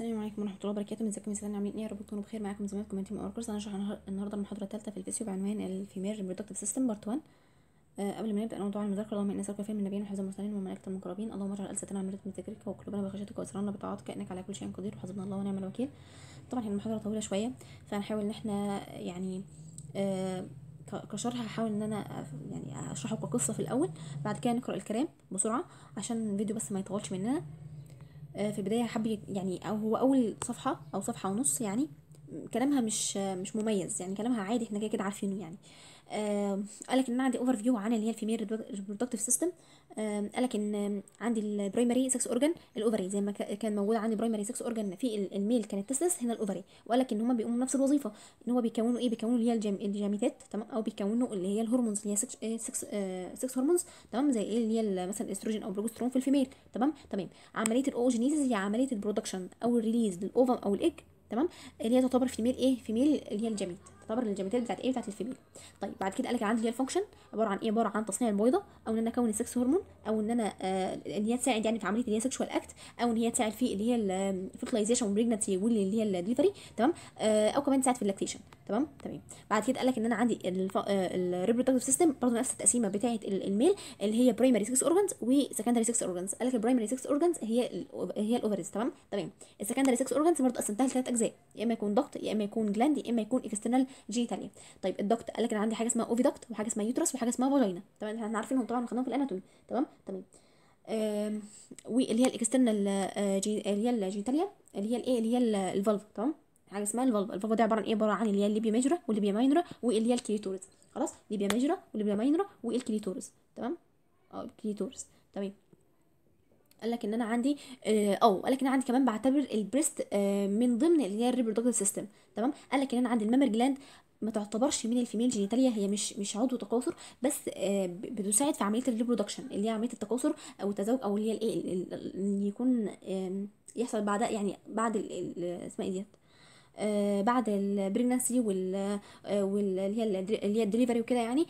السلام عليكم ورحمه الله وبركاته ازيكم ازاي عاملين ايه يا رب تكونوا بخير معاكم زميلكم انتي من اوركرز انا هشرح النهارده المحاضره الثالثه في الفيسيو بعنوان الفيميل ريبرودكتيف سيستم بارت 1 قبل ما نبدا موضوع المذاكره اللهم اني اسالك من النبيين وحفظ المرسلين اكثر المقربين اللهم اجعل السنه عملت من ذكرك وقلوبنا بخشيتك واسرارنا بطاعتك انك على كل شيء قدير وحسبنا الله ونعم الوكيل طبعا هي المحاضره طويله شويه فهنحاول ان احنا يعني آه، كشرح هحاول ان انا يعني اشرحه كقصه في الاول بعد كده نقرا الكلام بسرعه عشان الفيديو بس ما يطولش مننا آه، في البداية حب يعني أو هو أول صفحة أو صفحة ونص يعني كلامها مش مش مميز يعني كلامها عادي احنا كده كده عارفينه يعني آه قالك ان انا عندي اوفر فيو عن اللي هي الفيميل ريبرودكتيف سيستم آه قالك ان عندي البرايمري سكس اورجان الاوفري زي ما كان موجود عندي برايمري سكس اورجان في الميل كانت تستس هنا الاوفري وقالك ان هما بيقوموا نفس الوظيفه ان هو بيكونوا ايه بيكونوا اللي هي الجاميتات تمام او بيكونوا اللي هي الهرمونز اللي هي سكس سكس, سكس هرمونز تمام زي ايه اللي هي مثلا الاستروجين او البروجسترون في الفيميل تمام تمام عمليه الاوجينيسيس هي عمليه البرودكشن او الريليز للاوفم او الايج تمام اللي هي تعتبر فيميل ايه فيميل اللي هي الجاميت تعتبر الجينيتال بتاعت ايه بتاعت الفيميل طيب بعد كده قال لك عندي هي الفانكشن عباره عن ايه عباره عن تصنيع البويضه او ان انا اكون السكس هرمون او ان انا آه ان هي تساعد يعني في عمليه اللي هي سكشوال اكت او ان هي تساعد في اللي هي الفيرتلايزيشن والبريجنسي واللي هي الدليفري تمام آه او كمان تساعد في اللاكتيشن تمام تمام بعد كده قال لك ان انا عندي الريبرودكتيف سيستم آه، برضه نفس التقسيمه بتاعه الميل اللي هي برايمري سكس اورجانز وسكندري اورجنز اورجانز لك البرايمري سكس اورجانز هي هي الاوفرز تمام تمام السكندري سكس اورجانز برضه قسمتها لثلاث اجزاء يا اما يكون ضغط يا اما يكون جلاند يا اما يكون اكسترنال جي تانية طيب الدكت قال لك انا عندي حاجه اسمها اوفيدكت وحاجه اسمها يوترس وحاجه اسمها فاجينا تمام احنا عارفينهم طبعا خدناهم في الاناتومي تمام تمام واللي هي الاكسترنال جي اللي هي آه، الجينيتاليا اللي هي الايه اللي هي الفالف تمام حاجه اسمها الفالف الفالف دي عباره عن ايه عباره عن اللي هي الليبيا ماجرا والليبيا ماينرا واللي هي الكليتورس خلاص ليبيا ماجرا والليبيا ماينرا والكليتورس تمام اه الكليتورس تمام قال لك ان انا عندي اه قال لك ان انا عندي كمان بعتبر البريست آه، من ضمن اللي هي الريبرودكتيف سيستم تمام قال لك ان انا عندي المامر جلاند ما تعتبرش من الفيميل جينيتاليا هي مش مش عضو تكاثر بس آه، بتساعد في عمليه الريبرودكشن اللي هي عمليه التكاثر او التزاوج او اللي هي الايه اللي يكون يحصل بعد يعني بعد اسمها ايه ديت آه، بعد البريجنسي وال هي اللي هي الدليفري وكده يعني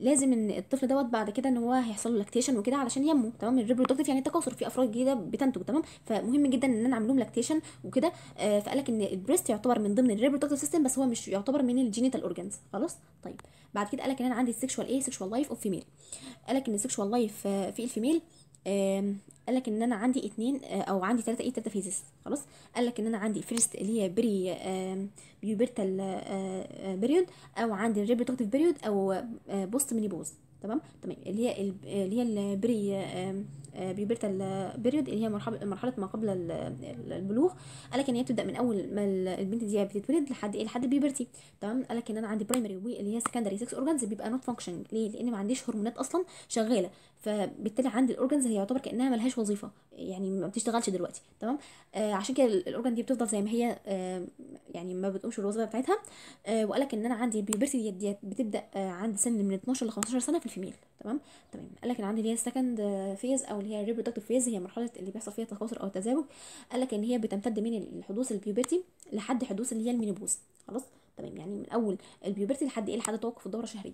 لازم ان الطفل دوت بعد كده ان هو هيحصل له لاكتيشن وكده علشان ينمو تمام الريبرودكتيف يعني التكاثر في افراد جديده بتنتج تمام فمهم جدا ان انا اعمل لهم لاكتيشن وكده آه فقال لك ان البريست يعتبر من ضمن الريبرودكتيف سيستم بس هو مش يعتبر من الجينيتال اورجانز خلاص طيب بعد كده قال لك ان انا عندي السكشوال ايه سكشوال لايف اوف فيميل قال لك ان السكشوال آه، لايف في الفيميل قال لك ان انا عندي اثنين آه، او عندي ثلاثه ايه ثلاثه فيزز خلاص قال لك ان انا عندي فيرست اللي هي بري بيوبرتال آه، آه، بيريود او عندي ريبروتكتيف بيريود او بوست مني بوز تمام تمام اللي هي اللي هي البري آه، بيوبرتال بيريود اللي هي مرحله ما قبل البلوغ قال لك ان هي بتبدا من اول ما البنت دي بتتولد لحد ايه لحد البيبرتي تمام قال لك ان انا عندي برايمري واللي هي سكندري سكس اورجانز بيبقى نوت فانكشنج ليه لان ما عنديش هرمونات اصلا شغاله فبالتالي عندي الاورجانز هي يعتبر كانها ملهاش وظيفه يعني ما بتشتغلش دلوقتي تمام آه عشان كده الاورجان دي بتفضل زي ما هي آه يعني ما بتقومش الوظيفه بتاعتها آه وقال لك ان انا عندي البيبرتي ديت دي بتبدا آه عند سن من 12 ل 15 سنه في الفيميل تمام تمام قال لك ان عندي اللي هي السكند آه، فيز او او اللي هي الريبرودكتيف فيز هي مرحله اللي بيحصل فيها تكاثر او تزاوج قال لك ان هي بتمتد من الحدوث البيوبرتي لحد حدوث اللي هي المينوبوز خلاص تمام يعني من اول البيوبرتي لحد ايه لحد توقف الدوره الشهريه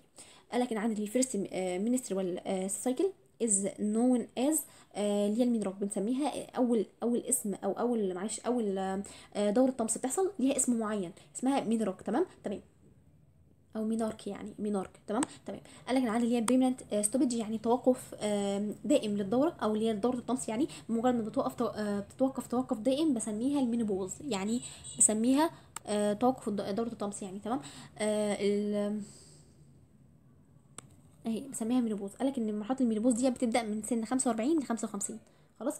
قال لك ان عند الفيرست مينسترال سايكل از نون از اللي هي المينرال بنسميها اول اول اسم او اول معلش اول آه، دوره طمس بتحصل ليها اسم معين اسمها مينروك تمام تمام او مينارك يعني مينارك تمام تمام قال لك العاده اللي هي بيمنت ستوبج آه، يعني توقف دائم للدوره او اللي هي دوره الطمس يعني مجرد ما بتوقف آه، بتتوقف توقف دائم بسميها المينوبوز يعني بسميها آه، توقف دوره الطمس يعني تمام ال اهي بسميها مينوبوز قال لك ان مرحله المينوبوز دي بتبدا من سن 45 ل 55 خلاص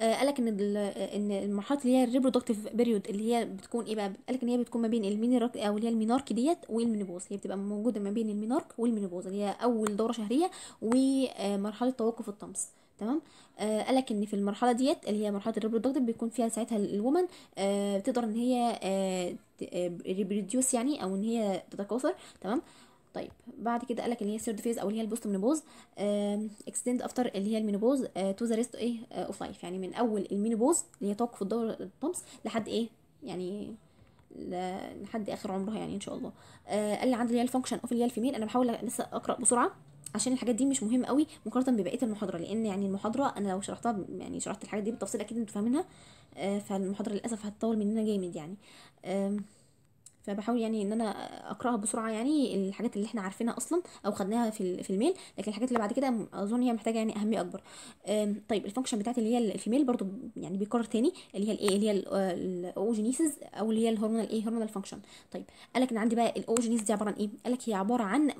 آه قالك ان آه، ان المرحله اللي هي الريبرودكتيف بيريود اللي هي بتكون ايه بقى قالك ان هي بتكون ما بين المينارك او اللي هي المينارك ديت والمينيبوز هي بتبقى موجوده ما بين المينارك والمينيبوز اللي هي اول دوره شهريه ومرحله آه، توقف الطمس تمام آه قالك ان في المرحله ديت اللي هي مرحله الريبرودكتيف بيكون فيها ساعتها الومن آه بتقدر ان هي آه ريبريديوس آه، يعني او ان هي تتكاثر تمام طيب بعد كده قالك اللي هي الثيرد فيز او اللي هي البوست منوبوز اكستند افتر اللي هي المينوبوز تو ذا ريست ايه اوف لايف يعني من اول المينوبوز اللي هي توقف الدور الطمس لحد ايه يعني لحد اخر عمرها يعني ان شاء الله آه، قال لي عندي اللي هي الفانكشن اوف اللي هي الفيميل انا بحاول لسه اقرا بسرعه عشان الحاجات دي مش مهمه قوي مقارنه ببقيه المحاضره لان يعني المحاضره انا لو شرحتها يعني شرحت الحاجات دي بالتفصيل اكيد انتوا فاهمينها آه، فالمحاضره للاسف هتطول مننا جامد يعني فبحاول يعني ان انا اقراها بسرعه يعني الحاجات اللي احنا عارفينها اصلا او خدناها في في الميل لكن الحاجات اللي بعد كده اظن هي محتاجه يعني اهميه اكبر طيب الفانكشن بتاعتي اللي هي الفيميل برضو يعني بيكرر تاني اللي هي الايه اللي هي آه، الاوجينيسيس او اللي هي الهرمونال ايه هرمونال فانكشن طيب قال لك ان عندي بقى الاوجينيس دي عباره عن ايه قال لك هي عباره عن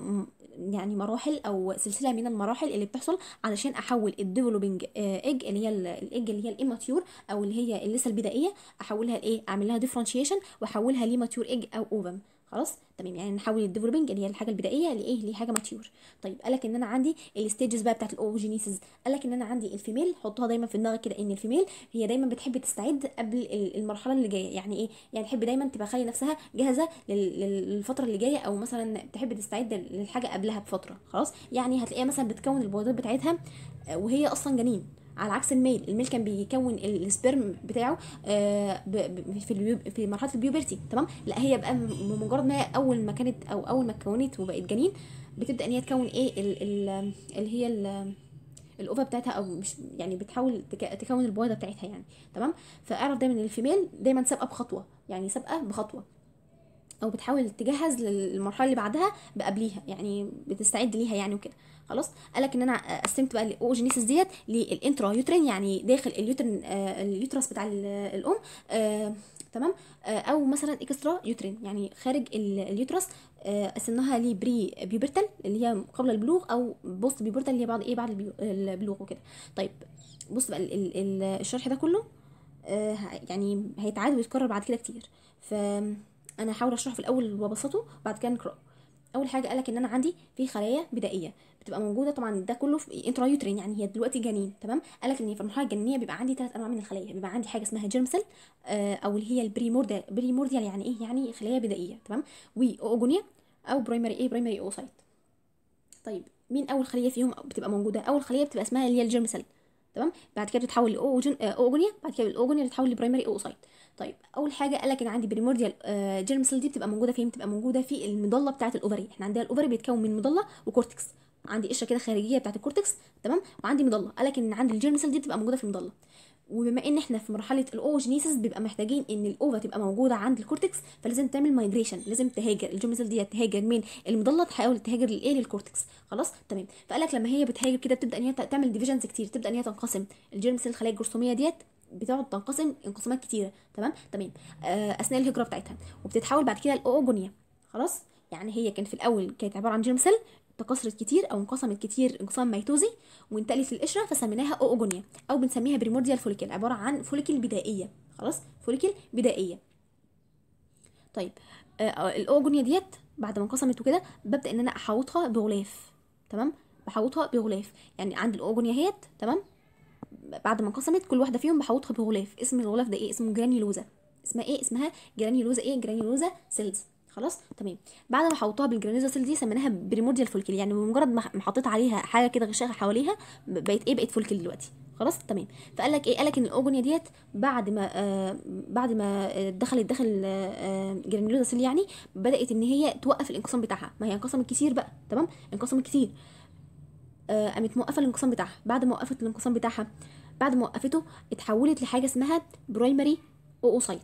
يعني مراحل او سلسله من المراحل اللي بتحصل علشان احول الديفلوبينج ايج آه، اللي هي الايج اللي هي الاماتيور او اللي هي اللسه البدائيه احولها لايه اعمل لها ديفرنشيشن واحولها لماتيور ايج او اوفم خلاص تمام يعني نحول الديفلوبينج اللي هي الحاجه البدائيه لايه لحاجه ماتيور طيب قال لك ان انا عندي الستيجز بقى بتاعت الاوجينيسيس قال لك ان انا عندي الفيميل حطها دايما في دماغك كده ان الفيميل هي دايما بتحب تستعد قبل المرحله اللي جايه يعني ايه يعني تحب دايما تبقى خايه نفسها جاهزه للفتره اللي جايه او مثلا تحب تستعد للحاجه قبلها بفتره خلاص يعني هتلاقيها مثلا بتكون البويضات بتاعتها وهي اصلا جنين على عكس الميل الميل كان بيكون السبرم بتاعه آه، في في مرحله البيوبرتي تمام لا هي بقى بمجرد ما اول ما كانت او اول ما اتكونت وبقت جنين بتبدا ان هي تكون ايه اللي هي ال الاوفا بتاعتها او مش يعني بتحاول تكون البويضه بتاعتها يعني تمام فاعرف دايما ان الفيميل دايما سابقه بخطوه يعني سابقه بخطوه او بتحاول تجهز للمرحله اللي بعدها بقبليها يعني بتستعد ليها يعني وكده خلاص قال لك ان انا قسمت بقى الاوجينيسيس ديت للانترا يوترين يعني داخل اليوترين آه، اليوترس بتاع الام آه، تمام آه، او مثلا اكسترا يوترين يعني خارج اليوترس قسمناها لبري بيبرتال اللي هي قبل البلوغ او بوست بيبرتال اللي هي بعد ايه بعد البلوغ وكده طيب بص بقى الشرح ده كله يعني هيتعاد ويتكرر بعد كده كتير فانا هحاول اشرحه في الاول وابسطه بعد كده نقراه اول حاجه قالك ان انا عندي في خلايا بدائيه بتبقى موجوده طبعا ده كله في انترايوترين يعني هي دلوقتي جنين تمام قالك ان في المرحله الجنينيه بيبقى عندي ثلاث انواع من الخلايا بيبقى عندي حاجه اسمها جيرم سيل آه، او اللي هي البريمورديال بريمورديال يعني ايه يعني خلايا بدائيه تمام واوجونيا او برايمري ايه برايمري اوسايت طيب مين اول خليه فيهم بتبقى موجوده اول خليه بتبقى اسمها اللي هي الجيرم سيل تمام بعد كده بتتحول لاوجونيا آه، بعد كده الاوجونيا بتتحول لبرايمري اوسايت طيب اول حاجه قال لك ان عندي بريمورديال جيرم سيل دي بتبقى موجوده فين بتبقى موجوده في المضله بتاعه الاوفري احنا عندنا الاوفري بيتكون من مضله وكورتكس عندي قشره كده خارجيه بتاعه الكورتكس تمام وعندي مضله قال لك ان عندي الجيرم سيل دي بتبقى موجوده في المضله وبما ان احنا في مرحله الاوجينيسيس بيبقى محتاجين ان الاوفا تبقى موجوده عند الكورتكس فلازم تعمل مايجريشن لازم تهاجر الجيرم سيل دي تهاجر من المضله تحاول تهاجر للايه للكورتكس خلاص تمام فقال لك لما هي بتهاجر كده بتبدا ان هي تعمل ديفيجنز كتير تبدا ان هي تنقسم الجيرم سيل الخلايا الجرثوميه ديت بتقعد تنقسم انقسامات كتيره تمام تمام آه، اثناء الهجره بتاعتها وبتتحول بعد كده لاوجونيا خلاص يعني هي كان في الاول كانت عباره عن جيرم سيل تكسرت كتير او انقسمت كتير انقسام ميتوزي وانتقلت للقشره فسميناها اوجونيا او بنسميها بريمورديال فوليكل عباره عن فوليكل بدائيه خلاص فوليكل بدائيه طيب آه, آه، الاوجونيا ديت بعد ما انقسمت وكده ببدا ان انا احوطها بغلاف تمام بحوطها بغلاف يعني عند الاوجونيا اهيت تمام بعد ما انقسمت كل واحده فيهم بحوطها بغلاف اسم الغلاف ده ايه اسمه جرانيولوزا اسمها ايه اسمها جرانيولوزا ايه جرانيولوزا سيلز خلاص تمام بعد ما حوطتها بالجرانيزا سيل دي سميناها بريموديال فولكل يعني بمجرد ما حطيت عليها حاجه كده غشاء حواليها بقت ايه بقت فولكل دلوقتي خلاص تمام فقال لك ايه قال لك ان الاوجونيا ديت بعد ما آه بعد ما آه، دخلت داخل آه, آه، جرانيولوزا سيل يعني بدات ان هي توقف الانقسام بتاعها ما هي انقسمت كتير بقى تمام انقسمت كتير آه، قامت آه موقفه الانقسام بتاعها بعد ما وقفت الانقسام بتاعها بعد ما وقفته اتحولت لحاجه اسمها برايمري اوسايت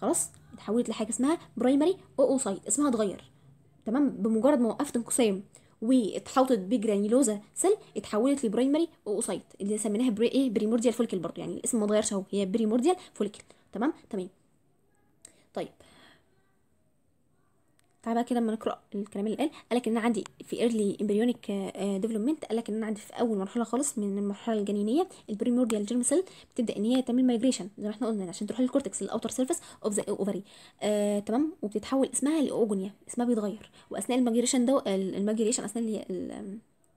خلاص اتحولت لحاجه اسمها برايمري اوسايت اسمها اتغير تمام بمجرد ما وقفت انقسام واتحوطت بجرانيلوزا سيل اتحولت لبرايمري اوسايت اللي سميناها بري ايه بريمورديال فوليكل برضه يعني الاسم ما اتغيرش اهو هي بريمورديال فوليكل تمام تمام تعال بقى كده لما نقرا الكلام اللي قال قال لك ان انا عندي في ايرلي امبريونيك ديفلوبمنت لك ان انا عندي في اول مرحله خالص من المرحله الجنينيه البريمورديال جيرم سيل بتبدا ان هي تعمل مايجريشن زي ما احنا قلنا عشان تروح للكورتكس الاوتر سيرفيس اوف ذا اوفري تمام وبتتحول اسمها لاوجونيا اسمها بيتغير واثناء المايجريشن ده المايجريشن اثناء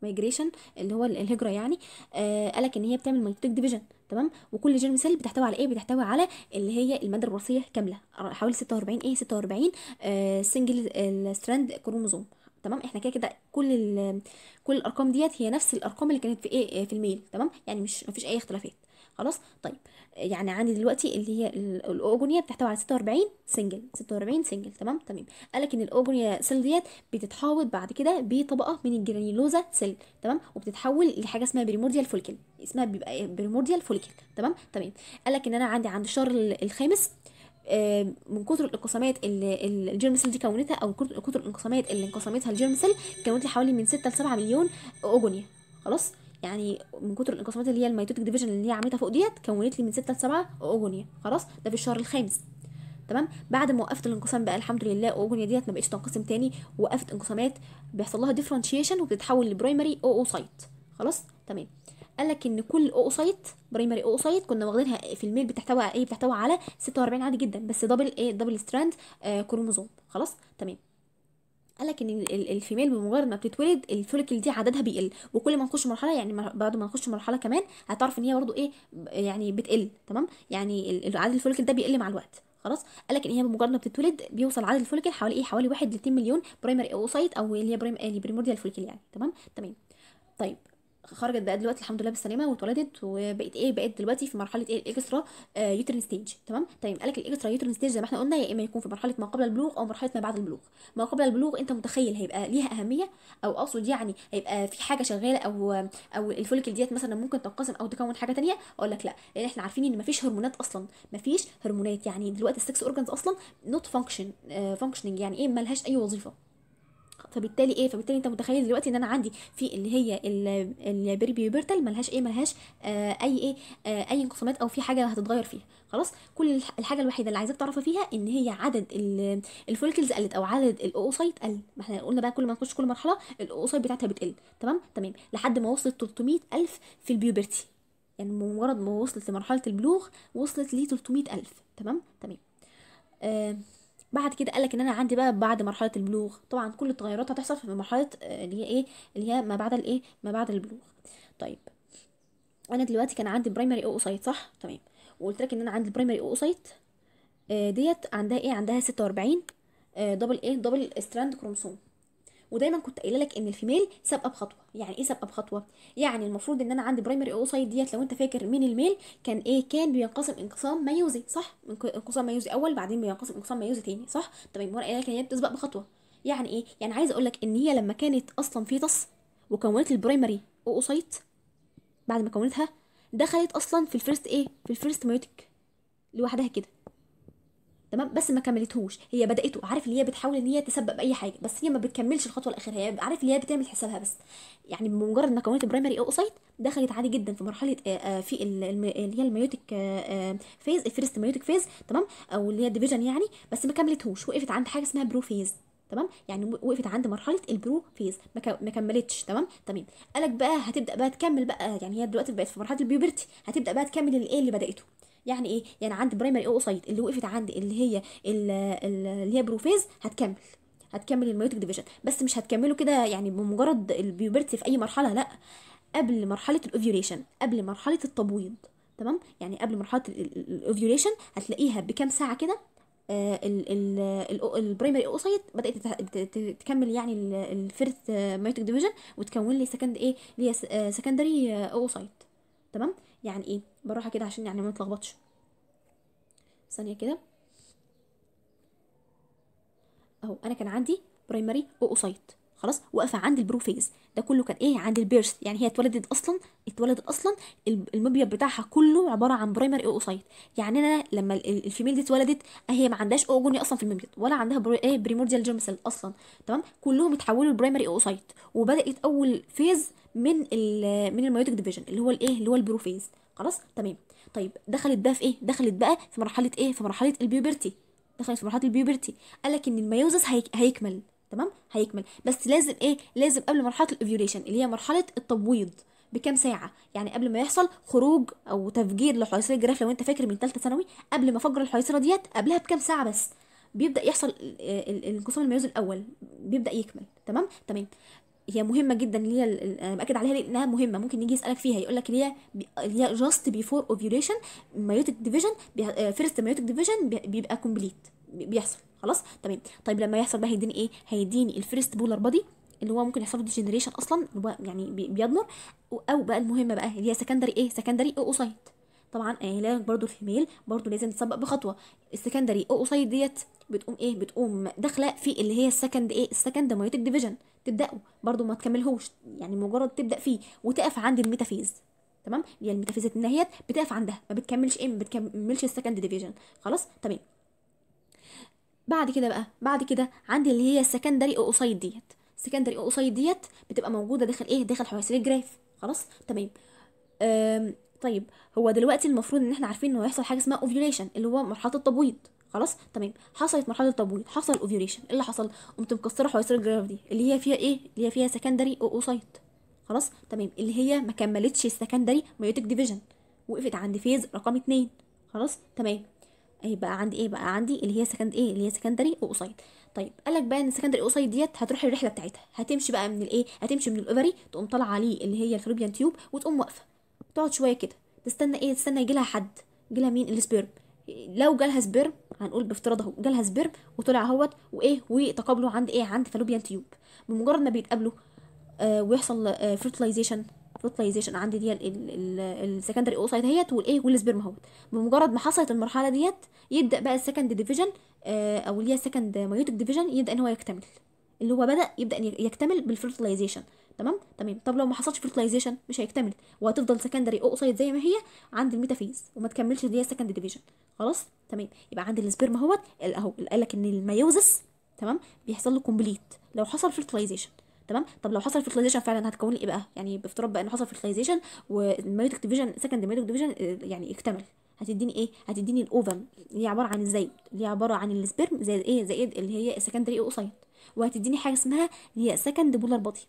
المايجريشن اللي هو الهجره يعني آه لك ان هي بتعمل ميتوتيك ديفيجن تمام وكل جيرم سيل بتحتوي على ايه بتحتوي على اللي هي الماده الوراثيه كامله حوالي 46 ايه 46 آه سنجل ستراند كروموزوم تمام احنا كده كده كل كل الارقام ديت هي نفس الارقام اللي كانت في ايه في الميل تمام يعني مش مفيش اي اختلافات خلاص طيب يعني عندي دلوقتي اللي هي الاغنيه بتحتوي على 46 سنجل 46 سنجل تمام تمام طيب، قال لك ان الاغنيه سيل ديت بتتحاوط بعد كده بطبقه من الجرانيلوزا سيل تمام وبتتحول لحاجه اسمها بريمورديال فوليكل اسمها بيبقى بريمورديال فوليكل تمام تمام طيب، قال لك ان انا عندي عند الشهر الخامس من كتر الانقسامات اللي الجيرم سيل دي كونتها او كتر الانقسامات اللي انقسمتها الجيرم سيل كونت لي حوالي من 6 ل 7 مليون اغنيه خلاص يعني من كتر الانقسامات اللي هي الميتوتيك ديفيجن اللي هي عملتها فوق ديت كونت لي من 6 ل 7 اوجونيا خلاص ده في الشهر الخامس تمام بعد ما وقفت الانقسام بقى الحمد لله اوجونيا ديت ما بقتش تنقسم تاني وقفت انقسامات بيحصل لها ديفرنشيشن وبتتحول لبرايمري اوسايت خلاص تمام قال لك ان كل اوسايت برايمري اوسايت كنا واخدينها في الميل بتحتوي على ايه بتحتوي على 46 عادي جدا بس دبل ايه دبل ستراند آه كروموزوم خلاص تمام قال لك ان الفيميل بمجرد ما بتتولد الفوليكل دي عددها بيقل وكل ما نخش مرحله يعني بعد ما نخش مرحله كمان هتعرف ان هي برضو ايه يعني بتقل تمام يعني عدد الفوليكل ده بيقل مع الوقت خلاص قال لك ان هي بمجرد ما بتتولد بيوصل عدد الفوليكل حوالي ايه حوالي 1 ل 2 مليون برايمري اوسايت او اللي هي بريمورديال فوليكل يعني تمام تمام طيب خرجت بقى دلوقتي الحمد لله بالسلامه واتولدت وبقت ايه بقت دلوقتي في مرحله ايه الاكسترا يوترين آه، ستيج تمام طيب قالك الاكسترا يوترين ستيج زي ما احنا قلنا يا اما يكون في مرحله ما قبل البلوغ او مرحله ما بعد البلوغ ما قبل البلوغ انت متخيل هيبقى ليها اهميه او اقصد يعني هيبقى في حاجه شغاله او او الفوليكل ديت مثلا ممكن تنقسم او تكون حاجه ثانيه اقول لك لا لان احنا عارفين ان مفيش هرمونات اصلا مفيش هرمونات يعني دلوقتي السكس اورجانز اصلا نوت فانكشن فانكشنينج يعني ايه ملهاش اي وظيفه فبالتالي ايه فبالتالي انت متخيل دلوقتي ان انا عندي في اللي هي البريبيوبرتال ملهاش ايه ملهاش آه اي ايه آه اي انقسامات او في حاجه هتتغير فيها خلاص كل الحاجه الوحيده اللي عايزاك تعرفها فيها ان هي عدد الفولكلز قلت او عدد الاوسايت قل ما احنا قلنا بقى كل ما نخش كل مرحله الاوسايت بتاعتها بتقل تمام تمام لحد ما وصلت 300000 في البيوبرتي يعني مجرد ما وصلت لمرحله البلوغ وصلت ل 300000 تمام تمام آه بعد كده قالك ان انا عندي بقى بعد مرحله البلوغ طبعا كل التغيرات هتحصل في مرحله آه، اللي هي ايه اللي هي ما بعد الايه ما بعد البلوغ طيب انا دلوقتي كان عندي برايمري اوسايت صح تمام وقلت لك ان انا عندي برايمري اوسايت آه، ديت عندها ايه عندها 46 دبل ايه دبل ستراند كروموسوم ودايما كنت قايله لك ان الفيميل سابقه بخطوه يعني ايه سابقه بخطوه يعني المفروض ان انا عندي برايمري اوسايد ديت لو انت فاكر من الميل كان ايه كان بينقسم انقسام ميوزي صح انقسام ميوزي اول بعدين بينقسم انقسام ميوزي تاني صح تمام وانا قايله لك ان هي بتسبق بخطوه يعني ايه يعني عايزه اقول لك ان هي لما كانت اصلا فيتس وكونت البرايمري اوسايت بعد ما كونتها دخلت اصلا في الفيرست ايه في الفيرست ميوتيك لوحدها كده تمام بس ما كملتهوش هي بدأته عارف اللي هي بتحاول ان هي تسبب اي حاجه بس هي ما بتكملش الخطوه الاخيره هي عارف اللي هي بتعمل حسابها بس يعني بمجرد ما كونت برايمري او اوسايت دخلت عادي جدا في مرحله آه، آه، في اللي هي الميوتك فيز آه، الفيرست ميوتك فيز تمام او اللي هي الديفيجن يعني بس ما كملتهوش وقفت عند حاجه اسمها برو فيز تمام يعني وقفت عند مرحله البرو فيز ما كملتش تمام تمام طيب، قالك بقى هتبدا بقى تكمل بقى يعني هي دلوقتي بقت في مرحله البيوبرتي هتبدا بقى تكمل الايه اللي بداته يعني ايه يعني عند برايمري او اللي وقفت عند اللي هي اللي هي بروفيز هتكمل هتكمل الميوتك ديفيجن بس مش هتكمله كده يعني بمجرد البيوبرتي في اي مرحله لا قبل مرحله الاوفيوليشن قبل مرحله التبويض تمام يعني قبل مرحله الاوفيوليشن هتلاقيها بكام ساعه كده آه، البرايمري اوسايت بدات تكمل يعني الفيرث ميوتك ديفيجن وتكون لي سكند ايه اللي هي سكندري آه، آه، اوسايت تمام يعني ايه بالراحه كده عشان يعني ما نتلخبطش ثانيه كده اهو انا كان عندي برايمري اوسايت خلاص واقفه عند البروفيز ده كله كان ايه عند البيرث يعني هي اتولدت اصلا اتولدت اصلا المبيض بتاعها كله عباره عن برايمري اوسايت يعني انا لما الفيميل دي اتولدت هي ما عندهاش اوجوني اصلا في المبيض ولا عندها بري... ايه بريمورديال جيرم سيل اصلا تمام كلهم اتحولوا لبرايمري اوسايت وبدات اول فيز من من الميوتيك ديفيجن اللي هو الايه اللي هو البروفيز خلاص تمام طيب دخلت بقى في ايه دخلت بقى في مرحله ايه في مرحله البيوبرتي دخلت في مرحله البيوبرتي قال لك ان الميوزس هيك هيكمل تمام هيكمل بس لازم ايه لازم قبل مرحله الاوفيوليشن اللي هي مرحله التبويض بكام ساعة يعني قبل ما يحصل خروج أو تفجير لحيصير الجراف لو أنت فاكر من ثالثه ثانوي قبل ما أفجر الحيصيرة ديت قبلها بكام ساعة بس بيبدأ يحصل انقسام الميوز الأول بيبدأ يكمل تمام تمام هي مهمه جدا اللي هي انا باكد عليها لانها مهمه ممكن يجي يسالك فيها يقول لك اللي هي اللي هي جاست بيفور اوفيوليشن مايوتك ديفيجن فيرست مايوتك ديفيجن بيبقى كومبليت بيحصل خلاص تمام طيب لما يحصل بقى هيديني ايه هيديني الفيرست بولر بادي اللي هو ممكن يحصل له ديجنريشن اصلا هو يعني بيضمر او بقى المهمه بقى اللي هي سكندري ايه سكندري اوسايت طبعا آه، علاج يعني برضو الفيميل برضو لازم تسبق بخطوه السكندري اوسايت ديت بتقوم ايه بتقوم داخله في اللي هي السكند ايه السكند مايوتك ديفيجن تبداه برضو ما تكملهوش يعني مجرد تبدا فيه وتقف عند الميتافيز تمام يعني هي الميتافيزات هي بتقف عندها ما بتكملش ايه ما بتكملش السكند ديفيجن خلاص تمام بعد كده بقى بعد كده عندي اللي هي السكندري اوسايد ديت السكندري اوسايد ديت بتبقى موجوده داخل ايه داخل حواسيب الجراف خلاص تمام طيب هو دلوقتي المفروض ان احنا عارفين انه هيحصل حاجه اسمها اوفيوليشن اللي هو مرحله التبويض خلاص تمام حصلت مرحله التبويض حصل اوفيوليشن اللي حصل قمت مكسره الجراف دي اللي هي فيها ايه اللي هي فيها سكندري او اوسايت خلاص تمام اللي هي ما كملتش السكندري ميوتيك ديفيجن وقفت عند فيز رقم اتنين خلاص تمام اهي بقى عندي ايه بقى عندي اللي هي سكند ايه اللي هي سكندري اوسايت طيب قال لك بقى ان السكندري اوسايت ديت هتروح الرحله بتاعتها هتمشي بقى من الايه هتمشي من الاوفري تقوم طالعه عليه اللي هي الفروبيان تيوب وتقوم واقفه تقعد شويه كده تستنى ايه تستنى يجي لها حد يجي لها مين السبيرم لو جالها سبرم هنقول بافتراض اهو جالها سبرم وطلع اهوت وايه وتقابلوا عند ايه عند فالوبيان تيوب بمجرد ما بيتقابلوا آه ويحصل آه فيرتلايزيشن فيرتلايزيشن عند دي السكندري اوسايت اهيت والايه والسبرم اهوت بمجرد ما حصلت المرحله ديت يبدا بقى السكند ديفيجن آه او اللي هي السكند مايوتيك ديفيجن يبدا ان هو يكتمل اللي هو بدا يبدا يكتمل بالفيرتلايزيشن تمام تمام طب لو ما حصلش فيرتلايزيشن مش هيكتمل وهتفضل سكندري اوكسايد زي ما هي عند الميتافيز وما تكملش اللي هي السكند ديفيجن خلاص تمام يبقى عند السبرم اهوت اهو قال لك ان الميوزس تمام بيحصل له كومبليت لو حصل فيرتلايزيشن تمام طب لو حصل فيرتلايزيشن فعلا هتكون لي ايه بقى يعني بافتراض بقى ان حصل فيرتلايزيشن والميوتك ديفيجن سكند ميوتيك ديفيجن يعني اكتمل هتديني ايه هتديني الاوفم اللي هي عباره عن الزايد اللي هي عباره عن السبرم زائد ايه زائد إيه؟ اللي هي السكندري اوسايت وهتديني حاجه اسمها اللي هي سكند بولار بودي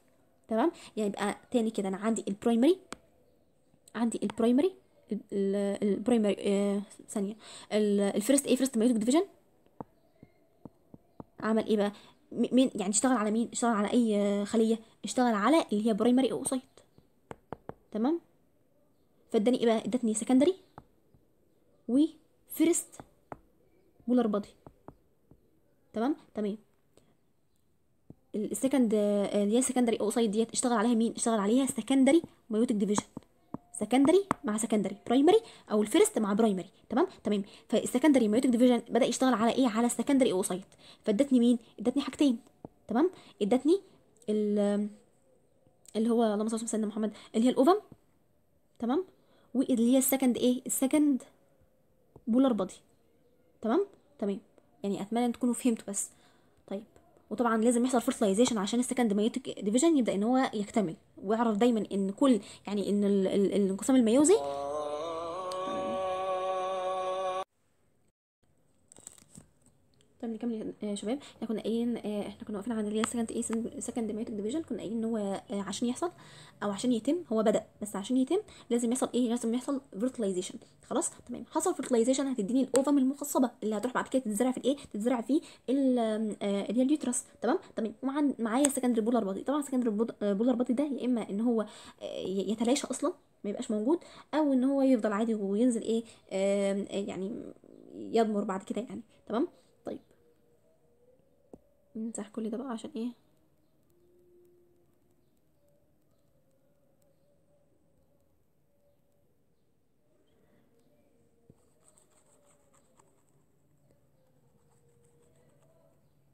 تمام يعني يبقى تاني كده انا عندي البرايمري عندي البرايمري البرايمري آه، ثانيه الفيرست ايه فيرست مايوتك ديفيجن عمل ايه بقى مين يعني اشتغل على مين اشتغل على اي آه، خليه اشتغل على اللي هي برايمري اوسايت تمام فاداني ايه بقى ادتني سكندري وفيرست بولر بادي تمام تمام السكند آه، اللي هي السكندري او سايد ديت اشتغل عليها مين اشتغل عليها سكندري مايوتيك ديفيجن سكندري مع سكندري برايمري او الفيرست مع برايمري تمام تمام فالسكندري مايوتيك ديفيجن بدا يشتغل على ايه على السكندري او سايد فادتني مين ادتني حاجتين تمام ادتني اللي هو اللهم صل وسلم محمد اللي هي الاوفم تمام واللي هي السكند ايه السكند بولر بادي تمام تمام يعني اتمنى ان تكونوا فهمتوا بس وطبعا لازم يحصل فيرتلايزيشن عشان السكند مايوتيك ديفيجن يبدا ان هو يكتمل واعرف دايما ان كل يعني ان الانقسام الميوزي آه. كملي كملي يا شباب احنا كنا قايلين آه، احنا كنا واقفين عند اللي هي سكند ايه سكند ميوتك ديفيجن كنا قايلين ان هو آه، عشان يحصل او عشان يتم هو بدا بس عشان يتم لازم يحصل ايه لازم يحصل فيرتلايزيشن خلاص تمام حصل فيرتلايزيشن هتديني الاوفم المخصبه اللي هتروح بعد كده تتزرع في الايه تتزرع في اللي هي آه، اليوترس تمام تمام ومع معايا سكندري بولر بادي طبعا سكندري بولر بادي ده يا اما ان هو يتلاشى اصلا ما يبقاش موجود او ان هو يفضل عادي وينزل ايه يعني يضمر بعد كده يعني تمام نمسح كل ده بقى عشان ايه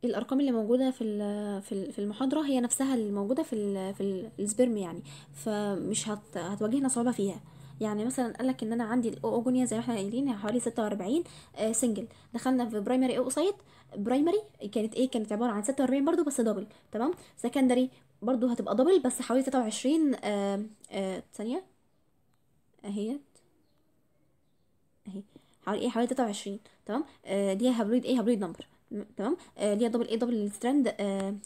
الارقام اللي موجوده في في المحاضره هي نفسها اللي موجوده في في السبرم يعني فمش هت هتواجهنا صعوبه فيها يعني مثلا قال لك ان انا عندي الاوجونيا زي ما احنا قايلين حوالي 46 سنجل آه، دخلنا في برايمري اوسايت برايمري كانت ايه كانت عباره عن 46 برضو بس دبل تمام سكندري برضو هتبقى دبل بس حوالي 23 آه، آه، ثانيه اهيت اهي حوالي ايه حوالي 23 تمام آه، دي هابلويد ايه هابلويد نمبر تمام اللي ليها دبل ايه دبل ستراند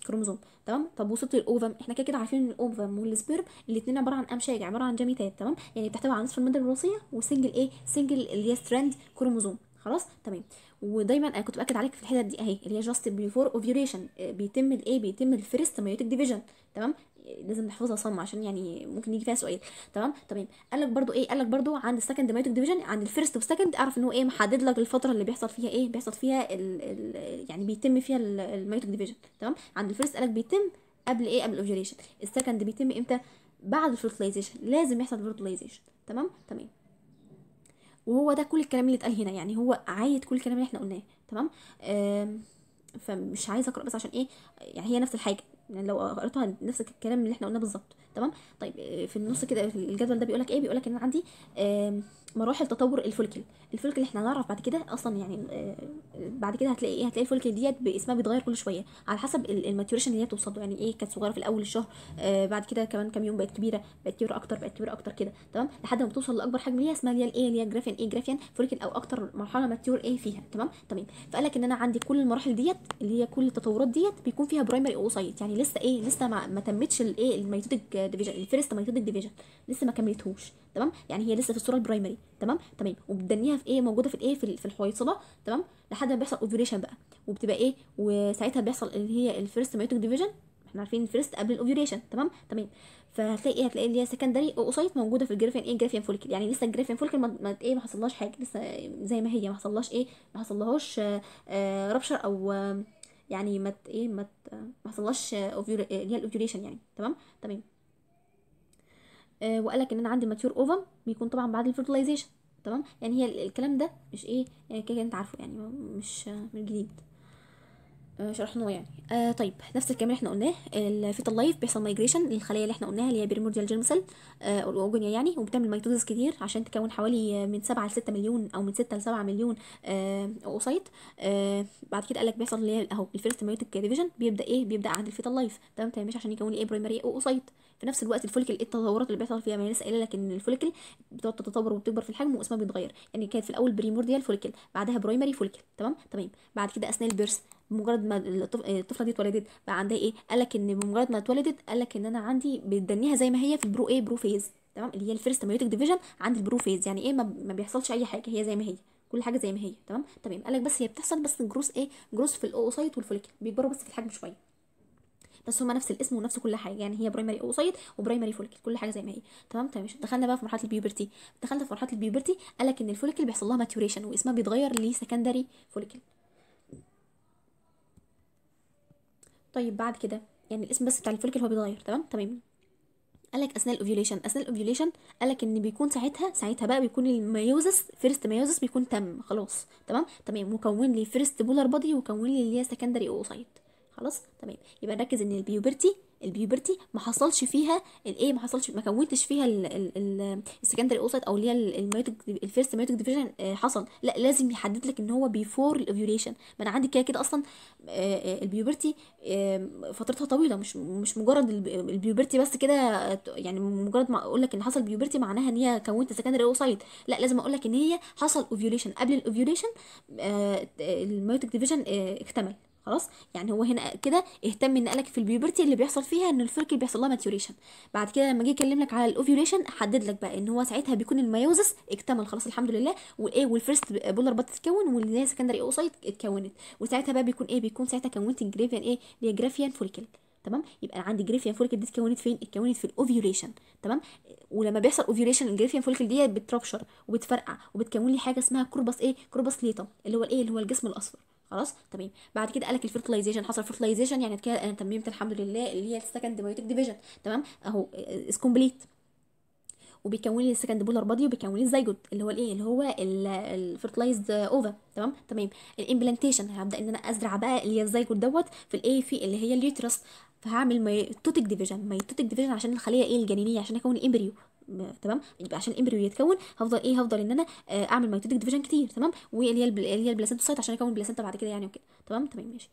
كروموزوم تمام طب وصلت للاوفم احنا كده كده عارفين ان الاوفم والسبيرم الاثنين عباره عن امشاج عباره عن جاميتات تمام يعني بتحتوي على نصف المده الوراثيه وسنجل ايه سنجل اللي هي ستراند كروموزوم خلاص تمام ودايما انا كنت باكد عليك في الحتت دي اهي اللي هي جاست بيفور اوفيوليشن بيتم الايه بيتم الفيرست مايوتيك ديفيجن تمام لازم نحفظها صم عشان يعني ممكن يجي فيها سؤال تمام تمام طيب، قال لك برده ايه قال لك برده عند السكند مايوتيك ديفيجن عند الفيرست والسكند اعرف ان هو ايه محدد لك الفتره اللي بيحصل فيها ايه بيحصل فيها الـ الـ يعني بيتم فيها المايوتيك ديفيجن تمام عند الفيرست قال لك بيتم قبل ايه قبل الاوفيوليشن السكند بيتم امتى بعد الفيرتلايزيشن لازم يحصل فيرتلايزيشن تمام تمام طيب. وهو ده كل الكلام اللي اتقال هنا يعني هو عايد كل الكلام اللي احنا قلناه تمام فمش عايزه اقرا بس عشان ايه يعني هي نفس الحاجه يعني لو قراتها نفس الكلام اللي احنا قلناه بالظبط تمام طيب في النص كده الجدول ده بيقول لك ايه بيقول لك ان انا عندي مراحل تطور الفولكل الفولكل احنا هنعرف بعد كده اصلا يعني بعد كده هتلاقي ايه هتلاقي الفولكل ديت اسمها بيتغير كل شويه على حسب الماتيوريشن اللي هي بتوصل له يعني ايه كانت صغيره في الاول الشهر آه، بعد كده كمان كام يوم بقت كبيره بقت كبيره اكتر بقت كبيره اكتر كده تمام لحد ما بتوصل لاكبر حجم ليها اسمها اللي هي الايه اللي هي جرافين ايه جرافين فولكل او اكتر مرحله ماتيور ايه فيها تمام تمام طيب، فقال لك ان انا عندي كل المراحل ديت اللي هي كل التطورات ديت بيكون فيها برايمري اوسايت يعني لسه ايه لسه ما, ما تمتش الايه الميتوتك ديفيجن الفيرست مايتوتيك ديفيجن لسه ما كملتهوش تمام يعني هي لسه في الصوره البرايمري تمام تمام وبتدنيها في ايه موجوده في الايه في الحويصله تمام لحد ما بيحصل اوفيوريشن بقى وبتبقى ايه وساعتها بيحصل اللي هي الفيرست مايتوتيك ديفيجن احنا عارفين الفيرست قبل الاوفيوريشن تمام تمام فهتلاقي ايه هتلاقي اللي هي سكندري اوسايت موجوده في الجرافين ايه الجرافين فوليكل يعني لسه الجرافين فوليكل ما ايه ما حصلهاش حاجه لسه زي ما هي ما حصلهاش ايه ما حصلهاش رابشر آه، آه، او آه، يعني ما ايه ما ما حصلهاش اللي هي الاوفيوريشن يعني تمام تمام آه، وقال لك ان انا عندي ماتيور اوفم بيكون طبعا بعد الفيرتلايزيشن تمام يعني هي الكلام ده مش ايه يعني كده انت عارفه يعني مش آه، من جديد شرحناه يعني آه طيب نفس الكلام اللي احنا قلناه الفيتال لايف بيحصل مايجريشن للخلايا اللي احنا قلناها اللي هي بريمورديال جيرم سيل آه الاوجونيا يعني وبتعمل ميتوزيس كتير عشان تكون حوالي من 7 ل 6 مليون او من 6 ل 7 مليون آه اوسايت آه بعد كده قال لك بيحصل اللي هي اهو الفيرست ميوتيك ديفيجن بيبدا ايه بيبدا عند الفيتال لايف تمام مش عشان يكون ايه برايمري اوسايت في نفس الوقت الفوليكل ايه التطورات اللي بيحصل فيها ما لسه قايله لك ان الفوليكل بتقعد تتطور وبتكبر في الحجم واسمها بيتغير يعني كانت في الاول بريمورديال فوليكل بعدها برايمري فوليكل تمام تمام طيب، بعد كده اثناء البيرث بمجرد ما الطفله دي اتولدت بقى عندها ايه قال لك ان بمجرد ما اتولدت قال لك ان انا عندي بتدنيها زي ما هي في البرو ايه برو فيز تمام اللي هي الفيرست ميوتيك ديفيجن عند البرو فيز يعني ايه ما بيحصلش اي حاجه هي زي ما هي كل حاجه زي ما هي تمام تمام طيب، قال لك بس هي بتحصل بس جروس ايه جروس في الاوسايت والفوليكل بيكبروا بس في الحجم شويه بس هما نفس الاسم ونفس كل حاجه يعني هي برايمري اوسايد وبرايمري فوليكل كل حاجه زي ما هي تمام تمام طيب دخلنا بقى في مرحله البيوبرتي دخلنا في مرحله البيوبرتي قال لك ان الفوليكل بيحصل لها ماتوريشن واسمها بيتغير لسكندري فوليكل طيب بعد كده يعني الاسم بس بتاع الفوليكل هو بيتغير تمام تمام قال لك اثناء الاوفيوليشن اثناء الاوفيوليشن قال لك ان بيكون ساعتها ساعتها بقى بيكون الميوزس فيرست ميوزس بيكون تم خلاص تمام تمام وكون لي فيرست بولر بادي وكون لي اللي هي سكندري اوسايت خلاص تمام يبقى نركز ان البيوبرتي البيوبرتي ما حصلش فيها الايه ما حصلش ما كونتش فيها السكندري اوسايت او اللي هي الميتوك الفيرست ميتوك ديفيجن حصل لا لازم يحدد لك ان هو بيفور الاوفيوليشن ما انا عندي كده كده اصلا آه، آه، البيوبرتي آه، فترتها طويله مش مش مجرد البيوبرتي بس كده يعني مجرد ما اقول لك ان حصل بيوبرتي معناها ان هي كونت سكندري اوسايت لا لازم اقول لك ان هي حصل اوفيوليشن قبل الاوفيوليشن الميوتك ديفيجن اكتمل خلاص يعني هو هنا كده اهتم ان قالك في البيوبرتي اللي بيحصل فيها ان الفركل بيحصل لها ماتيوريشن بعد كده لما جه يكلم لك على الاوفيوليشن حدد لك بقى ان هو ساعتها بيكون الميوزس اكتمل خلاص الحمد لله وايه والفيرست بولر بات اتكون واللي هي سكندري اوسايت اتكونت وساعتها بقى بيكون ايه بيكون ساعتها كونت الجريفيان ايه اللي هي جرافيان فولكل تمام يبقى انا عندي جريفيان فولكل دي اتكونت فين اتكونت في الاوفيوليشن تمام ولما بيحصل اوفيوليشن الجريفيان فولكل دي بتربشر وبتفرقع وبتكون لي حاجه اسمها كوربس ايه كوربس ليتا اللي هو الايه اللي هو الجسم الاصفر خلاص تمام بعد كده قالك الفيرتلايزيشن حصل فيرتلايزيشن يعني كده انا تممت الحمد لله اللي هي السكند بايوتيك ديفيجن تمام اهو از آه، كومبليت وبيكون لي السكند بولر بادي وبيكون لي الزيجوت اللي هو الايه اللي هو الفيرتلايزد اوفا تمام تمام الامبلانتيشن هبدا ان انا ازرع بقى اللي هي الزيجوت دوت في الايه في اللي هي اليوترس فهعمل ميتوتيك ديفيجن ميتوتيك ديفيجن عشان الخليه ايه الجنينيه عشان اكون الامبريو تمام يبقى عشان الامبريو يتكون هفضل ايه هفضل ان انا آه، اعمل ميتوتيك ديفيجن كتير تمام واللي هي اللي هي البلاسنتوسايت عشان اكون بلاسنتا بعد كده يعني وكده تمام تمام ماشي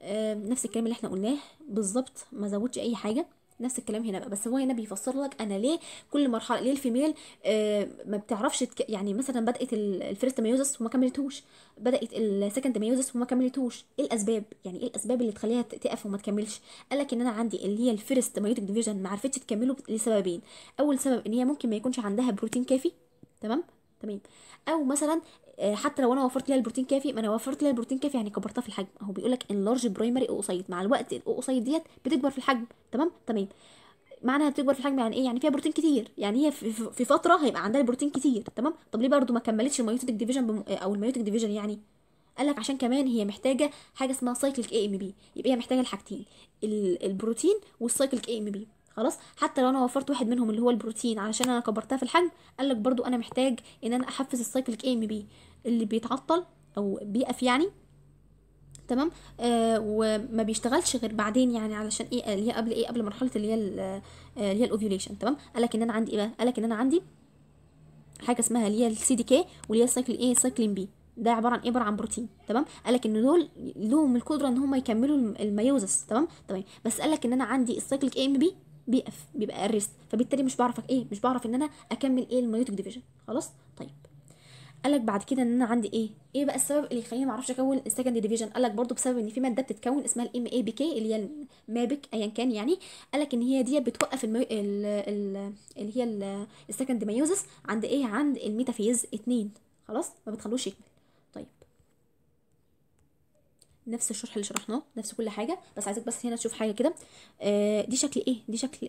آه، نفس الكلام اللي احنا قلناه بالظبط ما زودش اي حاجه نفس الكلام هنا بقى بس هو هنا بيفسر لك انا ليه كل مرحله ليه الفيميل آه ما بتعرفش تك... يعني مثلا بدات الفيرست ميوزس وما كملتوش بدات السكند ميوزس وما كملتوش ايه الاسباب يعني ايه الاسباب اللي تخليها تقف وما تكملش قال لك ان انا عندي اللي هي الفيرست مايوتك ديفيجن ما عرفتش تكمله لسببين اول سبب ان هي ممكن ما يكونش عندها بروتين كافي تمام تمام او مثلا آه، حتى لو انا وفرت لها البروتين كافي ما انا وفرت لها البروتين كافي يعني كبرتها في الحجم اهو بيقول لك انلارج برايمري اوسايت مع الوقت الاوسايت ديت بتكبر في الحجم تمام تمام معنى بتكبر في الحجم يعني ايه يعني فيها بروتين كتير يعني هي في فتره هيبقى عندها البروتين كتير تمام طب ليه برضو ما كملتش الميوتيك ديفيجن بم... آه، او الميوتيك ديفيجن يعني قال لك عشان كمان هي محتاجه حاجه اسمها سايكليك اي ام بي يبقى هي محتاجه الحاجتين البروتين والسايكليك اي ام بي خلاص حتى لو انا وفرت واحد منهم اللي هو البروتين علشان انا كبرتها في الحجم قال لك برضو انا محتاج ان انا احفز السايكليك اي ام بي اللي بيتعطل او بيقف يعني تمام آه وما بيشتغلش غير بعدين يعني علشان ايه اللي هي قبل ايه قبل مرحله اللي هي آه، اللي هي الاوفيوليشن تمام قال لك ان انا عندي ايه بقى قال لك ان انا عندي حاجه اسمها اللي هي السي دي كي واللي هي السايكل ايه سايكلين بي ده عباره عن ايه عباره عن بروتين تمام قال لك ان دول لهم القدره ان هم يكملوا الميوزس تمام تمام طيب. بس قال لك ان انا عندي السايكليك اي ام بي بيقف بيبقى ارست فبالتالي مش بعرف ايه مش بعرف ان انا اكمل ايه الميوتك ديفيجن خلاص طيب قالك بعد كده ان انا عندي ايه ايه بقى السبب اللي يخليني ما اعرفش اكون السكند ديفيجن قالك برضو بسبب ان في ماده بتتكون اسمها الام اي بي كي اللي هي المابك ايا كان يعني قالك ان هي دي بتوقف المي... ال... ال... اللي هي السكند ميوزس عند ايه عند الميتافيز 2 خلاص ما بتخلوش يكمل نفس الشرح اللي شرحناه نفس كل حاجه بس عايزك بس هنا تشوف حاجه كده آه، دي شكل ايه دي شكل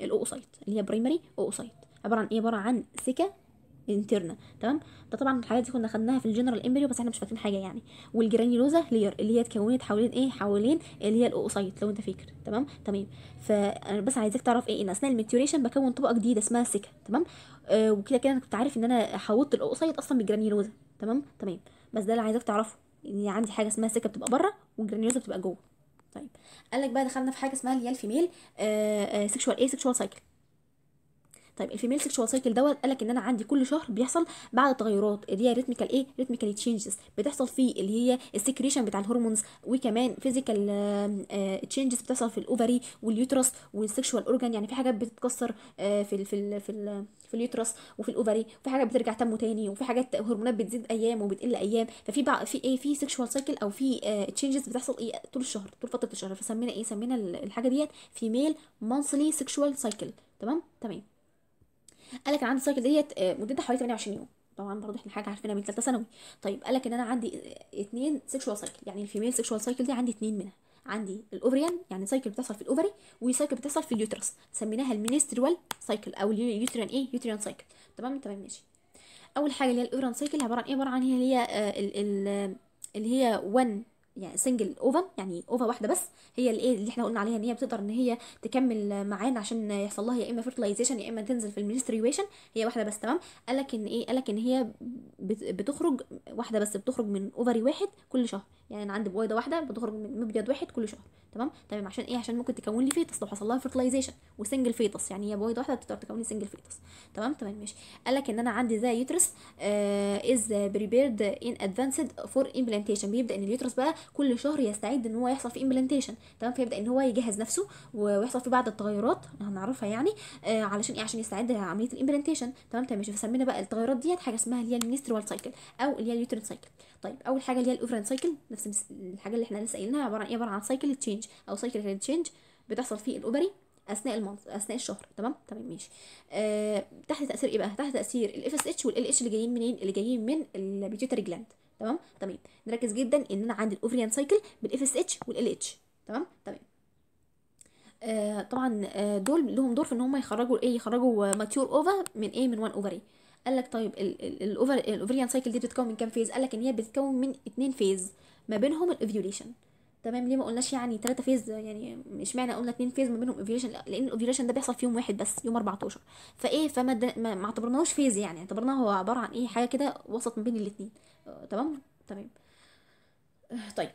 الاوسايت اللي هي برايمري اوسايت عباره عن ايه عباره عن سكه انترنا تمام ده طبعا الحاجات دي كنا خدناها في الجنرال امبريو بس احنا مش فاكرين حاجه يعني والجرانيولوزا لير اللي هي اتكونت حوالين ايه حوالين اللي هي الاوسايت لو انت فاكر تمام تمام فانا بس عايزاك تعرف ايه ان اثناء الميتيوريشن بكون طبقه جديده اسمها سكه تمام آه وكده كده انا كنت عارف ان انا حوطت الاوسايت اصلا بالجرانيولوزا تمام تمام بس ده اللي عايزك تعرفه يعني عندي حاجه اسمها سكه بتبقى بره والجرانيوزا بتبقى جوه طيب قال لك بقى دخلنا في حاجه اسمها اليال فيميل سيكشوال آه، آه، ايه سيكشوال سايكل طيب الفيميل سيكشوال سايكل دوت قال لك ان انا عندي كل شهر بيحصل بعد تغيرات اللي هي ريتميكال ايه ريتميكال تشينجز بتحصل فيه اللي هي السكريشن بتاع الهرمونز وكمان فيزيكال آه، تشينجز بتحصل في الاوفري واليوترس والسيكشوال اورجان يعني في حاجات بتتكسر في ال في ال في ال في اليوترس وفي الاوفري وفي حاجات بترجع تمو تاني وفي حاجات هرمونات بتزيد ايام وبتقل ايام ففي بقى في ايه في سيكشوال سايكل او في تشينجز آه، بتحصل ايه طول الشهر طول فتره الشهر فسمينا ايه سمينا الحاجه ديت فيميل مانثلي سيكشوال سايكل تمام تمام قال لك انا عندي السايكل ديت آه، مدتها حوالي 28 يوم طبعا برضه احنا حاجه عارفينها من ثالثه ثانوي طيب قال لك ان انا عندي اثنين سيكشوال سايكل يعني الفيميل سيكشوال سايكل دي عندي اثنين منها عندي الاوفريان يعني سايكل بتحصل في الاوفري وسايكل بتحصل في اليوترس سميناها المينستريال سايكل او اليوترين ايه يوترين سايكل تمام تمام ماشي اول حاجه اللي هي الاوفريان سايكل عباره عن ايه عباره عن هي إيه؟ اللي هي آه، اللي هي 1 يعني سنجل اوفا يعني اوفا واحده بس هي الايه اللي احنا قلنا عليها ان هي بتقدر ان هي تكمل معانا عشان يحصل لها يا اما فيرتلايزيشن يا اما تنزل في المنستريويشن هي واحده بس تمام قال لك ان ايه قال لك ان هي بتخرج واحده بس بتخرج من اوفري واحد كل شهر يعني انا عندي بويضه واحده بتخرج من مبيض واحد كل شهر تمام تمام عشان ايه عشان ممكن تكون لي فيتس لو حصل لها فيرتلايزيشن وسنجل فيتس يعني هي بويضه واحده بتقدر تكون لي سنجل فيتس تمام تمام طيب، ماشي قال لك ان انا عندي ذا يوترس از بريبيرد ان ادفانسد فور امبلانتيشن بيبدا ان اليوترس بقى كل شهر يستعد ان هو يحصل فيه امبلانتيشن تمام فيبدا ان هو يجهز نفسه ويحصل فيه بعض التغيرات هنعرفها يعني آه علشان ايه عشان يستعد لعمليه الامبلانتيشن تمام تمام طيب، فسمينا بقى التغيرات ديت حاجه اسمها اللي هي المنسترال سايكل او اللي هي اليوترين سايكل طيب اول حاجه اللي هي الاوفرين سايكل نفس الحاجه اللي احنا لسه قايلينها عباره عن ايه عباره عن سايكل تشينج او سايكل تشينج بتحصل في الاوبري اثناء المنط... اثناء الشهر تمام تمام طيب، ماشي آه... تحت تاثير ايه بقى تحت تاثير الاف اس اتش والال اتش اللي جايين منين اللي جايين من البيتيوتري جلاند تمام تمام نركز جدا ان انا عندي الاوفريان سايكل بالاف اس اتش والال اتش تمام تمام آه طبعا آه، دول لهم دور في ان هم يخرجوا ايه يخرجوا ماتيور اوفا من ايه من 1 اوفر ايه قال لك طيب الاوفر الاوفريان سايكل دي بتتكون من كام فيز قال لك ان هي بتتكون من اتنين فيز ما بينهم الاوفيوليشن تمام ليه ما قلناش يعني ثلاثه فيز يعني مش معنى قلنا اتنين فيز ما بينهم اوفيوليشن لان الاوفيوليشن ده بيحصل في يوم واحد بس يوم 14 فايه فما ما اعتبرناهوش فيز يعني اعتبرناه هو عباره عن ايه حاجه كده وسط ما بين الاثنين آه، تمام تمام آه، طيب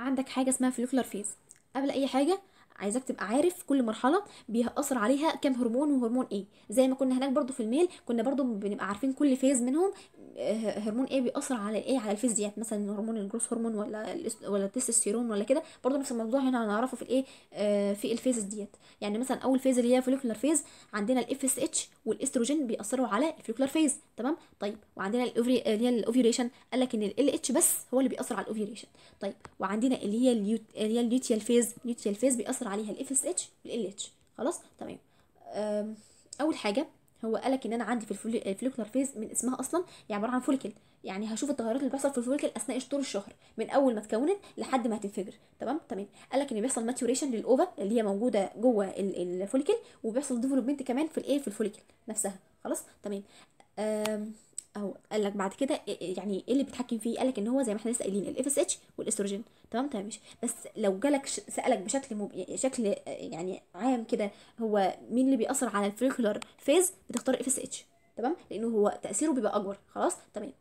عندك حاجه اسمها فلوكلر فيز قبل اي حاجه عايزاك تبقى عارف كل مرحله بيأثر عليها كام هرمون وهرمون ايه زي ما كنا هناك برضو في الميل كنا برضو بنبقى عارفين كل فيز منهم آه، هرمون ايه بيأثر على ايه على الفيز ديت يعني مثلا هرمون الجروس هرمون ولا ولا التستوستيرون ولا كده برضو نفس الموضوع هنا هنعرفه في الايه آه، في الفيزز ديت يعني مثلا اول فيز اللي هي فوليكولار فيز عندنا الاف اس اتش والاستروجين بيأثروا على الفوليكولار فيز تمام طيب وعندنا الاوفري اللي هي الاوفيريشن قال لك ان ال اتش بس هو اللي بيأثر على الاوفيريشن طيب وعندنا اللي هي اللي هي اليوتيال فيز اليوتيال فيز بيأثر عليها الاف اس اتش والال اتش خلاص تمام اول حاجه هو قالك ان انا عندي في الفلوكلر فيز آه، من اسمها اصلا هي يعني عباره عن فوليكل يعني هشوف التغيرات اللي بتحصل في الفوليكل اثناء شطور الشهر من اول ما اتكونت لحد ما هتنفجر تمام تمام قالك ان بيحصل ماتوريشن للاوفا اللي هي موجوده جوه الفوليكل وبيحصل ديفلوبمنت كمان في الايه في الفوليكل نفسها خلاص تمام اهو قال لك بعد كده إيه، إيه، يعني ايه اللي بيتحكم فيه قال لك ان هو زي ما احنا لسه قايلين الاف اس اتش والاستروجين تمام تمام طيب، ماشي بس لو جالك سالك بشكل مب... يعني شكل آه، يعني عام كده هو مين اللي بيأثر على الفوليكولار فيز بتختار الاف اس اتش تمام لانه هو تاثيره بيبقى اكبر خلاص تمام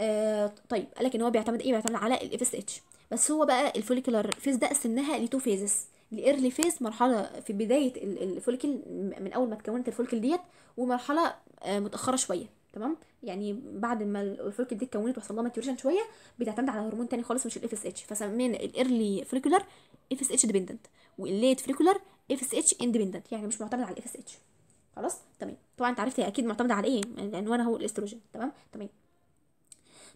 آه طيب قال لك ان هو بيعتمد ايه بيعتمد على الاف اس اتش بس هو بقى الفوليكولار فيز ده قسمناها لتو فيزز الايرلي فيز مرحله في بدايه الفوليكل من اول ما اتكونت الفوليكل ديت ومرحله آه، متاخره شويه تمام يعني بعد ما الفوليكل دي اتكونت وحصل لها ماتيوريشن شويه بتعتمد على هرمون تاني خالص مش الاف اس اتش فسمينا الايرلي فريكولر اف اس اتش ديبندنت والليت فريكولر اف اس اتش اندبندنت يعني مش معتمد على الاف اس اتش خلاص تمام طبعا انت عرفت هي اكيد معتمده على ايه عنوانها هو الاستروجين تمام تمام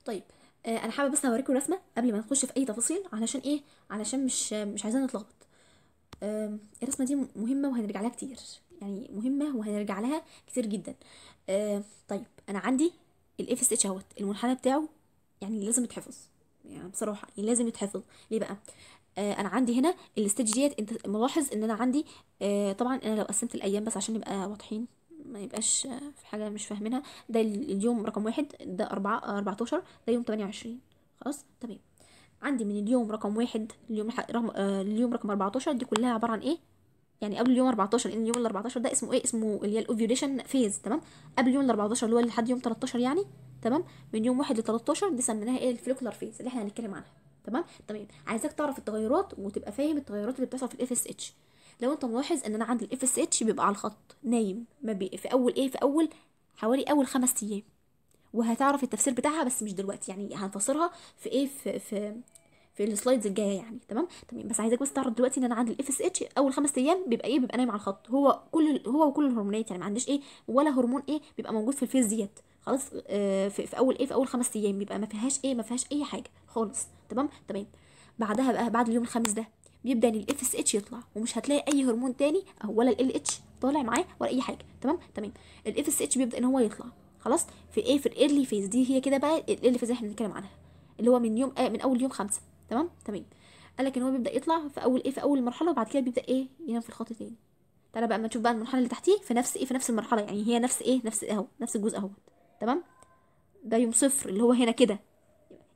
طيب آه، انا حابه بس اوريكم رسمه قبل ما نخش في اي تفاصيل علشان ايه علشان مش مش عايزين نتلخبط الرسمه دي مهمه وهنرجع لها كتير يعني مهمه وهنرجع لها كتير جدا آه طيب انا عندي الاف اس اتش اهوت المنحنى بتاعه يعني لازم يتحفظ يعني بصراحه يعني لازم يتحفظ ليه بقى آه انا عندي هنا الاستيج ديت انت ملاحظ ان انا عندي آه طبعا انا لو قسمت الايام بس عشان نبقى واضحين ما يبقاش في حاجه مش فاهمينها ده اليوم رقم واحد ده أربعة أربعتاشر ده يوم تمانية وعشرين خلاص تمام طيب، عندي من اليوم رقم واحد اليوم آه، اليوم رقم أربعتاشر دي كلها عباره عن ايه يعني قبل اليوم 14 لان اليوم ال 14 ده اسمه ايه اسمه اللي هي الاوفيوليشن فيز تمام قبل اليوم ال 14 اللي هو لحد يوم 13 يعني تمام من يوم 1 ل 13 دي سميناها ايه الفلوكلر فيز اللي احنا هنتكلم عنها تمام تمام طيب، عايزاك تعرف التغيرات وتبقى فاهم التغيرات اللي بتحصل في الاف اس اتش لو انت ملاحظ ان انا عندي الاف اس اتش بيبقى على الخط نايم ما بي في اول ايه في اول حوالي اول خمس ايام وهتعرف التفسير بتاعها بس مش دلوقتي يعني هنفسرها في ايه في في في السلايدز الجايه يعني تمام تمام بس عايزاك بس تعرف دلوقتي ان انا عندي الاف اس اتش اول خمس ايام بيبقى ايه بيبقى نايم على الخط هو كل هو وكل الهرمونات يعني ما عنديش ايه ولا هرمون ايه بيبقى موجود في الفيز ديت خلاص آه في, في اول ايه في اول خمس ايام بيبقى ما فيهاش ايه ما فيهاش اي حاجه خالص تمام تمام بعدها بقى بعد اليوم الخامس ده بيبدا الاف اس اتش يطلع ومش هتلاقي اي هرمون تاني او ولا ال اتش طالع معاه ولا اي حاجه تمام تمام الاف اس اتش بيبدا ان هو يطلع خلاص في ايه في الايرلي فيز دي هي كده بقى الايرلي فيز اللي احنا بنتكلم عنها اللي هو من يوم آه من اول يوم خمسة تمام تمام قال لك ان هو بيبدا يطلع في اول ايه في اول مرحله وبعد كده بيبدا ايه ينام في الخط تاني تعالى بقى اما نشوف بقى المرحله اللي تحتيه في نفس ايه في نفس المرحله يعني هي نفس ايه نفس إيه اهو نفس الجزء اهوت تمام ده يوم صفر اللي هو هنا كده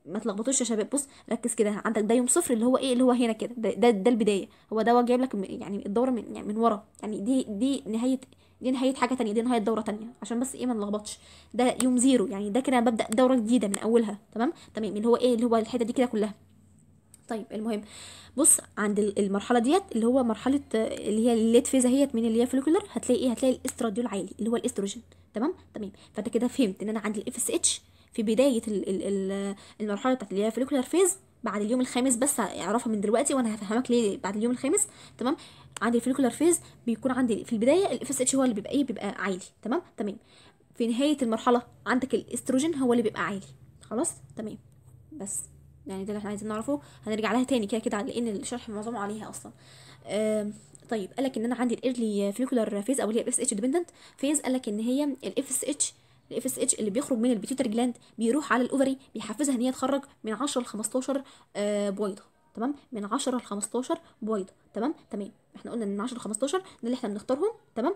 ما تلخبطوش يا شباب بص ركز كده عندك ده يوم صفر اللي هو ايه اللي هو هنا كده ده, ده ده البدايه هو ده جايب لك يعني الدوره من يعني من ورا يعني دي دي نهايه دي نهايه حاجه تانية دي نهايه دوره تانية عشان بس ايه ما نلخبطش ده يوم زيرو يعني ده كده ببدا دوره جديده من اولها تمام تمام اللي هو ايه اللي هو الحته دي كده كلها طيب المهم بص عند المرحله ديت اللي هو مرحله اللي هي الليت فيز اهيت من اللي هي فلوكولر هتلاقي ايه هتلاقي الاستراديول عالي اللي هو الاستروجين تمام تمام فانت كده فهمت ان انا عند الاف اس اتش في بدايه الـ الـ المرحله بتاعت اللي هي فلوكولر فيز بعد اليوم الخامس بس اعرفها من دلوقتي وانا هفهمك ليه بعد اليوم الخامس تمام عندي الفلوكولر فيز بيكون عندي في البدايه الاف اس اتش هو اللي بيبقى ايه بيبقى عالي تمام تمام في نهايه المرحله عندك الاستروجين هو اللي بيبقى عالي خلاص تمام بس يعني ده اللي احنا عايزين نعرفه هنرجع لها تاني كده كده لان الشرح معظمه عليها اصلا طيب قالك ان انا عندي الايرلي فيكولار فيز او اللي هي اف اس اتش ديبندنت فيز قالك ان هي الاف اس اتش الاف اس اتش اللي بيخرج من البيتيوتر جلاند بيروح على الاوفري بيحفزها ان هي تخرج من 10 ل 15 آه، بويضه تمام من 10 ل 15 بويضه تمام تمام احنا قلنا ان 10 ل 15 ده اللي احنا بنختارهم تمام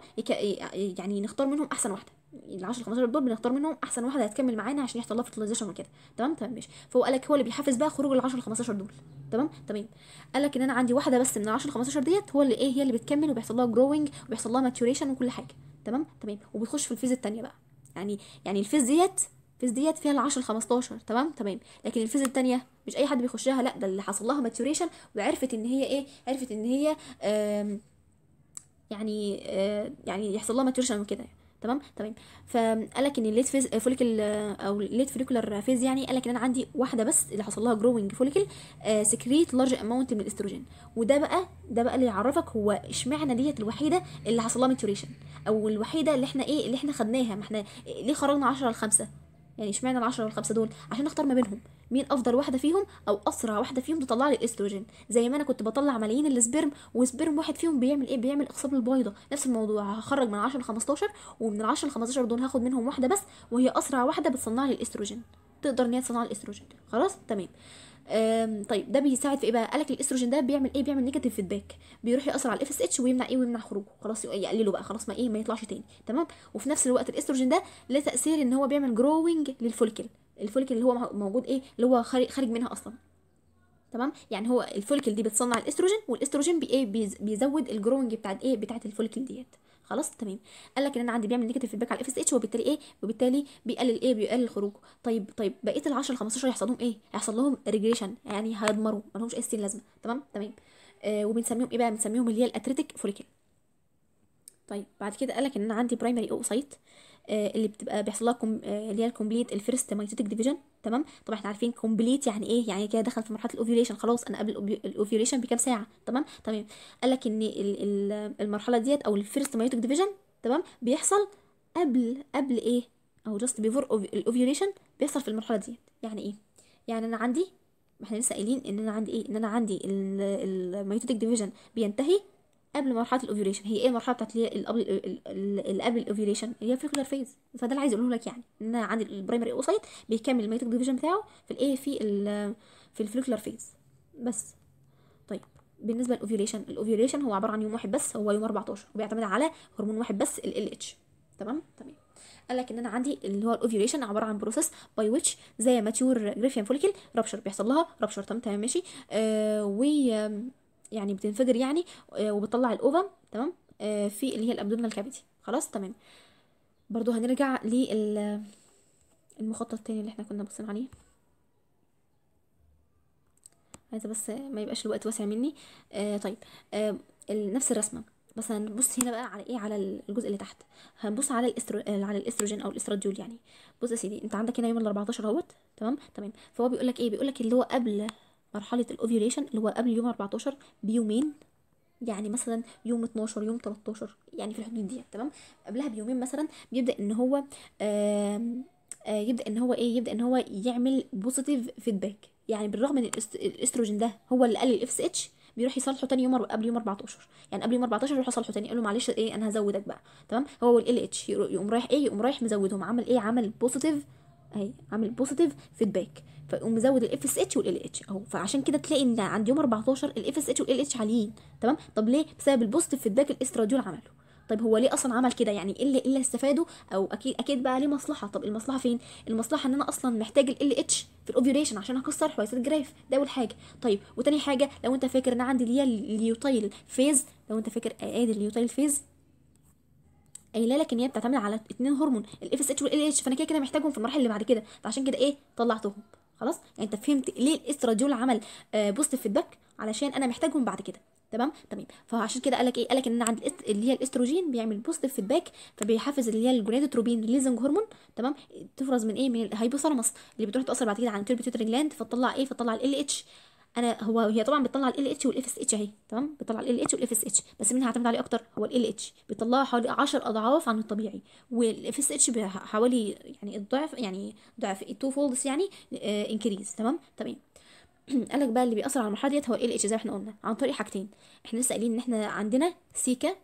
يعني نختار منهم احسن واحده ال 10 15 دول بنختار منهم احسن واحده هتكمل معانا عشان يحصل لها فيرتلايزيشن وكده تمام تمام طيب ماشي فهو قال لك هو اللي بيحفز بقى خروج ال 10 15 دول تمام تمام طيب. قال لك ان انا عندي واحده بس من ال 10 15 ديت هو اللي ايه هي اللي بتكمل وبيحصل لها جروينج وبيحصل لها ماتوريشن وكل حاجه تمام تمام طيب. وبيخش في الفيز الثانيه بقى يعني يعني الفيز ديت الفيز ديت فيها ال 10 15 تمام تمام لكن الفيز الثانيه مش اي حد بيخشها لا ده اللي حصل لها ماتوريشن وعرفت ان هي ايه عرفت ان هي يعني آه، يعني يحصل لها ماتوريشن وكده تمام تمام طيب. فقال لك ان الليت فيز فوليكل آه، او الليت فوليكولار فيز يعني قال لك ان انا عندي واحده بس اللي حصل لها جروينج فوليكل سكريت لارج اماونت من الاستروجين وده بقى ده بقى اللي يعرفك هو اشمعنى ديت الوحيده اللي حصل لها ميتوريشن او الوحيده اللي احنا ايه اللي احنا خدناها ما احنا إيه، ليه خرجنا 10 ل 5 يعني اشمعنى العشرة والخمسة دول عشان اختار ما بينهم مين افضل واحده فيهم او اسرع واحده فيهم تطلع لي الاستروجين زي ما انا كنت بطلع ملايين السبرم وسبرم واحد فيهم بيعمل ايه بيعمل اخصاب البويضه نفس الموضوع هخرج من 10 ل 15 ومن ال 10 ل 15 دول هاخد منهم واحده بس وهي اسرع واحده بتصنع لي الاستروجين تقدر ان هي تصنع الاستروجين خلاص تمام طيب ده بيساعد في ايه بقى قالك الاستروجين ده بيعمل ايه بيعمل نيجاتيف فيدباك بيروح ياثر على الاف اس اتش ويمنع ايه ويمنع خروجه خلاص يقلله بقى خلاص ما ايه ما يطلعش تاني تمام وفي نفس الوقت الاستروجين ده له تاثير ان هو بيعمل جروينج للفولكل الفولكل اللي هو موجود ايه اللي هو خارج منها اصلا تمام يعني هو الفولكل دي بتصنع الاستروجين والاستروجين بايه بيزود الجروينج بتاعت ايه بتاعت الفولكل ديت خلاص تمام قال لك ان انا عندي بيعمل نيجاتيف فيدباك على الاف اس اتش وبالتالي ايه وبالتالي بيقلل ايه بيقلل خروجه طيب طيب بقيه ال 10 ل 15 هيحصل لهم ايه هيحصل لهم ريجريشن يعني هيضمروا ما لهمش اي سن لازمه تمام تمام آه وبنسميهم ايه بقى بنسميهم اللي هي الاتريتيك فوليكل طيب بعد كده قال لك ان انا عندي برايمري اوسايت آه، اللي بتبقى بيحصل لها آه، اللي هي الكومبليت الفيرست مايتوتيك ديفيجن تمام طبعا احنا عارفين كومبليت يعني ايه يعني كده دخل في مرحله الاوفيوليشن خلاص انا قبل الاوفيوليشن بكام ساعه تمام تمام طيب، قال لك ان المرحله ديت او الفيرست مايتوتيك ديفيجن تمام بيحصل قبل قبل ايه او جاست بيفور الاوفيوليشن بيحصل في المرحله ديت يعني ايه يعني انا عندي احنا لسه قايلين ان انا عندي ايه ان انا عندي الميتوتيك ديفيجن بينتهي قبل مرحله الاوفيوليشن هي ايه المرحله بتاعت اللي قبل اللي قبل الاوفيوليشن هي فيكولار فيز فده اللي عايز اقوله لك يعني ان انا عندي البرايمري اوسايت بيكمل الميتك ديفيجن بتاعه في الايه في ال في الفيكولار فيز بس طيب بالنسبه للاوفيوليشن الاوفيوليشن هو عباره عن يوم واحد بس هو يوم 14 وبيعتمد على هرمون واحد بس ال اتش تمام تمام طيب. قال لك ان انا عندي اللي هو الاوفيوليشن عباره عن بروسيس باي ويتش زي ماتيور جريفيان فوليكل رابشر بيحصل لها رابشر تمام تمام ماشي آه و يعني بتنفجر يعني آه، وبتطلع الاوفم تمام آه، في اللي هي الابدومينال كافيتي خلاص تمام برضو هنرجع للمخطط التاني اللي احنا كنا باصين عليه عايزه بس ما يبقاش الوقت واسع مني آه طيب آه نفس الرسمه بس هنبص هنا بقى على ايه على الجزء اللي تحت هنبص على الاسترو آه، على الاستروجين او الاستراديول يعني بص يا سيدي انت عندك هنا يوم ال 14 اهوت تمام تمام فهو بيقول لك ايه بيقول لك اللي هو قبل مرحلة الاوفيوليشن اللي هو قبل يوم 14 بيومين يعني مثلا يوم 12 يوم 13 يعني في الحدود دي تمام قبلها بيومين مثلا بيبدا ان هو آه، يبدا ان هو ايه يبدا ان هو يعمل بوزيتيف فيدباك يعني بالرغم ان الاستروجين ده هو اللي قلل الاف اس اتش بيروح يصالحه تاني يوم قبل يوم 14 يعني قبل يوم 14 يروح يصالحه تاني يقول له معلش ايه انا هزودك بقى تمام هو ال اتش يقوم رايح ايه يقوم رايح مزودهم عمل ايه عمل بوزيتيف اهي عامل بوزيتيف فيدباك فيقوم مزود الاف اس اتش والال اتش اهو فعشان كده تلاقي ان عند يوم 14 الاف اس اتش والال اتش عاليين تمام طب ليه بسبب البوزيتيف فيدباك الاستراديول عمله طيب هو ليه اصلا عمل كده يعني ايه اللي ايه اللي استفاده او اكيد اكيد بقى ليه مصلحه طب المصلحه فين المصلحه ان انا اصلا محتاج ال اتش في الاوفيوليشن عشان اكسر حويصه الجراف ده اول حاجه طيب وتاني حاجه لو انت فاكر ان عندي اللي هي اليوتايل فيز لو انت فاكر آه، ادي اليوتايل فيز قايله لك ان هي بتعتمد على اتنين هرمون الاف اس اتش والال اتش فانا كده كده محتاجهم في المراحل اللي بعد كده فعشان كده ايه طلعتهم خلاص يعني انت فهمت ليه الاستراديول عمل آه بوست فيدباك علشان انا محتاجهم بعد كده تمام تمام طيب. فعشان كده قال لك ايه قال لك ان عند الاست... اللي هي الاستروجين بيعمل بوزيتيف فيدباك فبيحفز اللي هي الجونادوتروبين ريليزنج هرمون تمام تفرز من ايه من الهايبوثالاموس اللي بتروح تاثر بعد كده على التيربيوتري جلاند فتطلع ايه فتطلع ال اتش انا هو هي طبعا بتطلع ال اتش والاف اس اتش اهي تمام بتطلع ال اتش والاف اس اتش بس مين هيعتمد عليه اكتر هو ال اتش بيطلعه حوالي 10 اضعاف عن الطبيعي والاف اس اتش حوالي يعني الضعف يعني ضعف تو فولدز يعني انكريز آه، تمام تمام قال لك بقى اللي بيأثر على المرحله ديت هو ال اتش زي ما احنا قلنا عن طريق حاجتين احنا لسه قايلين ان احنا عندنا سيكا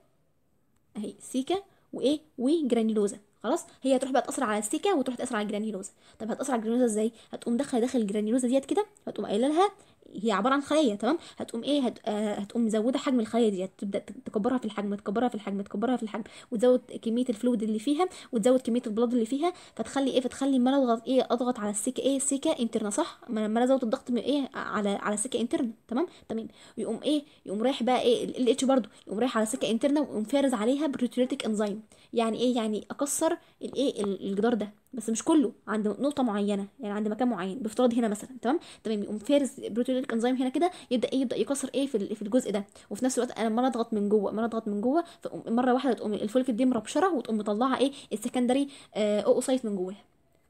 اهي سيكا وايه وجرانيلوزا خلاص هي هتروح بقى تاثر على السيكا وتروح تاثر على الجرانيلوزا طب هتاثر على الجرانيلوزا ازاي هتقوم داخله داخل الجرانيلوزا ديت كده هتقوم قايله لها هي عباره عن خليه تمام هتقوم ايه هت... آه، هتقوم مزوده حجم الخليه دي تبدا تكبرها في الحجم تكبرها في الحجم تكبرها في الحجم وتزود كميه الفلويد اللي فيها وتزود كميه البلاد اللي فيها فتخلي ايه فتخلي ما اضغط ايه اضغط على السكه ايه السكة انترنا صح ما ازود الضغط من ايه على على السكة انترنا تمام تمام يقوم ايه يقوم رايح بقى ايه ال اتش برده يقوم رايح على السكة انترنا ويقوم فارز عليها بروتيوليتيك انزيم يعني ايه يعني اكسر الايه الجدار ده بس مش كله عند نقطه معينه يعني عند مكان معين بافتراض هنا مثلا تمام تمام يقوم فارس بروتينيك انزيم هنا كده يبدا ايه يبدا يكسر ايه في في الجزء ده وفي نفس الوقت انا لما اضغط من جوه لما اضغط من جوه مره واحده تقوم الفولك دي مربشره وتقوم مطلعه ايه السكندري آه، اوسايت من جواها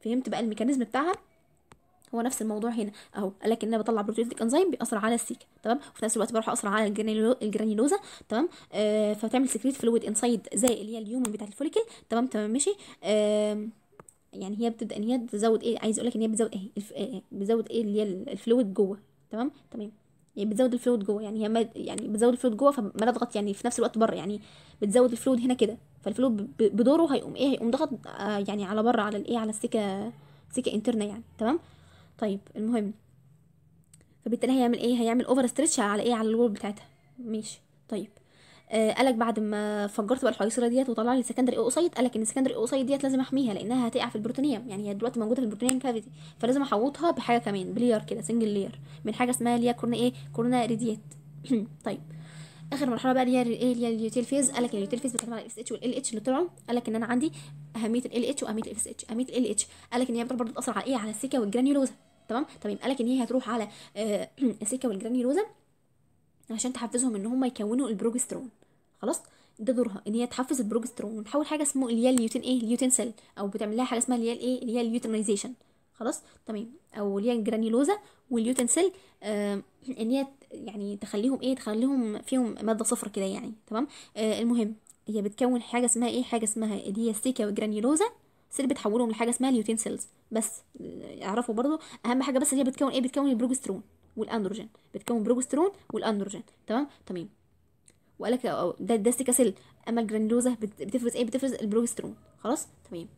فهمت بقى الميكانيزم بتاعها هو نفس الموضوع هنا اهو لكن انا بطلع بروتيوليتيك انزيم بيأثر على السيكا تمام وفي نفس الوقت بروح اثر على الجرانيلوزا تمام آه فتعمل سكريت فلويد انسايد زي اللي هي اليومن بتاعت الفوليكل تمام تمام ماشي آه يعني هي بتبدا ان هي تزود ايه عايز اقول لك ان هي بتزود إيه،, ايه بتزود ايه اللي هي الفلويد جوه تمام تمام يعني بتزود الفلويد جوه يعني هي ما يعني بتزود الفلويد جوه فما تضغط يعني في نفس الوقت بره يعني بتزود الفلويد هنا كده فالفلويد بدوره هيقوم ايه هيقوم ضغط آه، يعني على بره على الايه على السكه سكه انترنا يعني تمام طيب المهم فبالتالي هيعمل ايه هيعمل اوفر ستريتش على ايه على الوول بتاعتها ماشي طيب آه، قالك بعد ما فجرت بقى الحويصله ديت وطلع لي السكندري اوكسايد قالك ان السكندري اوسايت ديت لازم احميها لانها هتقع في البروتونيوم يعني هي دلوقتي موجوده في البروتونيوم كافيتي فلازم احوطها بحاجه كمان بلير كده سنجل لير من حاجه اسمها ليا كورنا ايه كورنا ريديت طيب اخر مرحله بقى اللي هي ايه اللي هي اليوتيل فيز قال لك اليوتيل فيز بتتكلم على الاف اس اتش والال اتش اللي طلعوا قال لك ان انا عندي اهميه الال اتش واهميه الاف اس اتش اهميه الال اتش قال لك ان هي برضه بتاثر على ايه على السيكا والجرانيولوزا تمام تمام طيب، قال لك ان هي هتروح على آه، السيكا والجرانيولوزا عشان تحفزهم ان هم يكونوا البروجسترون خلاص ده دورها ان هي تحفز البروجسترون وتحول حاجه اسمه اللي هي اليوتين ايه اليوتين سيل او بتعمل لها حاجه اسمها اللي اللي ايه اليوتينايزيشن خلاص تمام او اللي هي الجرانيولوزا واليوتين سيل آه ان هي يعني تخليهم ايه تخليهم فيهم ماده صفر كده يعني تمام آه المهم هي بتكون حاجه اسمها ايه حاجه اسمها اللي هي السيكا والجرانيولوزا سيل بتحولهم لحاجه اسمها اليوتين سيلز بس اعرفوا برضو اهم حاجه بس اللي هي بتكون ايه بتكون البروجسترون والاندروجين بتكون بروجسترون والاندروجين تمام تمام وقال لك ده ده سيل اما الجرانولوزا بتفرز ايه بتفرز البروجسترون خلاص تمام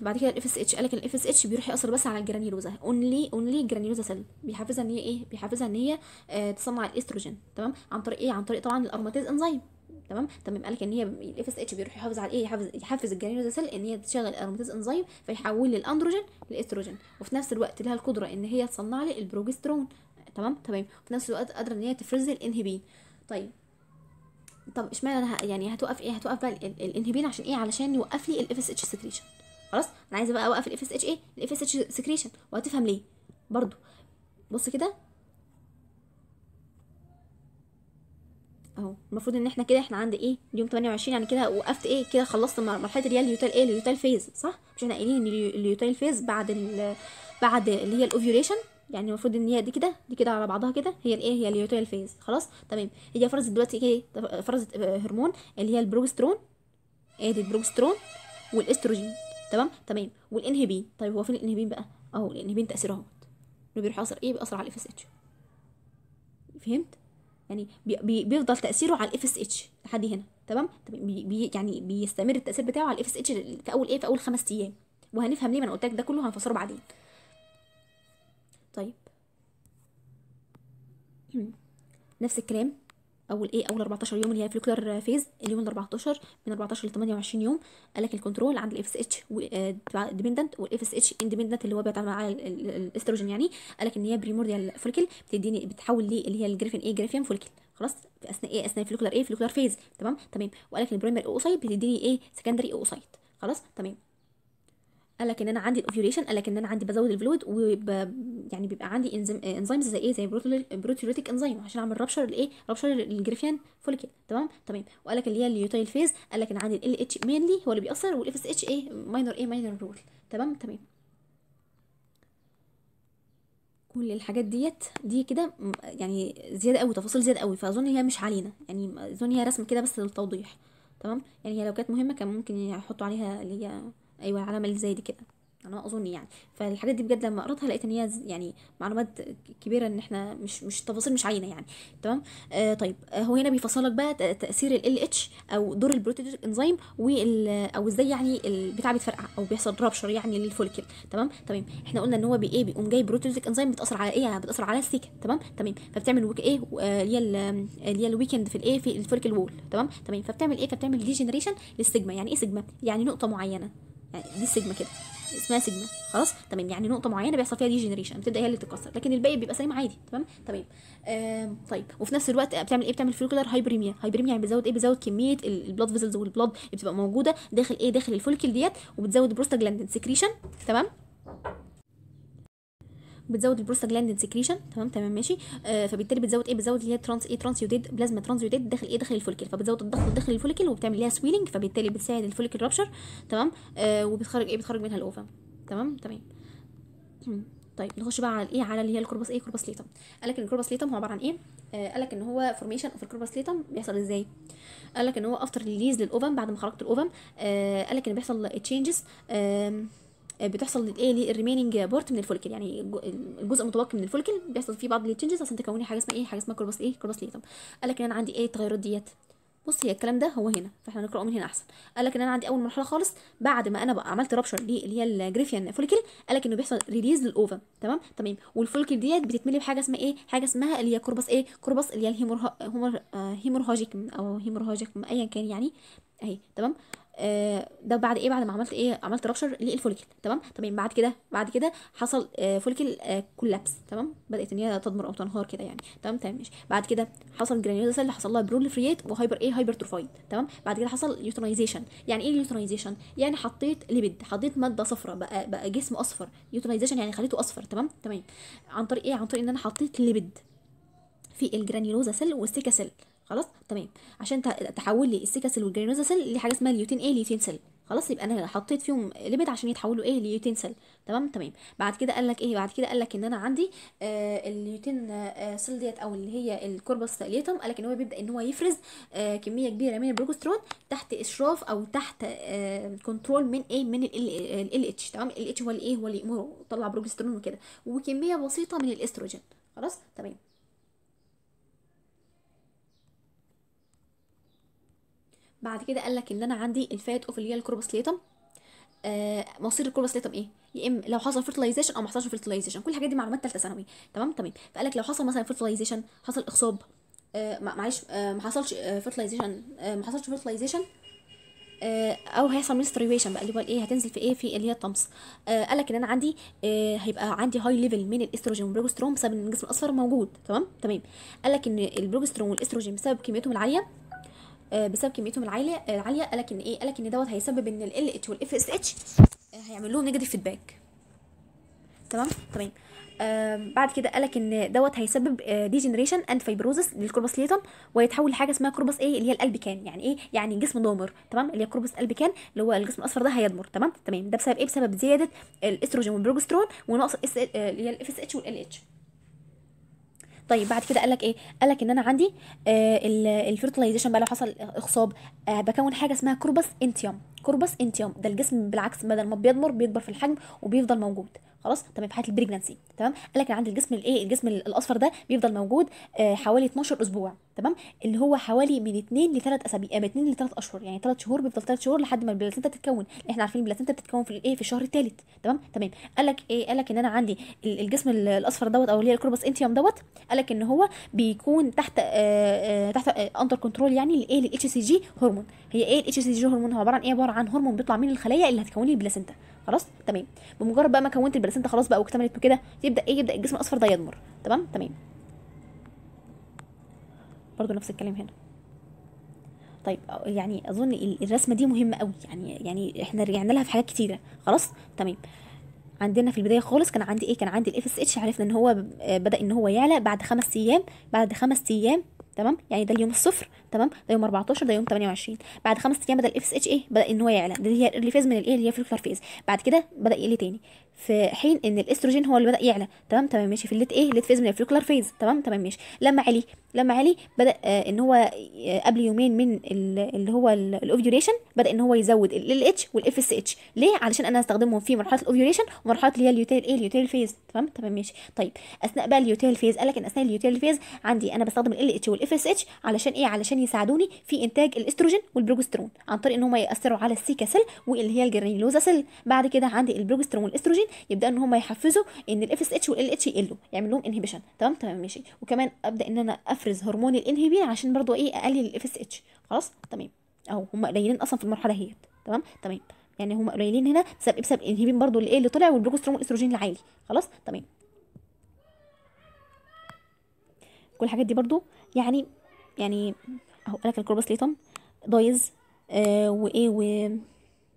بعد كده الاف اس اتش قال لك الاف اس اتش بيروح ياثر بس على الجرانولوزا اونلي اونلي الجرانيولوزا سيل بيحفزها ان هي ايه بيحفزها ان هي آه، تصنع الاستروجين تمام عن طريق ايه عن طريق طبعا الاروماتيز انزيم تمام تمام قال لك ان هي الاف اس اتش بيروح يحافظ على ايه يحافظ يحفز الجرانولوزا سيل ان هي تشغل الاروماتيز انزيم فيحول الاندروجين لاستروجين وفي نفس الوقت لها القدره ان هي تصنع لي البروجسترون تمام تمام وفي نفس الوقت قادره ان هي تفرز الانهبين طيب طب اشمعنى انا يعني هتوقف ايه هتوقف بقى الانهبين عشان ايه علشان يوقف لي الاف اس اتش سكريشن خلاص انا عايزه بقى اوقف الاف اس اتش ايه الاف اس اتش سكريشن وهتفهم ليه برضو بص كده اهو المفروض ان احنا كده احنا عند ايه يوم 28 يعني كده وقفت ايه كده خلصت مرحله اللي هي ايه اليوتال فيز صح مش احنا قايلين ان اليوتال فيز بعد بعد اللي هي الاوفيوليشن يعني المفروض ان هي دي كده دي كده على بعضها كده هي الايه هي اليوتيل فيز خلاص تمام هي فرزت دلوقتي ايه فرزت هرمون اللي هي البروجسترون ادي البروجسترون والاستروجين تمام تمام والانهبين طيب هو فين الانهبين بقى اهو الانهبين تاثيره اهوت انه بيروح ياثر ايه بيأثر على الاف اس اتش فهمت يعني بي بي بيفضل تاثيره على الاف اس اتش لحد هنا تمام بي بي يعني بيستمر التاثير بتاعه على الاف اس اتش في اول ايه في اول خمس ايام وهنفهم ليه ما انا قلت لك ده كله هنفسره بعدين طيب نفس الكلام اول ايه اول 14 يوم اللي هي فلوكلر فيز اليوم ال 14 من 14 ل 28 يوم قال لك الكنترول عند الاف اس اتش ديبندنت والاف اس اتش اندبندنت اللي هو بيتعامل مع الاستروجين يعني قال لك ان هي بريمورديال فوليكل بتديني بتحول لي اللي هي الجريفين ايه جريفين فوليكل خلاص في اثناء ايه اثناء فلوكلر ايه فلوكلر فيز تمام تمام وقال لك البريمير البرايمري اوسايت بتديني ايه سكندري اوسايت خلاص تمام قال لك ان انا عندي الاوفيوليشن قال لك ان انا عندي بزود الفلويد وب... يعني بيبقى عندي انزيم انزيمز زي ايه زي بروتيوريتيك انزيم عشان اعمل رابشر الايه رابشر الجريفيان فوليكل تمام تمام طيب. وقال لك اللي هي اليوتايل فيز قال لك ان عندي ال اتش مينلي هو اللي بيأثر والاف اس اتش ايه ماينر ايه ماينر رول تمام تمام طيب. كل الحاجات ديت دي كده يعني زياده قوي تفاصيل زياده قوي فاظن هي مش علينا يعني اظن هي رسم كده بس للتوضيح تمام يعني هي لو كانت مهمه كان ممكن يحطوا عليها اللي هي ايوه العلامه اللي زي دي كده انا اظن يعني فالحاجات دي بجد لما قراتها لقيت ان هي يعني معلومات كبيره ان احنا مش مش تفاصيل مش عينه يعني تمام آه طيب آه هو هنا بيفصل لك بقى تاثير ال اتش او دور البروتيج انزيم وال او ازاي يعني البتاع بيتفرقع او بيحصل رابشر يعني للفوليكل تمام تمام احنا قلنا ان هو بي ايه بيقوم جاي بروتيجيك انزيم بتاثر على ايه يعني بتاثر على السيكا تمام تمام فبتعمل ويك ايه اللي هي آه، اللي هي الويكند في الايه في الفوليكل وول تمام تمام فبتعمل ايه فبتعمل ديجنريشن للسيجما يعني ايه سيجما يعني نقطه معينه دي السيجما كده اسمها سيجما خلاص تمام يعني نقطه معينه بيحصل فيها دي جنريشن بتبدا هي اللي تتكسر لكن الباقي بيبقى سليم عادي تمام تمام آه طيب وفي نفس الوقت بتعمل ايه بتعمل فولكلر هايبريميا هايبريميا يعني بتزود ايه بتزود كميه البلاد فيزلز والبلاد بتبقى موجوده داخل ايه داخل الفولكل ديت وبتزود بروستاجلاندين سكريشن تمام بتزود البروستاجلاندين سكريشن تمام تمام ماشي آه فبالتالي بتزود ايه بتزود اللي هي ترانس ايه يوديد بلازما يوديد داخل ايه داخل الفوليكل فبتزود الضغط داخل الفوليكل وبتعمل ليها سويلنج فبالتالي بتساعد الفوليكل رابشر تمام آه وبتخرج ايه بتخرج منها الاوفا تمام تمام طيب نخش بقى على ايه على اللي هي الكربس ايه كربس ليتم قال لك ان الكربس ليتم هو عباره عن ايه آه قال لك ان هو فورميشن اوف الكربس ليتم بيحصل ازاي قال لك ان هو افتر ريليز للاوفم بعد ما خرجت الاوفم آه قال لك ان بيحصل تشينجز آه آه، بتحصل ايه للريميننج بورت من الفولكل يعني الجزء المتبقي من الفولكل بيحصل فيه بعض التشنجز عشان تكوني حاجه اسمها ايه حاجه اسمها كربس ايه كربس ليتم قال لك ان انا عندي ايه التغيرات ديت بص هي الكلام ده هو هنا فاحنا هنقراه من هنا احسن قال لك ان انا عندي اول مرحله خالص بعد ما انا بقى عملت رابشر اللي هي الجريفيان فوليكل قال لك انه بيحصل ريليز للاوفا تمام تمام والفوليكل ديت بتتملي بحاجه اسمها ايه حاجه اسمها اللي هي كوربس ايه كوربس اللي هي هيمور الهيمورهاجيك او هيمورهاجيك ايا كان يعني اهي تمام آه ده بعد ايه بعد ما عملت ايه عملت رابشر للفوليكل تمام تمام بعد كده بعد كده حصل آه فوليكل آه كولابس تمام بدات ان هي تضمر او تنهار كده يعني تمام تمام ماشي بعد كده حصل جرانيولا سيل حصل لها بروليفريت وهايبر ايه هايبر تروفايد تمام بعد كده حصل يوتنايزيشن يعني ايه يوتنايزيشن يعني حطيت ليبيد حطيت ماده صفراء بقى بقى جسم اصفر يوتنايزيشن يعني خليته اصفر تمام تمام عن طريق ايه عن طريق ان انا حطيت ليبيد في الجرانيولوزا سيل والسيكا سيل خلاص تمام عشان تحول لي سيل والجرينوزا سيل لحاجه اسمها ليوتين ايه ليوتين سيل خلاص يبقى انا حطيت فيهم ليميت عشان يتحولوا ايه ليوتين سيل تمام تمام بعد كده قال لك ايه بعد كده قال لك ان انا عندي آه الليوتين آه سيل ديت او اللي هي الكوربس تاليتم قال لك ان هو بيبدا ان هو يفرز آه كميه كبيره من البروجسترون تحت اشراف او تحت آه كنترول من ايه من ال اتش تمام ال اتش هو الايه هو اللي يطلع بروجسترون وكده وكميه بسيطه من الاستروجين خلاص تمام بعد كده قال لك ان انا عندي الفات اوف اللي هي الكروبسليتم آه مصير الكروبسليتم ايه يا اما لو حصل فيرتلايزيشن او ما حصلش فيرتلايزيشن كل الحاجات دي معلومات ثالثه ثانوي تمام تمام طيب. فقال لك لو حصل مثلا فيرتلايزيشن حصل اخصاب آه معلش آه، ما حصلش فيرتلايزيشن آه، آه، ما حصلش فيرتلايزيشن او هيحصل منستريويشن بقى اللي هو الايه هتنزل في ايه في اللي هي الطمس آه قال لك ان انا عندي آه هيبقى عندي هاي ليفل من الاستروجين والبروجسترون بسبب ان الجسم الاصفر موجود تمام تمام قال لك ان البروجسترون والاستروجين بسبب كميتهم العاليه آه، بسبب كميتهم العاليه آه، العاليه قال لك ان ايه قال لك ان دوت هيسبب ان ال ال اتش والاف اس آه، اتش هيعمل لهم نيجاتيف فيدباك تمام تمام بعد كده قالك ان دوت هيسبب ديجنريشن اند فيبروزس للكربس ليتم ويتحول لحاجه اسمها كربس ايه اللي هي القلب كان يعني ايه يعني جسم ضامر تمام اللي هي كربس قلب كان اللي هو الجسم الاصفر ده هيضمر تمام تمام ده بسبب ايه بسبب زياده الاستروجين والبروجسترون ونقص اللي هي الاف اس اتش والال اتش طيب بعد كده قال لك ايه قال لك ان انا عندي آه الفيرتلايزيشن بقى لو حصل اخصاب آه بكون حاجه اسمها كوربس انتيوم كوربس انتيوم ده الجسم بالعكس بدل ما بيضمر بيكبر في الحجم وبيفضل موجود خلاص تمام في حاله البريجنسي تمام قال لك انا عندي الجسم الايه الجسم الاصفر ده بيفضل موجود آه، حوالي 12 اسبوع تمام اللي هو حوالي من 2 ل 3 اسابيع آه، من 2 ل 3 اشهر يعني 3 شهور بيفضل 3 شهور لحد ما البلاسينتا تتكون احنا عارفين البلاسينتا بتتكون في الايه في الشهر الثالث تمام تمام قال لك ايه قال لك ان انا عندي الجسم الاصفر دوت او اللي هي الكوربس انتيوم دوت قال لك ان هو بيكون تحت آه, آه، تحت اندر كنترول يعني الايه الاتش سي جي هرمون هي ايه الاتش سي جي هرمون هو عباره عن ايه عباره عن هرمون بيطلع من الخلايا اللي هتكون لي البلاسينتا خلاص تمام بمجرد بقى ما كونت البلاسنتا خلاص بقى واكتملت وكده يبدا ايه يبدا الجسم الاصفر ده يضمر تمام تمام برضو نفس الكلام هنا طيب يعني اظن الرسمه دي مهمه قوي يعني يعني احنا رجعنا لها في حاجات كتيره خلاص تمام عندنا في البدايه خالص كان عندي ايه كان عندي الاف اس اتش عرفنا ان هو آه، بدا ان هو يعلى بعد خمس ايام بعد خمس ايام تمام يعني ده اليوم الصفر تمام ده يوم 14 ده يوم 28 بعد خمس ايام بدا الاف اس اتش ايه بدا ان هو يعلى دي هي الايرلي فيز من الايه اللي هي فوليكولار فيز بعد كده بدا يقل تاني في حين ان الاستروجين هو اللي بدا يعلى تمام تمام ماشي في الليت ايه الليت فيز من الفلوكلر فيز تمام تمام ماشي لما علي لما علي بدا آه ان هو آه قبل يومين من اللي هو الاوفيوليشن بدا ان هو يزود ال اتش والاف اس اتش ليه علشان انا استخدمهم في مرحله الاوفيوليشن ومرحله اللي هي اليوتيل ايه اليوتيل فيز تمام تمام ماشي طيب اثناء بقى اليوتيل فيز قال لك ان اثناء اليوتيل فيز عندي انا بستخدم ال اتش والاف اس اتش علشان ايه علشان يساعدوني في انتاج الاستروجين والبروجسترون عن طريق ان هم ياثروا على السيكا سيل واللي هي الجرانيولوزا سيل بعد كده عندي البروجسترون والاستروجين يبدا ان هم يحفزوا ان الاف اس اتش والال اتش يقلوا e يعمل لهم انهبيشن تمام تمام ماشي وكمان ابدا ان انا افرز هرمون الانهبين عشان برضو ايه اقلل الاف اس اتش خلاص تمام اهو هم قليلين اصلا في المرحله هيت تمام تمام يعني هم قليلين هنا بسبب بسبب الانهبين برضو الايه اللي طلع والبروجسترون والاستروجين العالي خلاص تمام كل الحاجات دي برضو يعني يعني اهو لك الكوربوسليتم دايز آه وايه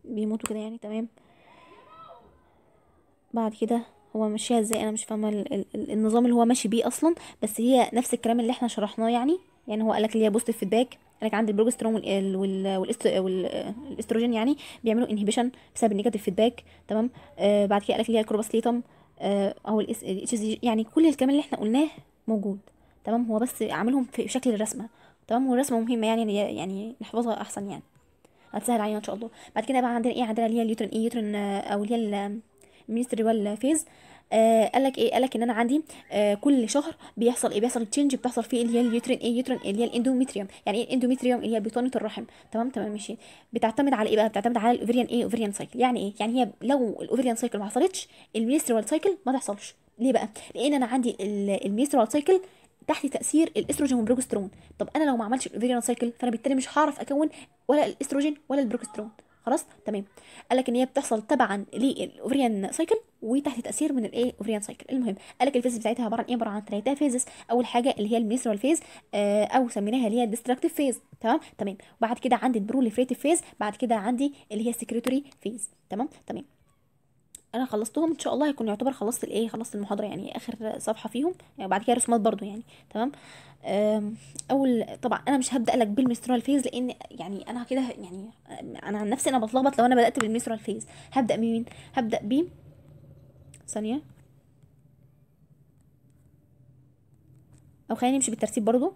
بيموتوا كده يعني تمام بعد كده هو ماشيها ازاي انا مش فاهمه النظام اللي هو ماشي بيه اصلا بس هي نفس الكلام اللي احنا شرحناه يعني يعني هو قالك اللي هي بوست فيدباك قالك عند البروجسترون والاستروجين يعني بيعملوا انهبيشن بسبب النيجاتيف فيدباك تمام آه بعد كده قالك اللي هي الكروباسليتم آه او الاس يعني كل الكلام اللي احنا قلناه موجود تمام هو بس عاملهم في شكل الرسمه تمام والرسمه مهمه يعني يعني نحفظها احسن يعني هتسهل علينا ان شاء الله بعد كده بقى عندنا ايه عندنا اللي هي اليوترين ايه يوترن آه، او اللي هي المينستريوال فيز آه قالك ايه قالك ان انا عندي آه كل شهر بيحصل ايه بيحصل تشينج بتحصل فيه اللي هي اليوترين ايه يوترين اللي هي الاندوميتريوم يعني ايه الاندوميتريوم اللي هي بطانه الرحم تمام تمام ماشي بتعتمد على ايه بقى بتعتمد على الاوفريان ايه اوفريان سايكل يعني ايه يعني هي لو الاوفريان سايكل ما حصلتش المينستريوال سايكل ما تحصلش ليه بقى لان انا عندي المينستريوال سايكل تحت تاثير الاستروجين والبروجسترون طب انا لو ما عملتش الاوفيريان سايكل فانا بالتالي مش هعرف اكون ولا الاستروجين ولا البروجسترون خلاص تمام قال لك ان هي بتحصل تبعا للاوفريان سايكل وتحت تاثير من الايه اوفيريان سايكل المهم قال لك الفيز بتاعتها عباره عن ايه عباره عن ثلاثه فيزز اول حاجه اللي هي المينسترال فيز آه، او سميناها اللي هي الديستركتيف فيز تمام تمام وبعد كده عندي البروليفريتيف فيز بعد كده عندي اللي هي السكريتوري فيز تمام تمام انا خلصتهم ان شاء الله هيكون يعتبر خلصت الايه خلصت المحاضره يعني اخر صفحه فيهم يعني بعد كده رسومات برضو يعني تمام اول طبعا انا مش هبدا لك بالميسترال فيز لان يعني انا كده يعني انا عن نفسي انا بتلخبط لو انا بدات بالميسترال فيز هبدا بمين هبدا ب ثانيه او خلينا نمشي بالترتيب برضو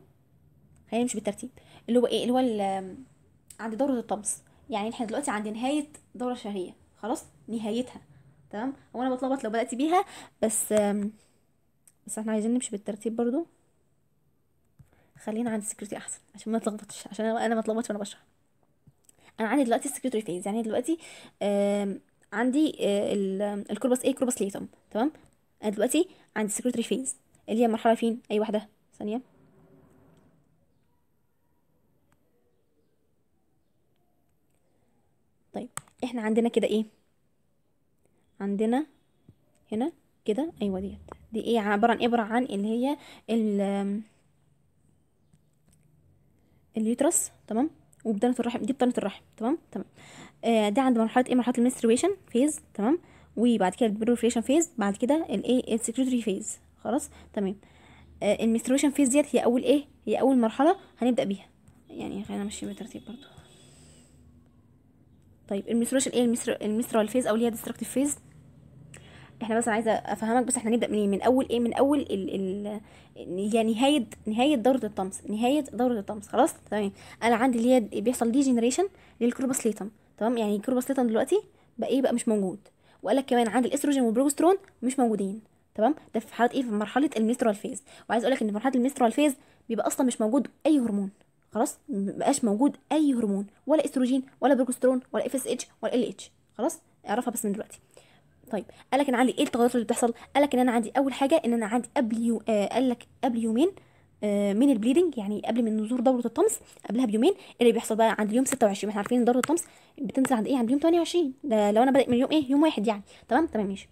خلينا نمشي بالترتيب اللي هو ايه اللي هو عند دوره الطبس يعني احنا دلوقتي عند نهايه دوره شهريه خلاص نهايتها تمام هو انا بتلخبط لو بدات بيها بس بس احنا عايزين نمشي بالترتيب برضو خلينا عند السكيورتي احسن عشان ما تلخبطش عشان انا ما اتلخبطش وانا بشرح انا عندي دلوقتي السكيورتي فيز يعني دلوقتي عندي آه، الكربس ايه كوربس ليتم تمام انا دلوقتي عندي السكيورتي فيز اللي هي مرحله فين اي واحده ثانيه طيب احنا عندنا كده ايه عندنا هنا كده ايوه ديت دي ايه عباره عن ابره إيه؟ عن اللي هي ال اليوترس تمام وبطنه الرحم دي بطنه الرحم تمام تمام آه ده عند مرحله ايه مرحله المنستريشن فيز تمام وبعد كده البروفريشن فيز بعد كده الايه السكريتوري فيز خلاص تمام آه المنستريشن فيز ديت هي اول ايه هي اول مرحله هنبدا بيها يعني خلينا نمشي بالترتيب برضو طيب المنستريشن ايه المنسترال فيز او اللي هي الدستركتيف فيز احنا بس عايزه افهمك بس احنا نبدا منين من اول ايه من اول ال ال يعني نهايه نهايه دوره الطمس نهايه دوره الطمس خلاص تمام انا عندي اللي هي بيحصل دي جنريشن للكروباسليتم تمام يعني الكروباسليتم دلوقتي بقى ايه بقى مش موجود وقال لك كمان عند الاستروجين والبروجسترون مش موجودين تمام ده في حاله ايه في مرحله المسترال فيز وعايز اقول لك ان في مرحله المسترال فيز بيبقى اصلا مش موجود اي هرمون خلاص مبقاش موجود اي هرمون ولا استروجين ولا بروجسترون ولا اف اس اتش ولا ال اتش خلاص اعرفها بس من دلوقتي طيب قال لك انا عندي ايه التغيرات اللي بتحصل قال لك ان انا عندي اول حاجه ان انا عندي قبل يو... آه قال لك قبل يومين آه من البليدنج يعني قبل من نزول دوره الطمس قبلها بيومين اللي بيحصل بقى عند اليوم 26 احنا عارفين دوره الطمس بتنزل عند ايه عند اليوم 28 ده لو انا بدات من يوم ايه يوم واحد يعني تمام تمام ماشي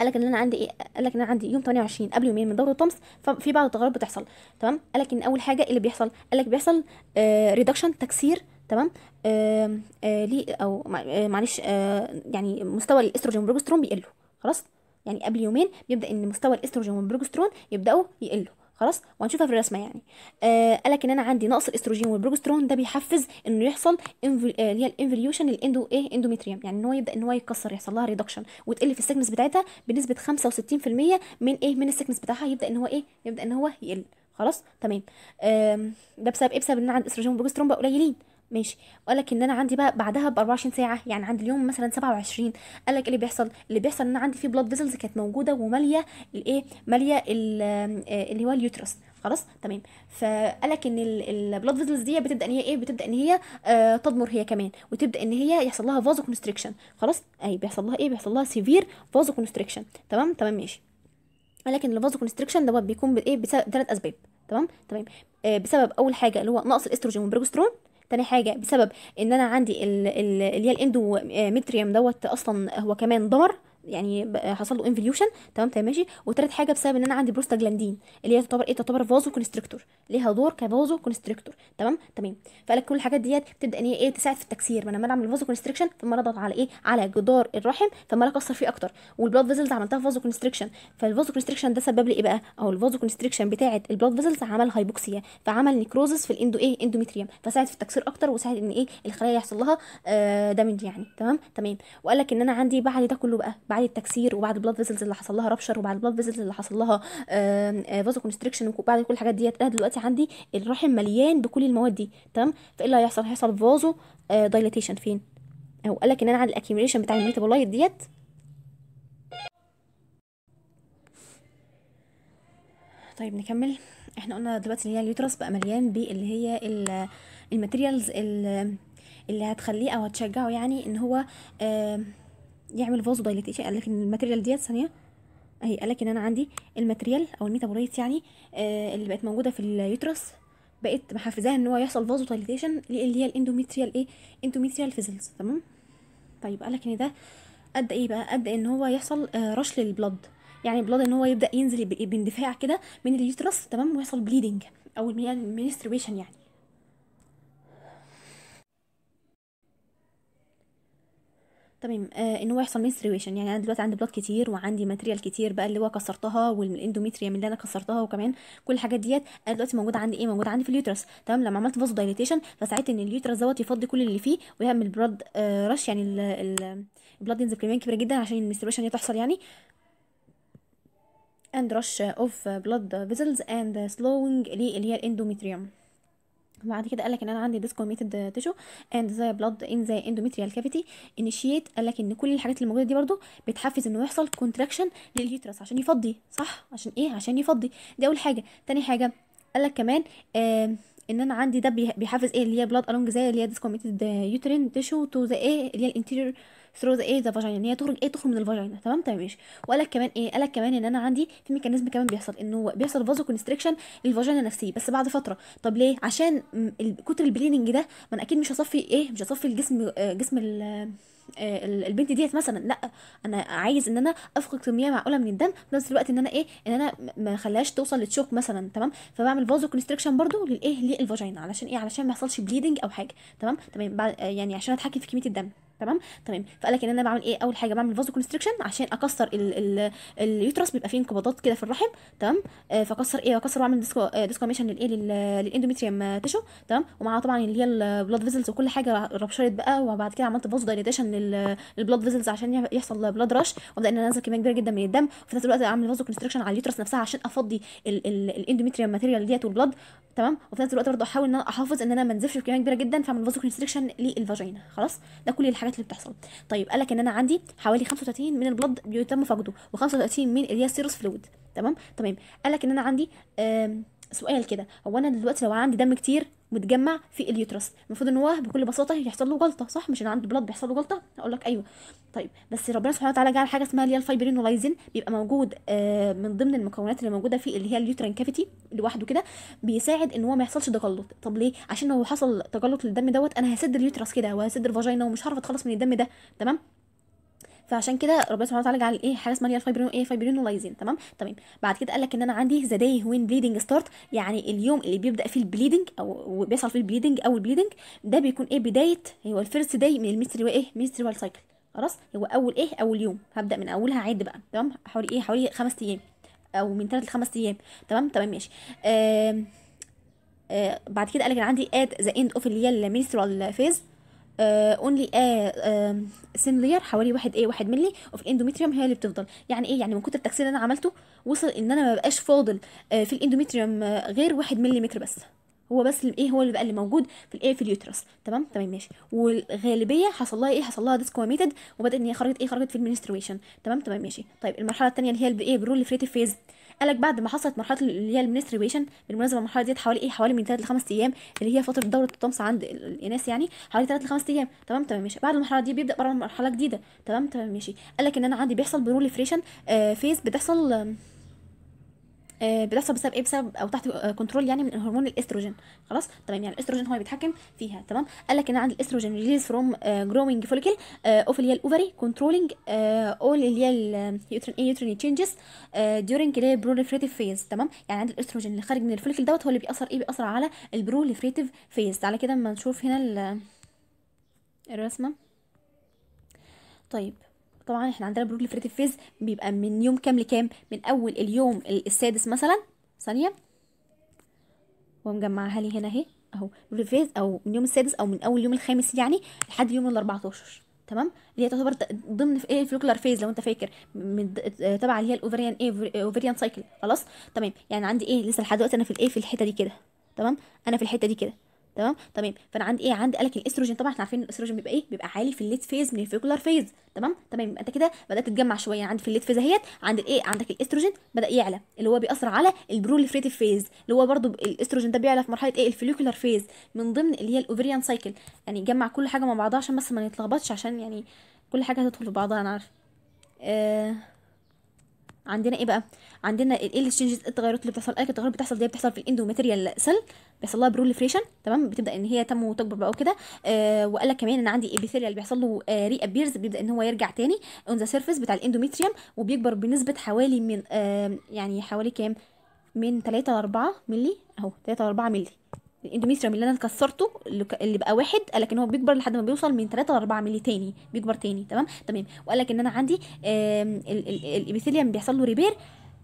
قال لك ان انا عندي ايه قال لك ان انا عندي يوم 28 قبل يومين من دوره الطمس ففي بعض التغيرات بتحصل تمام قال لك ان اول حاجه اللي بيحصل قال لك بيحصل آه ريدكشن تكسير تمام آه، ليه او آه، معلش آه، يعني مستوى الاستروجين والبروجسترون بيقلوا خلاص يعني قبل يومين بيبدا ان مستوى الاستروجين والبروجسترون يبداوا يقلوا خلاص وهنشوفها في الرسمه يعني آه قالك ان انا عندي نقص الاستروجين والبروجسترون ده بيحفز انه يحصل اللي هي الانفليوشن الاندو ايه اندوميتريوم يعني ان هو يبدا ان هو يتكسر يحصل لها ريدكشن وتقل في السكنس بتاعتها بنسبه 65% من ايه من السكنس بتاعها يبدا ان هو ايه يبدا ان هو يقل خلاص تمام آه ده بسبب ايه بسبب ان انا عندي استروجين والبروجسترون بقى قليلين ماشي وقال لك ان انا عندي بقى بعدها ب 24 ساعه يعني عند اليوم مثلا 27 قال لك ايه اللي بيحصل اللي بيحصل ان انا عندي في بلاد فيزلز كانت موجوده وماليه الايه ماليه آه، اللي هو اليوترس خلاص تمام فقال لك ان البلاد فيزلز دي بتبدا ان هي ايه بتبدا ان هي آه تضمر هي كمان وتبدا ان هي يحصل لها فازو كونستريكشن خلاص اي بيحصل لها ايه بيحصل لها سيفير فازو كونستريكشن تمام تمام ماشي لكن الفازو كونستريكشن دوت بيكون بايه بسبب ثلاث اسباب تمام تمام آه بسبب اول حاجه اللي هو نقص الاستروجين والبروجسترون تاني حاجه بسبب ان انا عندي اللي هي الاندومتريوم دوت اصلا هو كمان ضمر يعني حصل له انفليوشن تمام تمام طيب ماشي وتالت حاجه بسبب ان انا عندي بروستاجلاندين اللي هي تعتبر ايه تعتبر فازو كونستريكتور ليها دور كفازو كونستريكتور تمام تمام فقالك كل الحاجات ديت بتبدا ان هي ايه تساعد في التكسير ما انا لما اعمل فازو كونستريكشن فما اضغط على ايه على جدار الرحم فما اكسر فيه اكتر والبلاد فيزلز عملتها فازو كونستريكشن فالفازو كونستريكشن ده سبب لي ايه بقى او الفازو كونستريكشن بتاعه البلاد فيزلز عمل هايبوكسيا فعمل نيكروزس في الاندو ايه اندوميتريوم فساعد في التكسير اكتر وساعد ان ايه الخلايا يحصل لها آه دامج يعني تمام تمام وقال لك ان انا عندي بعد ده كله بقى بعد التكسير وبعد البلاد فيزلز اللي حصل لها رابشر وبعد البلاد فيزلز اللي حصل لها فازو كونستريكشن وبعد كل الحاجات ديت انا دلوقتي عندي الرحم مليان بكل المواد دي تمام فايه اللي هيحصل هيحصل فازو آه، دايليتيشن فين هو قال لك ان انا عندي الاكيوميليشن بتاع الميتابولايت ديت طيب نكمل احنا قلنا دلوقتي ان هي اليوترس بقى مليان باللي هي الماتيريالز اللي هتخليه او هتشجعه يعني ان هو آه يعمل فازو دايليتيشن قال لك ان الماتيريال ديت ثانيه اهي قال لك ان انا عندي الماتيريال او الميتابوليت يعني آه اللي بقت موجوده في اليوترس بقت محفزاها ان هو يحصل فازو دايليتيشن اللي هي الاندوميتريال ايه اندوميتريال فيزلز تمام طيب قال لك ان ده قد ايه بقى قد ان هو يحصل آه رش للبلد يعني البلد ان هو يبدا ينزل باندفاع كده من اليوترس تمام ويحصل بليدنج او المنستريشن يعني تمام آه ان هو يحصل منستريشن يعني انا دلوقتي عندي بلاد كتير وعندي ماتريال كتير بقى اللي هو كسرتها من اللي انا كسرتها وكمان كل الحاجات ديت انا دلوقتي موجوده عندي ايه موجوده عندي في اليوترس تمام لما عملت فازو دايليتيشن فساعتها ان اليوترس دوت يفضي كل اللي فيه ويعمل بلاد آه رش يعني البلاد ينزل كميه كبيره جدا عشان المنستريشن دي تحصل يعني and rush of blood vessels and slowing اللي هي الاندوميتريوم بعد كده قالك ان انا عندي ديسكوميتد تيشو اند ذا بلاد ان ذا اندوميتريال كافيتي انيشيت قالك ان كل الحاجات اللي موجوده دي برضو بتحفز انه يحصل كونتراكشن لليوترس عشان يفضي صح عشان ايه عشان يفضي دي اول حاجه تاني حاجه قالك كمان آه ان انا عندي ده بيحفز ايه اللي هي بلاد الونج زي اللي هي ديسكوميتد يوترين تيشو تو ذا ايه اللي هي الانتيرير ثرو ذا ايه ذا فاجينا يعني هي تخرج ايه تخرج من الفاجينا تمام تمام طيب، ماشي وقال لك كمان ايه قال لك كمان ان انا عندي في ميكانيزم كمان بيحصل انه بيحصل فازو كونستريكشن للفاجينا نفسيه بس بعد فتره طب ليه عشان كتر البليدنج ده ما انا اكيد مش هصفي ايه مش هصفي الجسم آه، جسم آه، ال البنت ديت مثلا لا انا عايز ان انا افقد كميه معقوله من الدم في نفس الوقت ان انا ايه ان انا ما اخليهاش توصل لتشوك مثلا تمام فبعمل فازو كونستريكشن برده للايه للفاجينا علشان ايه علشان ما يحصلش بليدنج او حاجه تمام تمام آه، يعني عشان اتحكم في كميه الدم تمام تمام فقال لك ان انا بعمل ايه اول حاجه بعمل فازو كونستريكشن عشان اكسر ال ال اليوترس بيبقى فيه انقباضات كده في الرحم تمام آه ايه اكسر واعمل ديسكو ديسكوميشن آه، للايه للاندوميتريوم تيشو تمام ومعاها طبعا اللي هي البلاد فيزلز وكل حاجه ربشرت بقى وبعد كده عملت فازو دايليتيشن للبلاد فيزلز عشان يحصل بلاد رش وابدا ان انا انزل كميه كبيره جدا من الدم وفي نفس الوقت اعمل فازو كونستريكشن على اليوترس نفسها عشان افضي الاندوميتريوم ماتيريال ديت والبلاد تمام وفي نفس الوقت برضه احاول ان انا احافظ ان انا ما انزفش كميه كبيره جدا فاعمل فازو كونستريكشن للفاجينا خلاص ده كل الحاجة. الحاجات اللي بتحصل طيب قال لك ان انا عندي حوالي 35 من البلد بيتم فقده و35 من الياس سيروس فلويد تمام تمام قال لك ان انا عندي آه سؤال كده هو انا دلوقتي لو عندي دم كتير متجمع في اليوترس المفروض ان هو بكل بساطه يحصل له جلطه صح مش انا عندي بلاد بيحصل له جلطه اقول لك ايوه طيب بس ربنا سبحانه وتعالى جعل حاجه اسمها اللي هي الفايبرينولايزين بيبقى موجود آه من ضمن المكونات اللي موجوده فيه اللي هي اليوترين كافيتي لوحده كده بيساعد ان هو ما يحصلش تجلط طب ليه عشان لو حصل تجلط للدم دوت انا هسد اليوترس كده وهسد الفاجينا ومش هعرف اتخلص من الدم ده تمام فعشان كده ربنا سبحانه وتعالى جعل ايه حاجه اسمها فايبرين ايه لايزين تمام تمام طيب. بعد كده قال لك ان انا عندي ذا داي وين بليدنج ستارت يعني اليوم اللي بيبدا فيه البليدنج او بيحصل فيه البليدنج او البليدنج ده بيكون ايه بدايه هو الفيرست داي من الميستري وايه ميستري سايكل خلاص هو اول ايه اول يوم هبدا من اولها عد بقى تمام حوالي ايه حوالي خمس ايام او من ثلاث لخمس ايام تمام تمام طيب، ماشي آه آه بعد كده قال لك انا عندي ات ذا اند اوف اللي هي المينسترال فيز اونلي اه سن لير آه، آه، حوالي 1 ايه 1 ملي اوف الاندوميتريوم هي اللي بتفضل يعني ايه يعني من كتر التكسير اللي انا عملته وصل ان انا ما بقاش فاضل آه في الاندوميتريوم آه غير 1 متر بس هو بس ايه هو اللي بقى اللي موجود في الايه في اليوترس تمام تمام ماشي والغالبيه حصل لها ايه حصل لها ديسكواميتد وبدات ان هي خرجت ايه خرجت في المنسترويشن تمام تمام ماشي طيب المرحله الثانيه اللي هي الايه برول فيز قال لك بعد ما حصلت مرحله اللي هي المنستريشن بالمناسبه المرحله ديت حوالي ايه حوالي من 3 ل 5 ايام اللي هي فتره دوره الطمس عند الاناث يعني حوالي 3 ل 5 ايام تمام تمام ماشي بعد المرحله دي بيبدا مرحله جديده تمام تمام ماشي قال لك ان انا عندي بيحصل بروليفريشن آه فيز بتحصل آه آه، بتحصل بسبب ايه بسبب او تحت كنترول آه، يعني من هرمون الاستروجين خلاص تمام يعني الاستروجين هو اللي بيتحكم فيها تمام قال لك ان عند الاستروجين ريليز فروم جروينج فوليكل اوف اللي هي الاوفري كنترولينج اول اللي هي اليوترين ايه يوترين تشينجز ديورينج اللي هي البروليفريتيف فيز تمام يعني عند الاستروجين اللي خارج من الفوليكل دوت هو اللي بيأثر ايه بيأثر على البروليفريتيف فيز تعالى كده اما نشوف هنا آه، الرسمه طيب طبعا احنا عندنا بروج ليفريتيف فيز بيبقى من يوم كام لكام من اول اليوم السادس مثلا ثانيه ومجمعها لي هنا اهي اهو بريفيز او من يوم السادس او من اول يوم الخامس يعني لحد يوم ال 14 تمام اللي هي تعتبر ضمن في ايه الفلوكلر فيز لو انت فاكر تبع اللي هي الاوفريان ايه اوفريان سايكل خلاص تمام يعني عندي ايه لسه لحد دلوقتي انا في الايه في الحته دي كده تمام انا في الحته دي كده تمام تمام طيب، فانا عندي ايه عندي قالك الاستروجين طبعا احنا عارفين الاستروجين بيبقى ايه بيبقى عالي في الليت فيز من الفيكولار فيز تمام تمام طيب، انت كده بدات تتجمع شويه عندي في الليت فيز اهيت عند الايه عندك الاستروجين بدا يعلى اللي هو بيأثر على البروليفريتيف فيز اللي هو برده الاستروجين ده بيعلى في مرحله ايه الفيكولار فيز من ضمن اللي هي الاوفريان سايكل يعني جمع كل حاجه مع بعضها عشان بس ما نتلخبطش عشان يعني كل حاجه هتدخل في بعضها انا عارفه آه عندنا ايه بقى عندنا ال تشينجز إيه التغيرات اللي بتحصل اي التغيرات بتحصل دي بتحصل في الاندوميتريال سيل بيحصل لها بروليفريشن تمام بتبدا ان هي تم وتكبر بقى وكده آه وقال لك كمان ان عندي ابيثيريال بيحصل له آه ري ابيرز بيبدا ان هو يرجع تاني اون ذا سيرفيس بتاع الاندوميتريوم وبيكبر بنسبه حوالي من آه يعني حوالي كام من 3 ل 4 مللي اهو 3 ل 4 مللي الاندوميتريوم اللي انا كسرته اللي بقى واحد قال لك ان هو بيكبر لحد ما بيوصل من 3 ل 4 مللي تاني بيكبر تاني تمام تمام وقال لك ان انا عندي الابيثيليوم بيحصل له ريبير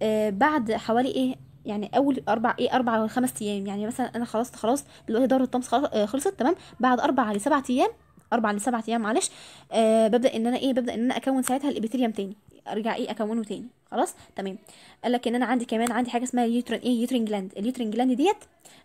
آه، بعد حوالي ايه يعني اول اربع ايه اربع خمس ايام يعني مثلا انا خلصت خلاص دلوقتي دوره الطمس آه، خلصت تمام بعد اربع لسبع ايام اربع لسبع ايام معلش آه، ببدا ان انا ايه ببدا ان انا اكون ساعتها الابيثيليوم تاني ارجع ايه اكونه تاني خلاص تمام قال لك ان انا عندي كمان عندي حاجه اسمها اليوترين ايه اليوترين جلاند اليوترين جلاند ديت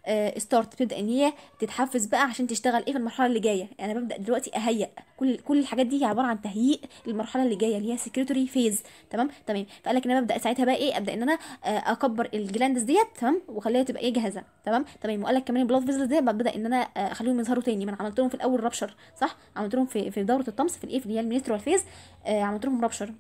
آه ستارت بتبدا ان هي تتحفز بقى عشان تشتغل ايه في المرحله اللي جايه يعني انا ببدا دلوقتي اهيئ كل كل الحاجات دي هي عباره عن تهيئ للمرحله اللي جايه اللي هي سكريتوري فيز تمام تمام فقال لك ان انا ببدا ساعتها بقى ايه ابدا ان انا آه اكبر الجلاندز ديت تمام واخليها تبقى ايه جاهزه تمام تمام وقال لك كمان البلاد فيزلز ديت ببدا ان انا آه، اخليهم يظهروا تاني ما انا عملت لهم في الاول رابشر صح عملت لهم في في دوره الطمس في الايه في اللي هي المينسترال فيز آه عملت لهم رابشر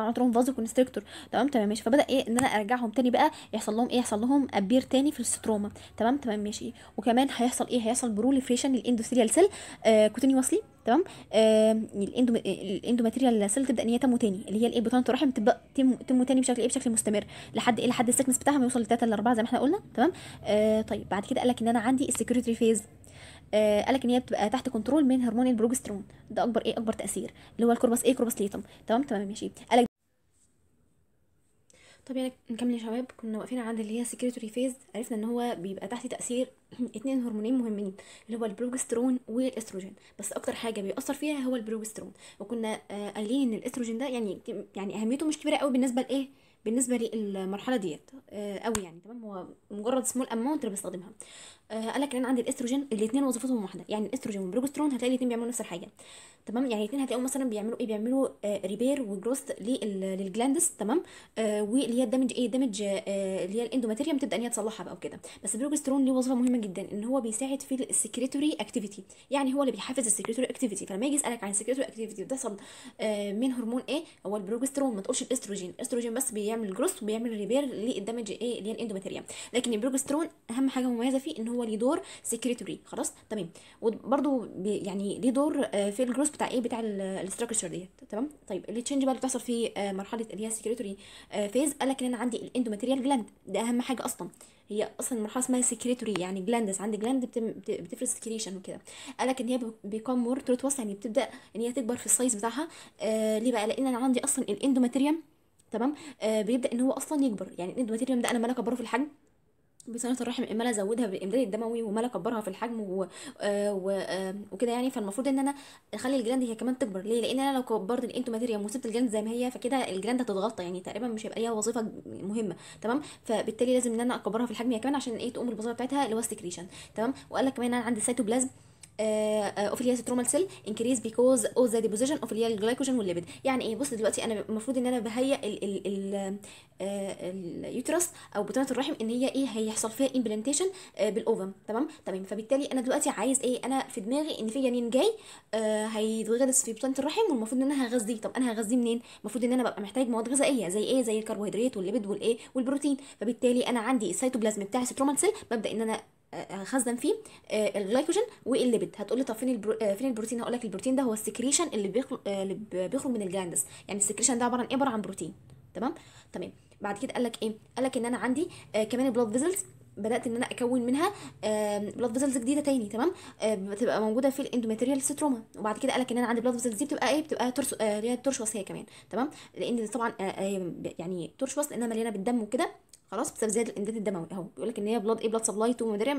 انا قلت لهم فازو كونستريكتور تمام تمام ماشي فبدا ايه ان انا ارجعهم تاني بقى يحصل لهم ايه يحصل لهم ابير تاني في الستروما تمام تمام ماشي وكمان هيحصل ايه هيحصل بروليفريشن للاندوثيريال سيل آه كونتينيوسلي تمام آه الاندو الاندوماتيريال سيل تبدا ان هي تمو تاني اللي هي الايه بطانه الرحم تبقى تمو تاني بشكل ايه بشكل مستمر لحد ايه لحد السكنس بتاعها ما يوصل ل 3 ل 4 زي ما احنا قلنا تمام آه طيب بعد كده قال لك ان انا عندي السكيورتي فيز آه، قالك ان هي بتبقى تحت كنترول من هرمون البروجسترون ده اكبر ايه اكبر تاثير اللي هو الكوربس ايه كوربس ليتم تمام تمام ماشي قالك طب يعني نكمل يا شباب كنا واقفين عند اللي هي سكريتوري فيز عرفنا ان هو بيبقى تحت تاثير اتنين هرمونين مهمين اللي هو البروجسترون والاستروجين بس اكتر حاجه بيأثر فيها هو البروجسترون وكنا آه، قايلين ان الاستروجين ده يعني يعني اهميته مش كبيره قوي بالنسبه لايه بالنسبه للمرحله ديت قوي آه، يعني تمام هو مجرد سمول اماونت اللي بستخدمها آه، قال لك ان انا عندي الاستروجين الاثنين وظيفتهم واحده يعني الاستروجين والبروجسترون هتلاقي الاثنين بيعملوا نفس الحاجه تمام يعني الاثنين هتلاقيهم مثلا بيعملوا ايه بيعملوا آه ريبير وجروث للجلاندس تمام آه واللي هي الدامج ايه دامج آه اللي هي الاندوماتيريم تبدا ان هي تصلحها بقى وكده بس البروجسترون ليه وظيفه مهمه جدا ان هو بيساعد في السكريتوري اكتيفيتي يعني هو اللي بيحفز السكريتوري اكتيفيتي فلما يجي يسالك عن السكريتوري اكتيفيتي بتحصل آه من هرمون ايه هو البروجسترون ما تقولش الاستروجين الاستروجين بس بيعمل جروث وبيعمل ريبير للدامج ايه اللي هي الاندوماتيريم لكن البروجسترون اهم حاجه مميزه فيه ان هو ليه دور سكريتوري خلاص تمام وبرده يعني ليه دور آه، في الجروث بتاع ايه بتاع الاستراكشر ديت تمام طيب التشينج بقى اللي بتحصل في آه، مرحله اللي هي السكريتوري آه، فيز قال لك ان انا عندي الاندوماتيريال جلاند ده اهم حاجه اصلا هي اصلا مرحله اسمها سكريتوري يعني جلاندس عندي جلاند بتفرز سكريشن وكده قال لك ان هي بيكون مور تروتوس يعني بتبدا ان هي تكبر في السايز بتاعها آه، ليه بقى لان انا عندي اصلا الاندوماتيريال تمام آه بيبدا ان هو اصلا يكبر يعني الاندوماتيريال ده انا مالك اكبره في الحجم بصله الرحم اما ازودها بالامداد الدموي وما اكبرها في الحجم و... آه، و... آه، وكده يعني فالمفروض ان انا اخلي الجلاند هي كمان تكبر ليه لان انا لو كبرت ماتيريا وسبت الجلاند زي ما هي فكده الجلاند هتتغطى يعني تقريبا مش هيبقى ليها وظيفه مهمه تمام فبالتالي لازم ان انا اكبرها في الحجم هي كمان عشان ايه تقوم البصيله بتاعتها اللي هو تمام وقال لك كمان انا عندي سيتوبلازم آه، آه، اوفيليا سترومال سيل انكريز بيكوز اوف ذا ديبوزيشن اوف الجلايكوجين والليبيد يعني ايه بص دلوقتي انا المفروض ان انا بهيئ ال ال ال آه، اليوترس او بطانه الرحم ان هي ايه هيحصل فيها امبلانتيشن بالاوفم تمام تمام طيب، فبالتالي انا دلوقتي عايز ايه انا في دماغي ان في جنين جاي هيتغرس في بطانه الرحم والمفروض ان انا هغذيه طب انا هغذيه منين المفروض ان انا ببقى محتاج مواد غذائيه زي ايه زي الكربوهيدرات والليبيد والايه والبروتين فبالتالي انا عندي السيتوبلازم بتاع سترومال سيل ببدا ان انا هخزن فيه آه، الجلايكوجين والليبيد هتقول لي طب فين آه، فين البروتين هقول لك البروتين ده هو السكريشن اللي بيخرج آه، بيخرج من الجاندس يعني السكريشن ده عباره عن ايه عباره عن بروتين تمام تمام بعد كده قال لك ايه قال لك ان انا عندي كمان البلاد فيزلز بدات ان انا اكون منها بلاد فيزلز جديده تاني تمام بتبقى موجوده في الاندوماتريال ستروما وبعد كده قال لك ان انا عندي بلاد فيزلز دي بتبقى ايه بتبقى ترس هي الترشوس هي كمان تمام لان طبعا يعني ترشوس لانها مليانه بالدم وكده خلاص بسبب زياده الامداد الدموي اهو بيقول لك ان هي بلاد ايه بلاد سبلاي تو ماتيريم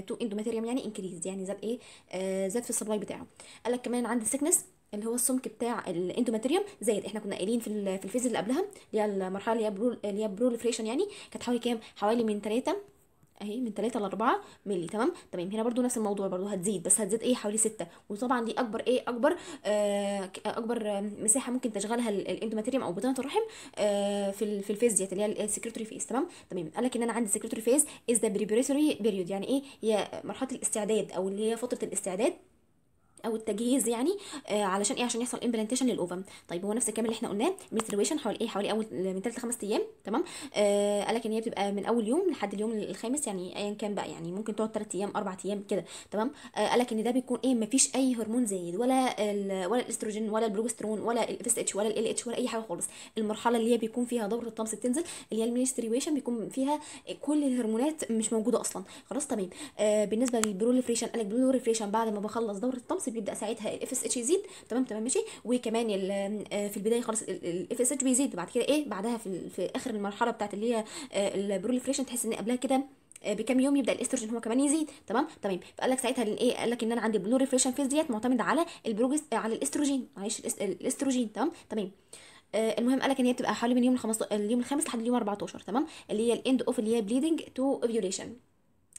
تو اندوماتيريم يعني انكريز يعني زاد ايه آه، زاد في السبلاي بتاعه قال لك كمان عند السكنس اللي هو السمك بتاع الاندوماتريوم زاد احنا كنا قايلين في في الفيز اللي قبلها اللي هي المرحله اللي هي برول اللي هي بروليفريشن يعني كانت حوالي كام حوالي من 3 اهي من 3 ل 4 مللي تمام تمام هنا برده نفس الموضوع برده هتزيد بس هتزيد ايه حوالي 6 وطبعا دي اكبر ايه اكبر آه اكبر مساحه ممكن تشغلها الاندوماتريوم او بطانه الرحم آه في في ديت اللي هي السكرتوري فيز تمام تمام قال لك ان انا عندي سكرتوري فيز از ذا بريبريتوري بيريود يعني ايه هي مرحله الاستعداد او اللي هي فتره الاستعداد او التجهيز يعني آه علشان ايه عشان يحصل امبلانتيشن للاوفم طيب هو نفس الكلام اللي احنا قلناه ميسترويشن حوالي ايه حوالي اول آه، من ثلاث لخمس ايام تمام آه قال لك ان هي بتبقى من اول يوم لحد اليوم الخامس يعني ايا كان بقى يعني ممكن تقعد ثلاث ايام اربع ايام كده تمام آه قال لك ان ده بيكون ايه مفيش اي هرمون زايد ولا ولا الاستروجين ولا البروجسترون ولا الاف اس اتش ولا ال اتش ولا اي حاجه خالص المرحله اللي هي بيكون فيها دوره الطمس بتنزل اللي هي الميسترويشن بيكون فيها كل الهرمونات مش موجوده اصلا خلاص تمام طيب. آه بالنسبه للبروليفريشن قال لك بروليفريشن بعد ما بخلص دوره الطمس بيبدا ساعتها الاف اس اتش يزيد تمام تمام ماشي وكمان آه، في البدايه خالص الاف اس اتش بيزيد بعد كده ايه بعدها في, في اخر المرحله بتاعت اللي هي آه، البروليفريشن تحس ان قبلها كده آه، بكام يوم يبدا الاستروجين هو كمان يزيد تمام تمام فقال لك ساعتها ايه قال لك ان انا عندي البلو ريفريشن فيز ديت معتمده على البروجس على الاستروجين معلش الاستروجين تمام تمام المهم قال لك ان هي بتبقى حوالي من يوم الخمس اليوم الخامس لحد اليوم 14 تمام اللي هي الاند اوف اللي هي بليدنج تو اوفيوليشن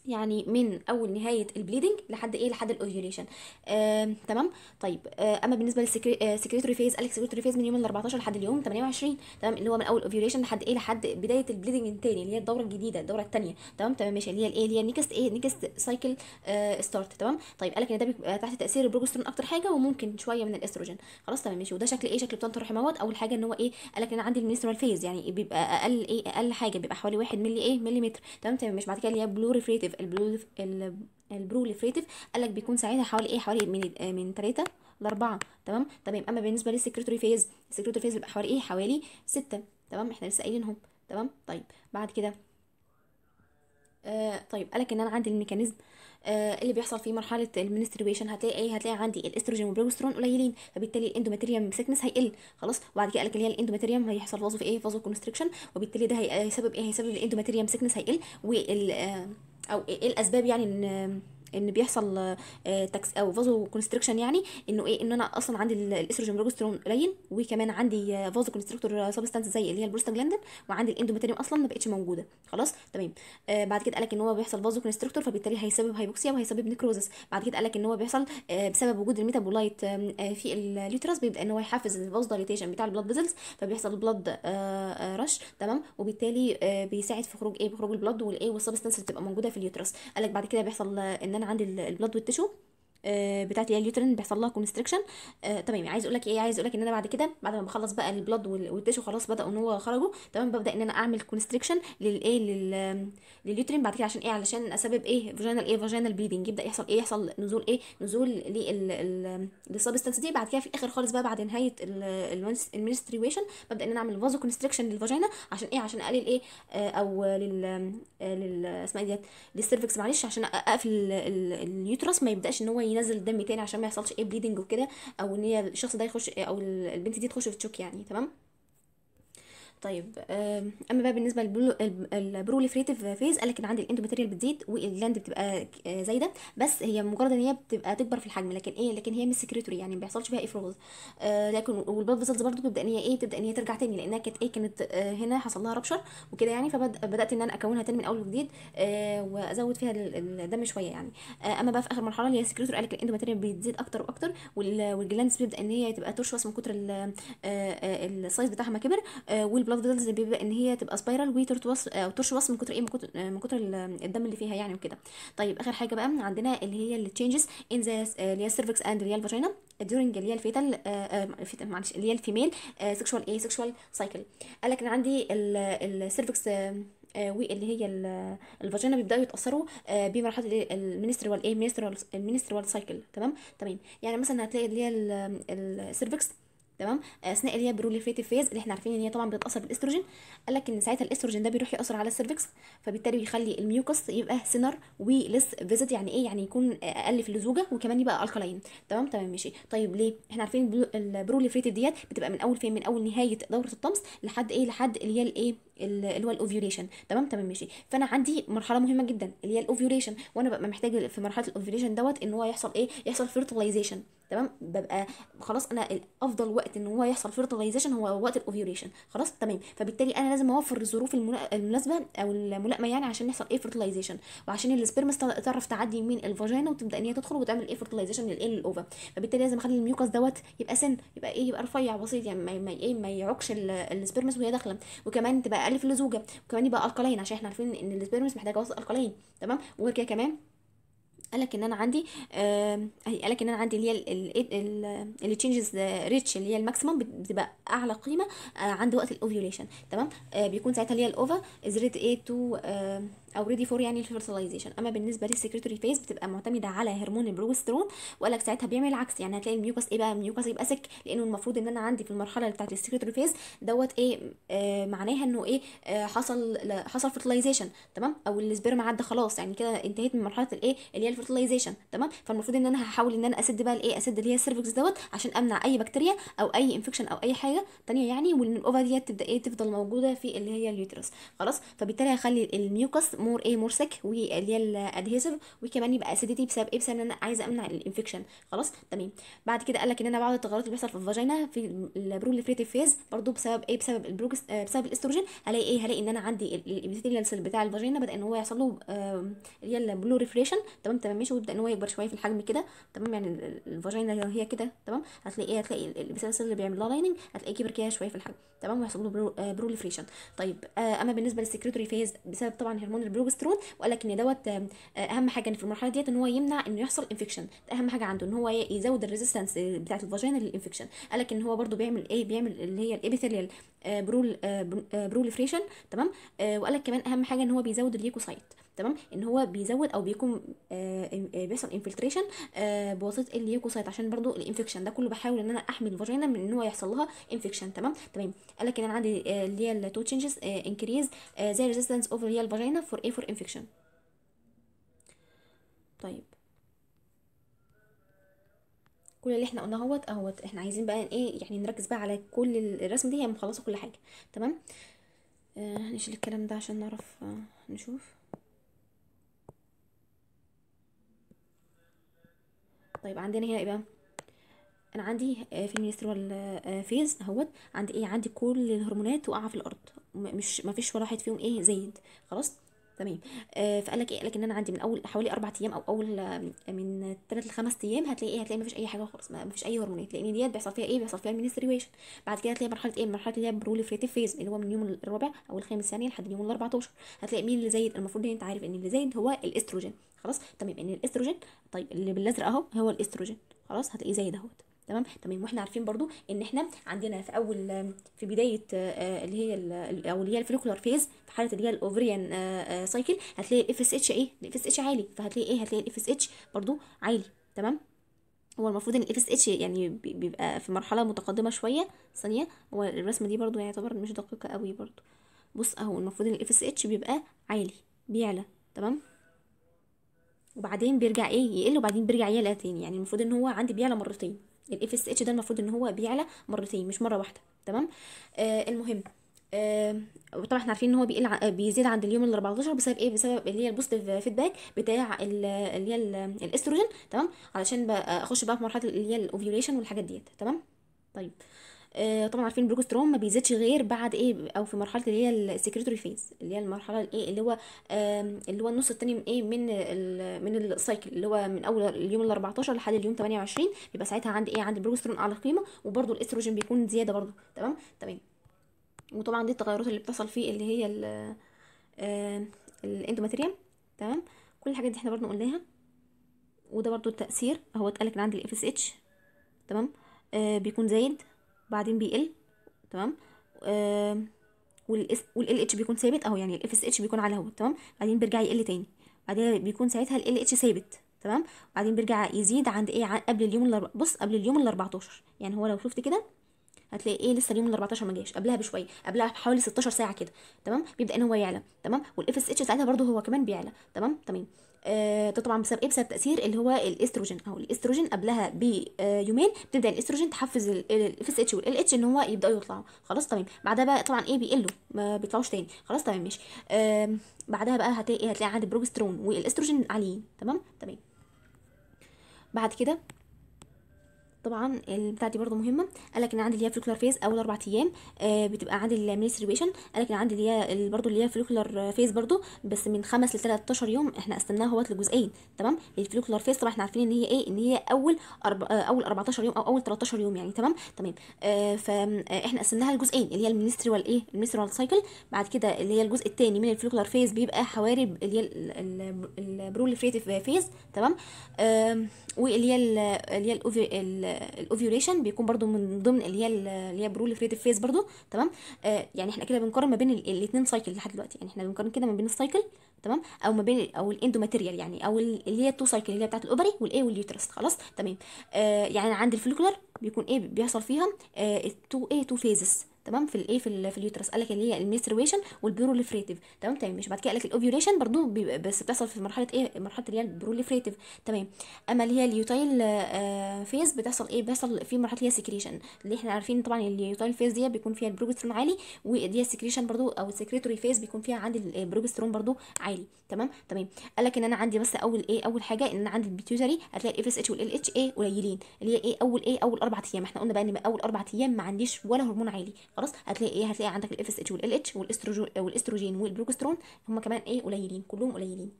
يعني من اول نهايه البليدنج لحد ايه لحد الاوفيوليشن آه، تمام طيب آه، اما بالنسبه للسكريتوري فيز قال سكريتوري فيز من يوم ال 14 لحد اليوم 28 تمام اللي هو من اول اوفيوليشن لحد ايه لحد بدايه البليدنج الثاني اللي هي الدوره الجديده الدوره الثانيه تمام تمام ماشي اللي هي الايه اللي هي النيكست ايه نيكست سايكل آه، ستارت تمام طيب قال لك ان ده بيبقى آه، تحت تاثير البروجسترون اكتر حاجه وممكن شويه من الاستروجين خلاص تمام ماشي وده شكل ايه شكل بطانه الرحم اول حاجه ان هو ايه قال لك ان عندي المينسترال فيز يعني بيبقى اقل ايه اقل حاجه بيبقى حوالي 1 ملي ايه ملي تمام تمام مش بعد كده اللي هي ريفريتيف البروليفريتيف قال لك بيكون ساعتها حوالي ايه حوالي من من 3 ل 4 تمام تمام اما بالنسبه للسكريتوري فيز السكريتوري فيز بيبقى حوالي ايه حوالي 6 تمام احنا لسه قايلينهم تمام طيب بعد كده آه طيب قالك ان انا عندي الميكانيزم آه اللي بيحصل في مرحله المنستريشن هتلاقي ايه هتلاقي عندي الاستروجين والبروجسترون قليلين فبالتالي الاندوماتريوم سيكنس هيقل خلاص وبعد كده قالك اللي هي الاندوماتريوم هيحصل فازو في ايه فازو كونستريكشن وبالتالي ده هيسبب ايه هيسبب الاندوماتريوم سيكنس هيقل وال آه او ايه الاسباب يعني ان ان بيحصل آه، تاكس او فازو كونستريكشن يعني انه ايه ان انا اصلا عندي الاستروجين بروجسترون قليل وكمان عندي فازو كونستريكتور سبستانس زي اللي هي البروستاجلاندين وعندي الاندوميتريوم اصلا ما بقتش موجوده خلاص تمام آه بعد كده قالك ان هو بيحصل فازو كونستريكتور فبالتالي هيسبب هايبوكسيا وهيسبب نيكروزس بعد كده قالك ان هو بيحصل آه بسبب وجود الميتابولايت آه في اليوترس بيبدا ان هو يحفز الفاز دايليتيشن بتاع البلاد فيزلز فبيحصل بلاد آه، رش آه، تمام وبالتالي بيساعد في خروج ايه بخروج البلاد والايه والسبستانس اللي بتبقى موجوده في اليوترس قالك بعد كده بيحصل ان انا عندي البلد والتشو آه، بتاعت يعني اليوترين بيحصل لها كونستريكشن آه، تمام يعني عايز اقول لك ايه عايز اقول لك ان انا بعد كده بعد ما بخلص بقى البلد والتشو خلاص بداوا ان هو خرجوا تمام ببدا ان انا اعمل كونستريكشن للايه لل لليوترين بعد كده عشان ايه علشان اسبب ايه فاجينال ايه فاجينال بليدنج يبدا يحصل ايه يحصل نزول ايه نزول للسبستنس دي بعد كده في الاخر خالص بقى بعد نهايه المنستريويشن ببدا ان انا اعمل فازو كونستريكشن للفاجينا عشان ايه عشان اقلل ايه آه، او لل لل اسمها ايه ديت للسيرفكس معلش عشان اقفل اليوترس ما يبداش ان هو ينزل الدم تاني عشان ما يحصلش ايه بليدنج وكده او ان هي الشخص ده يخش او البنت دي تخش في تشوك يعني تمام طيب اما بقى بالنسبه للبروليفريتيف فيز قال لك ان عندي الاندوماتيريال بتزيد والجلاند بتبقى آه، زايده بس هي مجرد ان هي بتبقى تكبر في الحجم لكن ايه لكن هي مش سكريتوري يعني ما بيحصلش فيها افراز آه، لكن والبلد فيزلز برضه بتبدا ان هي ايه بتبدا ان هي ترجع تاني لانها كانت ايه كانت آه، هنا حصل لها ربشر وكده يعني فبدات ان انا اكونها تاني من اول وجديد وازود فيها الدم شويه يعني اما بقى في اخر مرحله اللي هي سكريتوري قال لك الاندوماتيريال بتزيد اكتر واكتر والجلاندز بتبدا ان هي تبقى ترشوس من كتر السايز بتاعها ما كبر والبلاد خلاص بتنزل بيبدا ان هي تبقى سبايرال وترتوص او من كتر ايه من كتر, آه، من كتر الدم اللي فيها يعني وكده طيب اخر حاجه بقى عندنا اللي هي التشينجز ان ذا ليال سيرفكس اند اللي فاجينا ديورنج اللي هي الفيتال آه، آه، معلش اللي هي الفيميل سيكشوال ايه سيكشوال سايكل قال لك انا عندي السيرفكس اللي هي الفاجينا بيبداوا يتاثروا بمرحله المنستر والايه المنستر والسايكل تمام تمام طيب، يعني مثلا هتلاقي اللي هي السيرفكس تمام آه، اثناء اللي هي بروليفريتيف فيز اللي احنا عارفين ان هي طبعا بتتاثر بالاستروجين قال لك ان ساعتها الاستروجين ده بيروح ياثر على السيرفكس فبالتالي بيخلي الميوكس يبقى سينر وليس فيزيت يعني ايه يعني يكون اقل في اللزوجه وكمان يبقى الكالين تمام تمام ماشي طيب ليه احنا عارفين البروليفريتيف ديت بتبقى من اول فين من اول نهايه دوره الطمس لحد ايه لحد اللي هي الايه اللي هو الاوفيوليشن تمام تمام ماشي فانا عندي مرحله مهمه جدا اللي هي الاوفيوليشن وانا ببقى محتاج في مرحله الاوفيوليشن دوت ان هو يحصل ايه يحصل فيرتلايزيشن تمام ببقى خلاص انا افضل وقت ان هو يحصل فيرتلايزيشن هو وقت الاوفيوليشن خلاص تمام فبالتالي انا لازم اوفر الظروف المناسبه او الملائمه يعني عشان يحصل ايه فيرتلايزيشن وعشان السبيرمز تعرف تعدي من الفاجينا وتبدا ان هي تدخل وتعمل ايه فيرتلايزيشن للايه للاوفا فبالتالي لازم اخلي الميوكس دوت يبقى سن يبقى ايه يبقى رفيع بسيط يعني ما ايه ما يعكش السبيرمز وهي داخله وكمان تبقى اقل في اللزوجه وكمان يبقى القلين عشان احنا عارفين ان السبيرمز محتاجه وسط القلين تمام وغير كده كمان قال لك ان انا عندي آه قال لك ان انا عندي اللي هي اللي تشينجز ريتش اللي هي الماكسيمم بتبقى اعلى قيمه آه عند وقت الاوفيوليشن تمام آه بيكون ساعتها اللي هي الاوفا از ريت 8 تو او ريدي فور يعني الفيرتلايزيشن اما بالنسبه للسكريتوري فيز بتبقى معتمده على هرمون البروجسترون وقال لك ساعتها بيعمل العكس يعني هتلاقي الميوكس ايه بقى الميوكس يبقى سك لانه المفروض ان انا عندي في المرحله بتاعه السكريتوري فيز دوت ايه آه معناها انه ايه آه حصل حصل فيرتلايزيشن تمام او السبرم عدى خلاص يعني كده انتهيت من مرحله الايه اللي هي الفيرتلايزيشن تمام فالمفروض ان انا هحاول ان انا اسد بقى الايه اسد اللي هي السيرفكس دوت عشان امنع اي بكتيريا او اي انفكشن او اي حاجه ثانيه يعني وان الاوفا ديت تبدا ايه تفضل موجوده في اللي هي اليوترس خلاص فبالتالي هخلي الميوكس مور ايه مور سك هي ادهيسيف وكمان يبقى اسيديتي بسبب ايه بسبب ان انا عايزه امنع الانفكشن خلاص تمام بعد كده قال لك ان انا بعض التغيرات اللي بيحصل في الفاجينا في البروليفريتيف فيز برضو بسبب ايه بسبب البروكس آه بسبب الاستروجين هلاقي ايه هلاقي ان انا عندي الابيثيليال بتاع الفاجينا بدا ان هو يحصل له اللي هي ريفريشن تمام تمام ماشي ويبدا ان هو يكبر شويه في الحجم كده تمام يعني الفاجينا هي كده تمام هتلاقي ايه هتلاقي الابيثيليال اللي بيعمل لها لايننج هتلاقيه كبر كده شويه في الحجم تمام ويحصل له بروليفريشن آه، طيب آه، اما بالنسبه للسكريتوري فيز بسبب طبعا هرمون البروجسترون وقال لك ان دوت آه، اهم حاجه في المرحله ديت ان هو يمنع انه يحصل انفكشن اهم حاجه عنده ان هو يزود الريزيستنس آه، بتاعه الفاجينا للانفكشن قال لك ان هو برده بيعمل ايه بيعمل اللي هي الابيثيليال برول بروليفريشن تمام آه، وقال لك كمان اهم حاجه ان هو بيزود الليكوسايت تمام ان هو بيزود او بيكون آه، آه، بيحصل انفلتريشن آه، بواسطه الليوكوسايت عشان برضو الانفكشن ده كله بحاول ان انا احمي الفاجينا من ان هو يحصل لها انفكشن تمام تمام قال لك ان انا عندي اللي هي التو تشينجز انكريز زي ريزيستنس اوف هي الفاجينا فور ايه فور انفكشن طيب كل اللي احنا قلناه اهوت اهوت احنا عايزين بقى ايه يعني نركز بقى على كل الرسم دي هي مخلصه كل حاجه تمام آه هنشيل الكلام ده عشان نعرف آه نشوف طيب عندنا هنا ايه بقى انا عندي آه، في المنسترال آه، فيز اهوت عندي ايه عندي كل الهرمونات واقعه في الارض مش ما فيش ولا واحد فيهم ايه زايد خلاص تمام آه فقال لك ايه قال لك ان انا عندي من اول حوالي اربع ايام او اول آه، من ثلاث لخمس ايام هتلاقي ايه هتلاقي ما فيش اي حاجه خالص ما فيش اي هرمونات لان ديت بيحصل فيها ايه بيحصل فيها المنستريويشن بعد كده هتلاقي مرحله ايه مرحله اللي هي بروليفريتيف فيز اللي هو من يوم الرابع او الخامس ثانيه لحد اليوم ال 14 هتلاقي مين اللي زايد المفروض ان انت عارف ان اللي زايد هو الاستروجين خلاص تمام يبقى ان الاستروجين طيب اللي بالازرق اهو هو الاستروجين خلاص هتلاقيه زي اهوت تمام تمام واحنا عارفين برضو ان احنا عندنا في اول في بدايه آه، اللي هي او اللي هي الفلوكولار فيز في حاله اللي هي الاوفريان آه، آه، سايكل هتلاقي الاف اس اتش ايه الاف اس اتش عالي فهتلاقي ايه هتلاقي الاف اس اتش برضو عالي تمام هو المفروض ان الاف اس اتش يعني بيبقى في مرحله متقدمه شويه ثانيه هو الرسمه دي برضو يعتبر مش دقيقه قوي برضو بص اهو المفروض ان الاف اس اتش بيبقى عالي بيعلى تمام وبعدين بيرجع ايه يقل وبعدين بيرجع يعلى تاني يعني المفروض ان هو عندي بيعلى مرتين الاف اس اتش ده المفروض ان هو بيعلى مرتين مش مره واحده تمام آه المهم آه طبعا احنا عارفين ان هو بيقل آه، بيزيد عند اليوم ال 14 بسبب ايه بسبب اللي هي البوزيتيف فيدباك بتاع اللي هي الاستروجين تمام علشان بقى اخش بقى في مرحله اللي هي الاوفيوليشن والحاجات ديت تمام طيب آه آه طبعا عارفين البروجسترون ما بيزيدش غير بعد ايه او في مرحله اللي هي السكريتوري فيز اللي هي المرحله الايه اللي هو آه اللي هو النص الثاني من ايه من ال من السايكل اللي هو من اول اليوم ال 14 لحد اليوم 28 بيبقى ساعتها عند ايه عند البروجسترون اعلى قيمه وبرده الاستروجين بيكون زياده برده تمام تمام وطبعا دي التغيرات اللي بتحصل فيه اللي هي ال الاندوماتريال تمام كل الحاجات دي احنا برده قلناها وده برده التاثير هو اتقالك ان عندي الاف اس اتش تمام آه بيكون زايد بعدين بيقل تمام وال ال اتش بيكون ثابت اهو يعني الاف اس اتش بيكون على اهو تمام بعدين بيرجع يقل تاني بعدين بيكون ساعتها ال اتش ثابت تمام بعدين بيرجع يزيد عند ايه قبل اليوم ال بص قبل اليوم ال 14 يعني هو لو شفت كده هتلاقي ايه لسه اليوم ال 14 ما جاش قبلها بشويه قبلها بحوالي 16 ساعه كده تمام بيبدا ان هو يعلى تمام والاف اس اتش ساعتها برده هو كمان بيعلى تمام تمام آه، ده طبعا بسبب ايه بسبب تاثير اللي هو الاستروجين او الاستروجين قبلها بيومين بتبدا الاستروجين تحفز الاف اس اتش والال اتش ان هو يبداوا يطلعوا خلاص تمام بعدها بقى طبعا ايه بيقلوا ما بيطلعوش تاني خلاص تمام ماشي بعدها بقى هتلاقي هتلاقي عندي بروجسترون والاستروجين عاليين تمام تمام بعد كده طبعا البتاعه دي برضو مهمه قالك ان عندي اللي هي فلوكلر فيز اول اربع ايام آه بتبقى عندي المنستريويشن قالك ان عندي اللي هي برضو اللي هي فلوكلر فيز برضو بس من خمس ل 13 يوم احنا قسمناها اهوت لجزئين تمام الفلوكلر فيز طبعا احنا عارفين ان هي ايه ان هي اول أرب... آه، اول 14 يوم او اول 13 يوم يعني تمام تمام طيب، آه فاحنا آه، قسمناها لجزئين اللي هي المنستريوال ايه المنستريوال سايكل بعد كده اللي هي الجزء الثاني من الفلوكلر فيز بيبقى حوالي اللي هي البروليفريتيف فيز تمام آه واللي هي اللي هي الاوفيوليشن بيكون برضو من ضمن اللي هي اللي هي بروليفريتيف فيز برضو تمام آه، يعني احنا كده بنقارن ما بين الاثنين سايكل لحد دلوقتي يعني احنا بنقارن كده ما بين السايكل تمام او ما بين او الاندوماتيريال يعني او اللي هي التو سايكل اللي هي بتاعه الاوبري والاي واليوترس خلاص تمام آه، يعني عند الفلوكولر بيكون ايه بيحصل فيها التو 2 ايه تو فيزز تمام في الايه في, في اليوترس قال لك اللي هي الميسترويشن والبروليفريتيف تمام تمام مش بعد كده قال لك الاوفيوليشن برضو بس بتحصل في مرحله ايه مرحله اللي هي البروليفريتيف تمام اما اللي هي اليوتايل آه، فيز بتحصل ايه بيحصل في مرحله اللي هي سكريشن اللي احنا عارفين طبعا اليوتايل فيز دي بيكون فيها البروجسترون عالي ودي السكريشن برضو او السكريتوري فيز بيكون فيها عندي البروجسترون برضو عالي تمام تمام قال لك ان انا عندي بس اول ايه اول حاجه ان انا عندي البيتيوتري هتلاقي الاف اس اتش والال اتش ايه قليلين اللي هي ايه اول ايه اول اربع ايام احنا قلنا بقى ان اول اربع ايام ما عنديش ولا هرمون عالي خلاص هتلاقي ايه هتلاقي عندك الاف اس اتش اتش والاستروجين والاستروجين والبروجسترون هم كمان ايه قليلين كلهم قليلين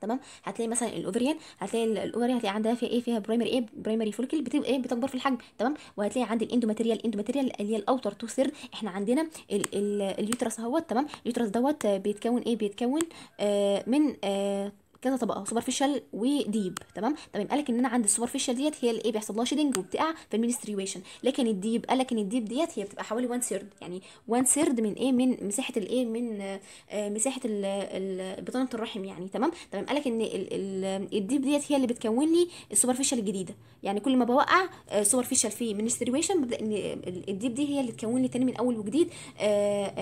تمام هتلاقي مثلا الاوفريان هتلاقي الاوفري هتلاقي عندها فيها ايه فيها برايمري ايه برايمري فولكل بتبقى ايه بتكبر في الحجم تمام وهتلاقي عند الاندوماتيريال الاندوماتيريال اللي هي الاوتر تو سير احنا عندنا اليوترس اهوت تمام اليوترس دوت بيتكون ايه بيتكون آه من آه كذا طبقه سوبرفيشال وديب تمام تمام قال لك ان انا عند السوبرفيشال ديت هي اللي ايه بيحصل لها شيدنج وبتقع في المينستريويشن لكن الديب قال لك ان الديب ديت هي بتبقى حوالي 1 ثيرد يعني 1 ثيرد من ايه من مساحه الايه من آه، مساحه بطانه الرحم يعني تمام تمام قال لك ان الديب ديت هي اللي بتكون لي السوبرفيشال الجديده يعني كل ما بوقع سوبرفيشال آه، في مينستريويشن ببدا ان الديب دي هي اللي تكون لي تاني من اول وجديد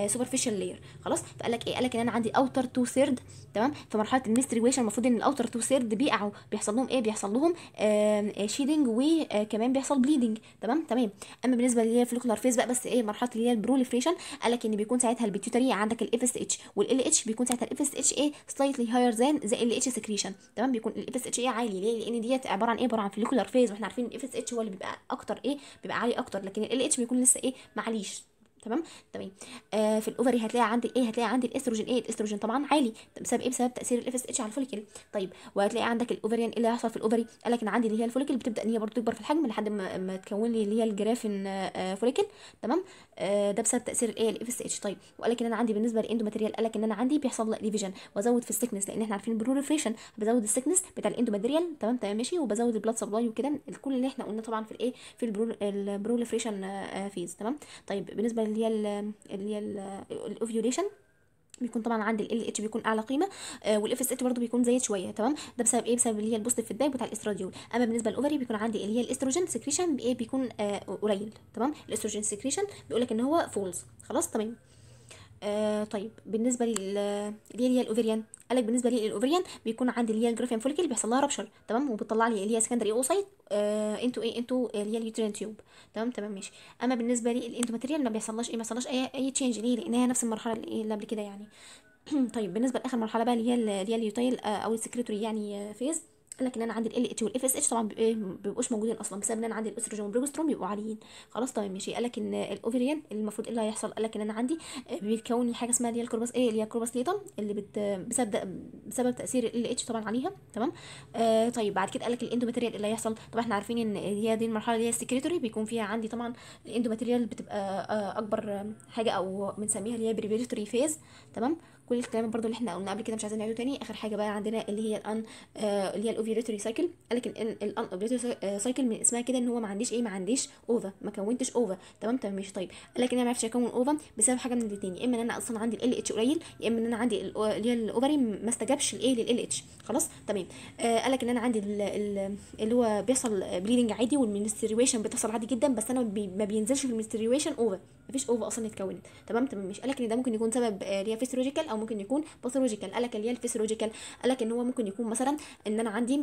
سوبرفيشال آه، لاير خلاص فقال لك ايه قال لك ان انا عندي اوتر 2 ثيرد تمام في مرحله المينستريويشن المفروض ان الاوتر تو سيرد بيقعوا بيحصل لهم ايه بيحصل لهم شيدنج آه، آه، وكمان آه، بيحصل بليدنج تمام تمام اما بالنسبه للفوليكولار فيز بقى بس ايه مرحله اللي هي البروليفريشن قال لك ان بيكون ساعتها البيتيوتري عندك الاف اس اتش والال اتش بيكون ساعتها الاف اس اتش ايه سلايتلي هاير ذان ذا ال اتش سكريشن تمام بيكون الاف اس اتش ايه عالي ليه لان ديت عباره عن ايه عباره عن فلوكلر فيز واحنا عارفين الاف اس اتش هو اللي بيبقى اكتر ايه بيبقى عالي اكتر لكن ال اتش بيكون لسه ايه معليش تمام تمام طيب. آه في الاوفري هتلاقي عندي ايه هتلاقي عندي الاستروجين ايه الاستروجين طبعا عالي بسبب ايه بسبب تاثير الاف اس اتش على الفوليكل طيب وهتلاقي عندك الاوفريان ايه اللي هيحصل في الاوفري قال لك انا عندي اللي هي الفوليكل بتبدا ان هي برضه تكبر في الحجم لحد ما, ما تكون لي اللي هي الجرافين آه فوليكل آه، تمام آه ده بسبب تاثير الايه الاف اس اتش طيب وقال لك ان انا عندي بالنسبه للاندوماتيريال قال لك ان انا عندي بيحصل لي ديفيجن وازود في السكنس لان احنا عارفين البروليفريشن بزود السكنس بتاع الاندوماتيريال تمام تمام طيب، ماشي وبزود البلاد سبلاي وكده كل اللي احنا قلناه طبعا في الايه في البروليفريشن فيز آه، آه، تمام طيب بالنسبه اللي هي اللي هي الاوفيوليشن بيكون طبعا عند ال اتش بيكون اعلى قيمه آه والاف اس اتش برضه بيكون زايد شويه تمام ده بسبب ايه بسبب اللي هي البوزيتيف فيدباك بتاع الاستراديول اما بالنسبه للاوفري بيكون عندي اللي هي الاستروجين سكريشن بايه بيكون آه قليل تمام الاستروجين سكريشن بيقول لك ان هو فولز خلاص تمام آه طيب بالنسبه لل اللي هي الاوفريان قالك بالنسبه لي الاوفريان بيكون عندي اللي هي الجرافين يعني فوليكل بيحصل لها ربشر تمام وبتطلع لي اللي هي سكندري اوسايت آه انتو ايه انتو اللي هي اليوترين تيوب تمام تمام ماشي اما بالنسبه لي الانتو ماتيريال ما بيحصلش ايه ما بيحصلش اي اي تشينج ليه لان هي نفس المرحله اللي قبل كده يعني طيب بالنسبه لاخر مرحله بقى اللي هي اللي هي آه، او السكريتوري يعني فيز آه، قال لك ان انا عندي ال اتش والاف اس اتش طبعا إيه، ما بيبقوش موجودين اصلا بسبب ان انا عندي الاستروجين والبروجسترون بيبقوا عاليين خلاص تمام طيب، ماشي قال لك ان الاوفريان المفروض ايه اللي هيحصل قال لك ان انا عندي آه، بيتكون حاجه اسمها اللي هي الكرباس ايه اللي هي الكرباس ليتم اللي بت بسبب بسبب تاثير ال اتش طبعا عليها تمام آه طيب بعد كده قال لك الاندوماتريال اللي هيحصل طبعا احنا عارفين ان هي دي المرحله اللي هي السكريتوري بيكون فيها عندي طبعا الاندوماتريال بتبقى آه، اكبر حاجه او بنسميها اللي هي بريبريتوري فيز تمام كل الكلام برضو اللي احنا قلنا قبل كده مش عايزين نعيده تاني اخر حاجه بقى عندنا اللي هي الان آه اللي هي الاوفيريتوري سايكل قال لك الان اوفيريتوري سايكل من اسمها كده ان هو ما عنديش ايه ما عنديش اوفا ما كونتش اوفا تمام تمام ماشي طيب قال لك انا ما عرفتش اكون اوفا بسبب حاجه من الاثنين يا اما ان انا اصلا عندي ال اتش قليل يا اما ان انا عندي اللي هي الاوفري ما استجابش لايه لل اتش خلاص تمام آه قال لك ان انا عندي اللي هو بيحصل بليدنج عادي والمنستريويشن بتحصل عادي جدا بس انا بي ما بينزلش في المنستريويشن اوفا مفيش اوفا اصلا اتكونت تمام تمام ماشي قال لك ان ده ممكن يكون سبب آه فيسيولوجيكال او او ممكن يكون باثولوجيكال قالك اللي هي الفسيولوجيكال قالك ان هو ممكن يكون مثلا ان انا عندي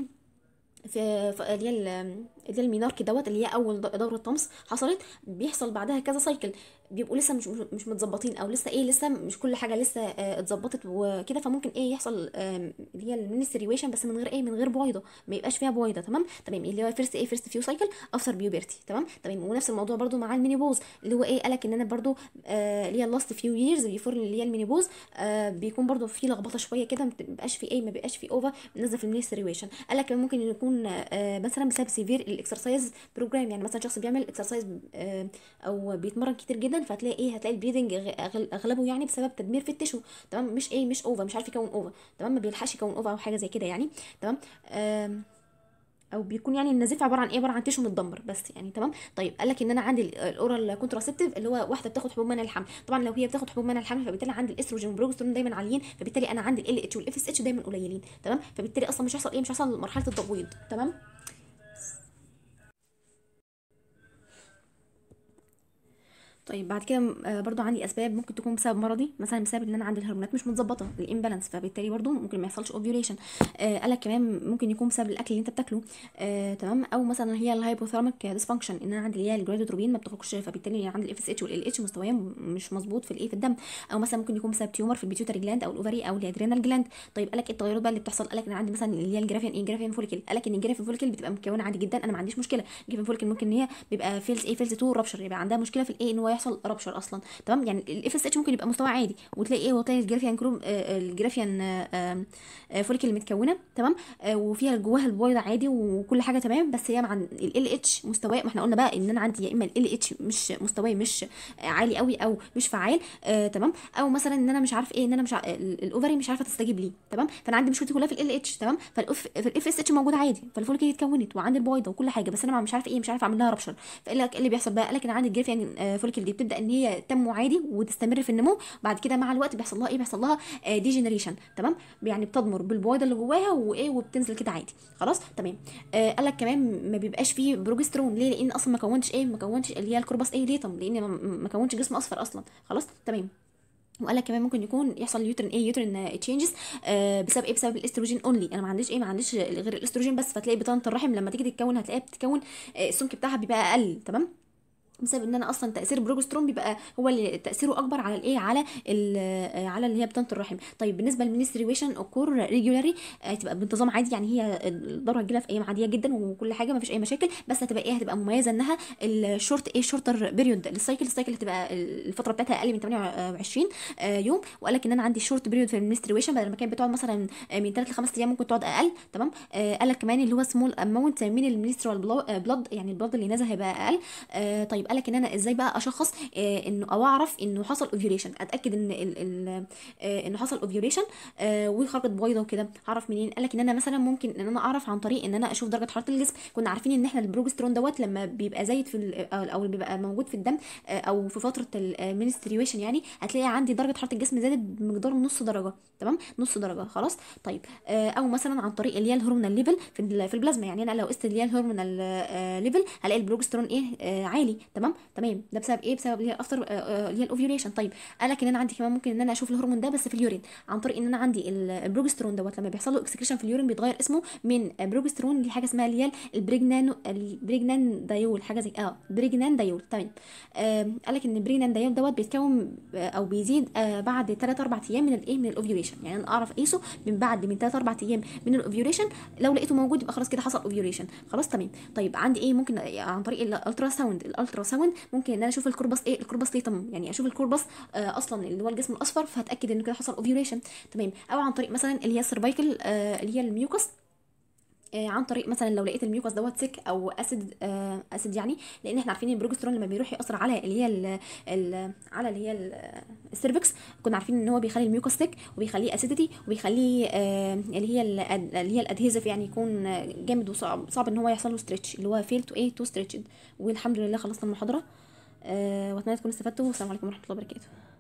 في اللي هي اللي هي الميناركي دوت اللي هي اول دوره طمس حصلت بيحصل بعدها كذا سايكل بيبقوا لسه مش مش متظبطين او لسه ايه لسه مش كل حاجه لسه آه، اتظبطت وكده فممكن ايه يحصل اللي هي المنستريويشن بس من غير ايه من غير بويضه ما يبقاش فيها بويضه تمام تمام اللي هو فيرست ايه فيرست فيو سايكل افتر بيوبرتي تمام تمام ونفس الموضوع برده مع بوز اللي هو ايه قالك ان انا برده آه، اللي هي اللاست فيو ييرز بيفور اللي هي الميني بوز آه، بيكون برده في لخبطه شويه كده ما بيبقاش في ايه ما بيبقاش في اوفا نازله في المنستريويشن قالك ممكن يكون مثلا بسبب سيفير الاكسرسايز بروجرام يعني مثلا شخص بيعمل اكسرسايز او بيتمرن كتير جدا فتلاقي فهتلاقي ايه هتلاقي البريدنج اغلبه يعني بسبب تدمير في التشو تمام مش ايه مش اوفا مش عارف يكون اوفا تمام ما بيلحقش يكون اوفا او حاجه زي كده يعني تمام او بيكون يعني النزيف عباره عن ايه عباره عن تشو متدمر بس يعني تمام طيب قال لك ان انا عندي آه، الاورال كونتراسبتيف اللي هو واحده بتاخد حبوب منع الحمل طبعا لو هي بتاخد حبوب منع الحمل فبالتالي عندي الاستروجين والبروجسترون دايما عاليين فبالتالي انا عندي ال اتش والاف اس اتش دايما قليلين تمام فبالتالي اصلا مش هيحصل ايه مش هيحصل مرحله التبويض تمام طيب بعد كده آه، برضو عندي اسباب ممكن تكون بسبب مرضي مثلا بسبب ان انا عندي الهرمونات مش متظبطه الامبالانس فبالتالي برضو ممكن ما يحصلش اوفيوليشن آه، قال لك كمان ممكن يكون بسبب الاكل اللي انت بتاكله آه تمام او مثلا هي الهايبوثيراميك ديسفانكشن ان انا عندي اللي هي الجرادوتروبين ما بتخرجش فبالتالي عندي الاف اس اتش والال اتش مستويين مش مظبوط في الايه في الدم او مثلا ممكن يكون بسبب تيومر في البيتيوتري جلاند او الاوفري او الادرينال جلاند طيب قال لك ايه التغيرات بقى اللي بتحصل قال لك انا عندي مثلا اللي هي الجرافين ايه جرافين فوليكل قال لك ان الجرافين فوليكل بتبقى مكونه عادي جدا انا ما عنديش مشكله الجرافين فوليكل ممكن ان هي بيبقى فيلز ايه فيلز تو رابشر يبقى عندها مشكله في الايه ان يحصل رابشر اصلا تمام يعني الاف اس اتش ممكن يبقى مستوى عادي وتلاقي ايه وتلاقي الجرافيان كروم الجرافيان فوليكل متكونه تمام آه، وفيها جواها البويضه عادي وكل حاجه تمام بس هي مع ال اتش مستواه ما احنا قلنا بقى ان انا عندي يا اما ال اتش مش مستواه مش عالي قوي او مش فعال آه، تمام او مثلا ان انا مش عارف ايه ان انا مش الاوفري مش عارفه تستجيب ليه تمام فانا عندي مشكلتي كلها في ال اتش تمام فالاف اس اتش موجود عادي فالفوليكل اتكونت وعندي البويضه وكل حاجه بس انا مش عارف ايه مش عارف اعمل لها ربشر فقال لك اللي بيحصل بقى قال لك انا عندي الجرافيان آه، فوليكل دي بتبدا ان هي تنمو عادي وتستمر في النمو بعد كده مع الوقت بيحصل لها ايه بيحصل لها ديجنريشن آه، تمام يعني بتضمر بالبويضه اللي جواها وايه وبتنزل كده عادي خلاص تمام آه قال لك كمان ما بيبقاش فيه بروجسترون ليه لان اصلا ما كونتش ايه ما كونتش اللي هي الكرباس ايه ليه طب لان ما كونتش جسم اصفر اصلا خلاص تمام وقال لك كمان ممكن يكون يحصل يوترن ايه يوترن تشينجز آه بسبب ايه بسبب الاستروجين اونلي انا ما عنديش ايه ما عنديش غير الاستروجين بس فتلاقي بطانه الرحم لما تيجي تتكون هتلاقيها بتتكون آه، السمك بتاعها بيبقى اقل تمام بسبب ان انا اصلا تاثير البروجسترون بيبقى هو اللي تاثيره اكبر على الايه على آه، على اللي هي بطنه الرحم طيب بالنسبه للمنستريويشن اوكور آه، ريجولاري هتبقى بانتظام عادي يعني هي الدوره هتجيلها في ايام عاديه جدا وكل حاجه ما فيش اي مشاكل بس هتبقى ايه هتبقى مميزه انها الشورت ايه شورتر بيريود للسايكل السايكل هتبقى الفتره بتاعتها اقل من 28 آه، يوم وقال لك ان انا عندي شورت بيريود في المنستريويشن بدل ما كانت بتقعد مثلا من 3 ل 5 ايام ممكن تقعد اقل تمام قال لك كمان اللي هو سمول اماونت من المنسترال بلاد يعني البلاد اللي نازل هيبقى اقل طيب يبقى لك ان انا ازاي بقى اشخص آه، انه او اعرف انه حصل اوفيوليشن اتاكد ان آه، انه حصل اوفيوليشن آه، وخرجت بويضه وكده اعرف منين قال لك ان انا مثلا ممكن ان انا اعرف عن طريق ان انا اشوف درجه حراره الجسم كنا عارفين ان احنا البروجسترون دوت لما بيبقى زايد في او بيبقى موجود في الدم او في فتره المينستريويشن يعني هتلاقي عندي درجه حراره الجسم زادت بمقدار نص درجه تمام نص درجه خلاص طيب او مثلا عن طريق اللي هي الهرمونال ليفل في البلازما يعني انا لو قست اللي هي الهرمونال ليفل هلاقي البروجسترون ايه عالي تمام تمام ده بسبب ايه بسبب اللي هي افتر آه، آه، اللي هي الاوفيوليشن طيب قال لك ان انا عندي كمان ممكن ان انا اشوف الهرمون ده بس في اليورين عن طريق ان انا عندي البروجسترون آه، دوت لما بيحصل له اكسكريشن في اليورين بيتغير اسمه من بروجسترون لحاجه اسمها اللي هي البريجنان البريجنان دايول حاجه زي اه بريجنان دايول تمام طيب، قال لك ان البريجنان دايول دوت بيتكون او بيزيد بعد 3 4 ايام من الايه من الاوفيوليشن يعني انا اعرف قيسه من بعد من 3 4 ايام من الاوفيوليشن لو لقيته موجود يبقى خلاص كده حصل اوفيوليشن خلاص تمام طيب عندي ايه ممكن عن طريق الالترا ساوند الالترا الالتراساوند ممكن ان انا اشوف الكوربس ايه ليه طم يعني اشوف الكوربس آه اصلا اللي هو الجسم الاصفر فهتاكد ان كده حصل اوفيوليشن تمام او عن طريق مثلا اللي هي السيرفايكل آه اللي هي الميوكس آه، عن طريق مثلا لو لقيت الميوكس دوت سك او اسيد اسيد آه، يعني لان احنا عارفين البروجسترون لما بيروح ياثر على اللي هي الـ الـ على اللي هي آه، السيرفكس كنا عارفين ان هو بيخلي الميوكس سك وبيخليه اسيديتي وبيخليه اللي هي اللي هي الادهيزف يعني يكون جامد وصعب صعب ان هو يحصل له ستريتش اللي هو فيل تو ايه تو ستريتش والحمد لله خلصنا المحاضره واتمنى تكونوا استفدتوا والسلام عليكم ورحمه الله وبركاته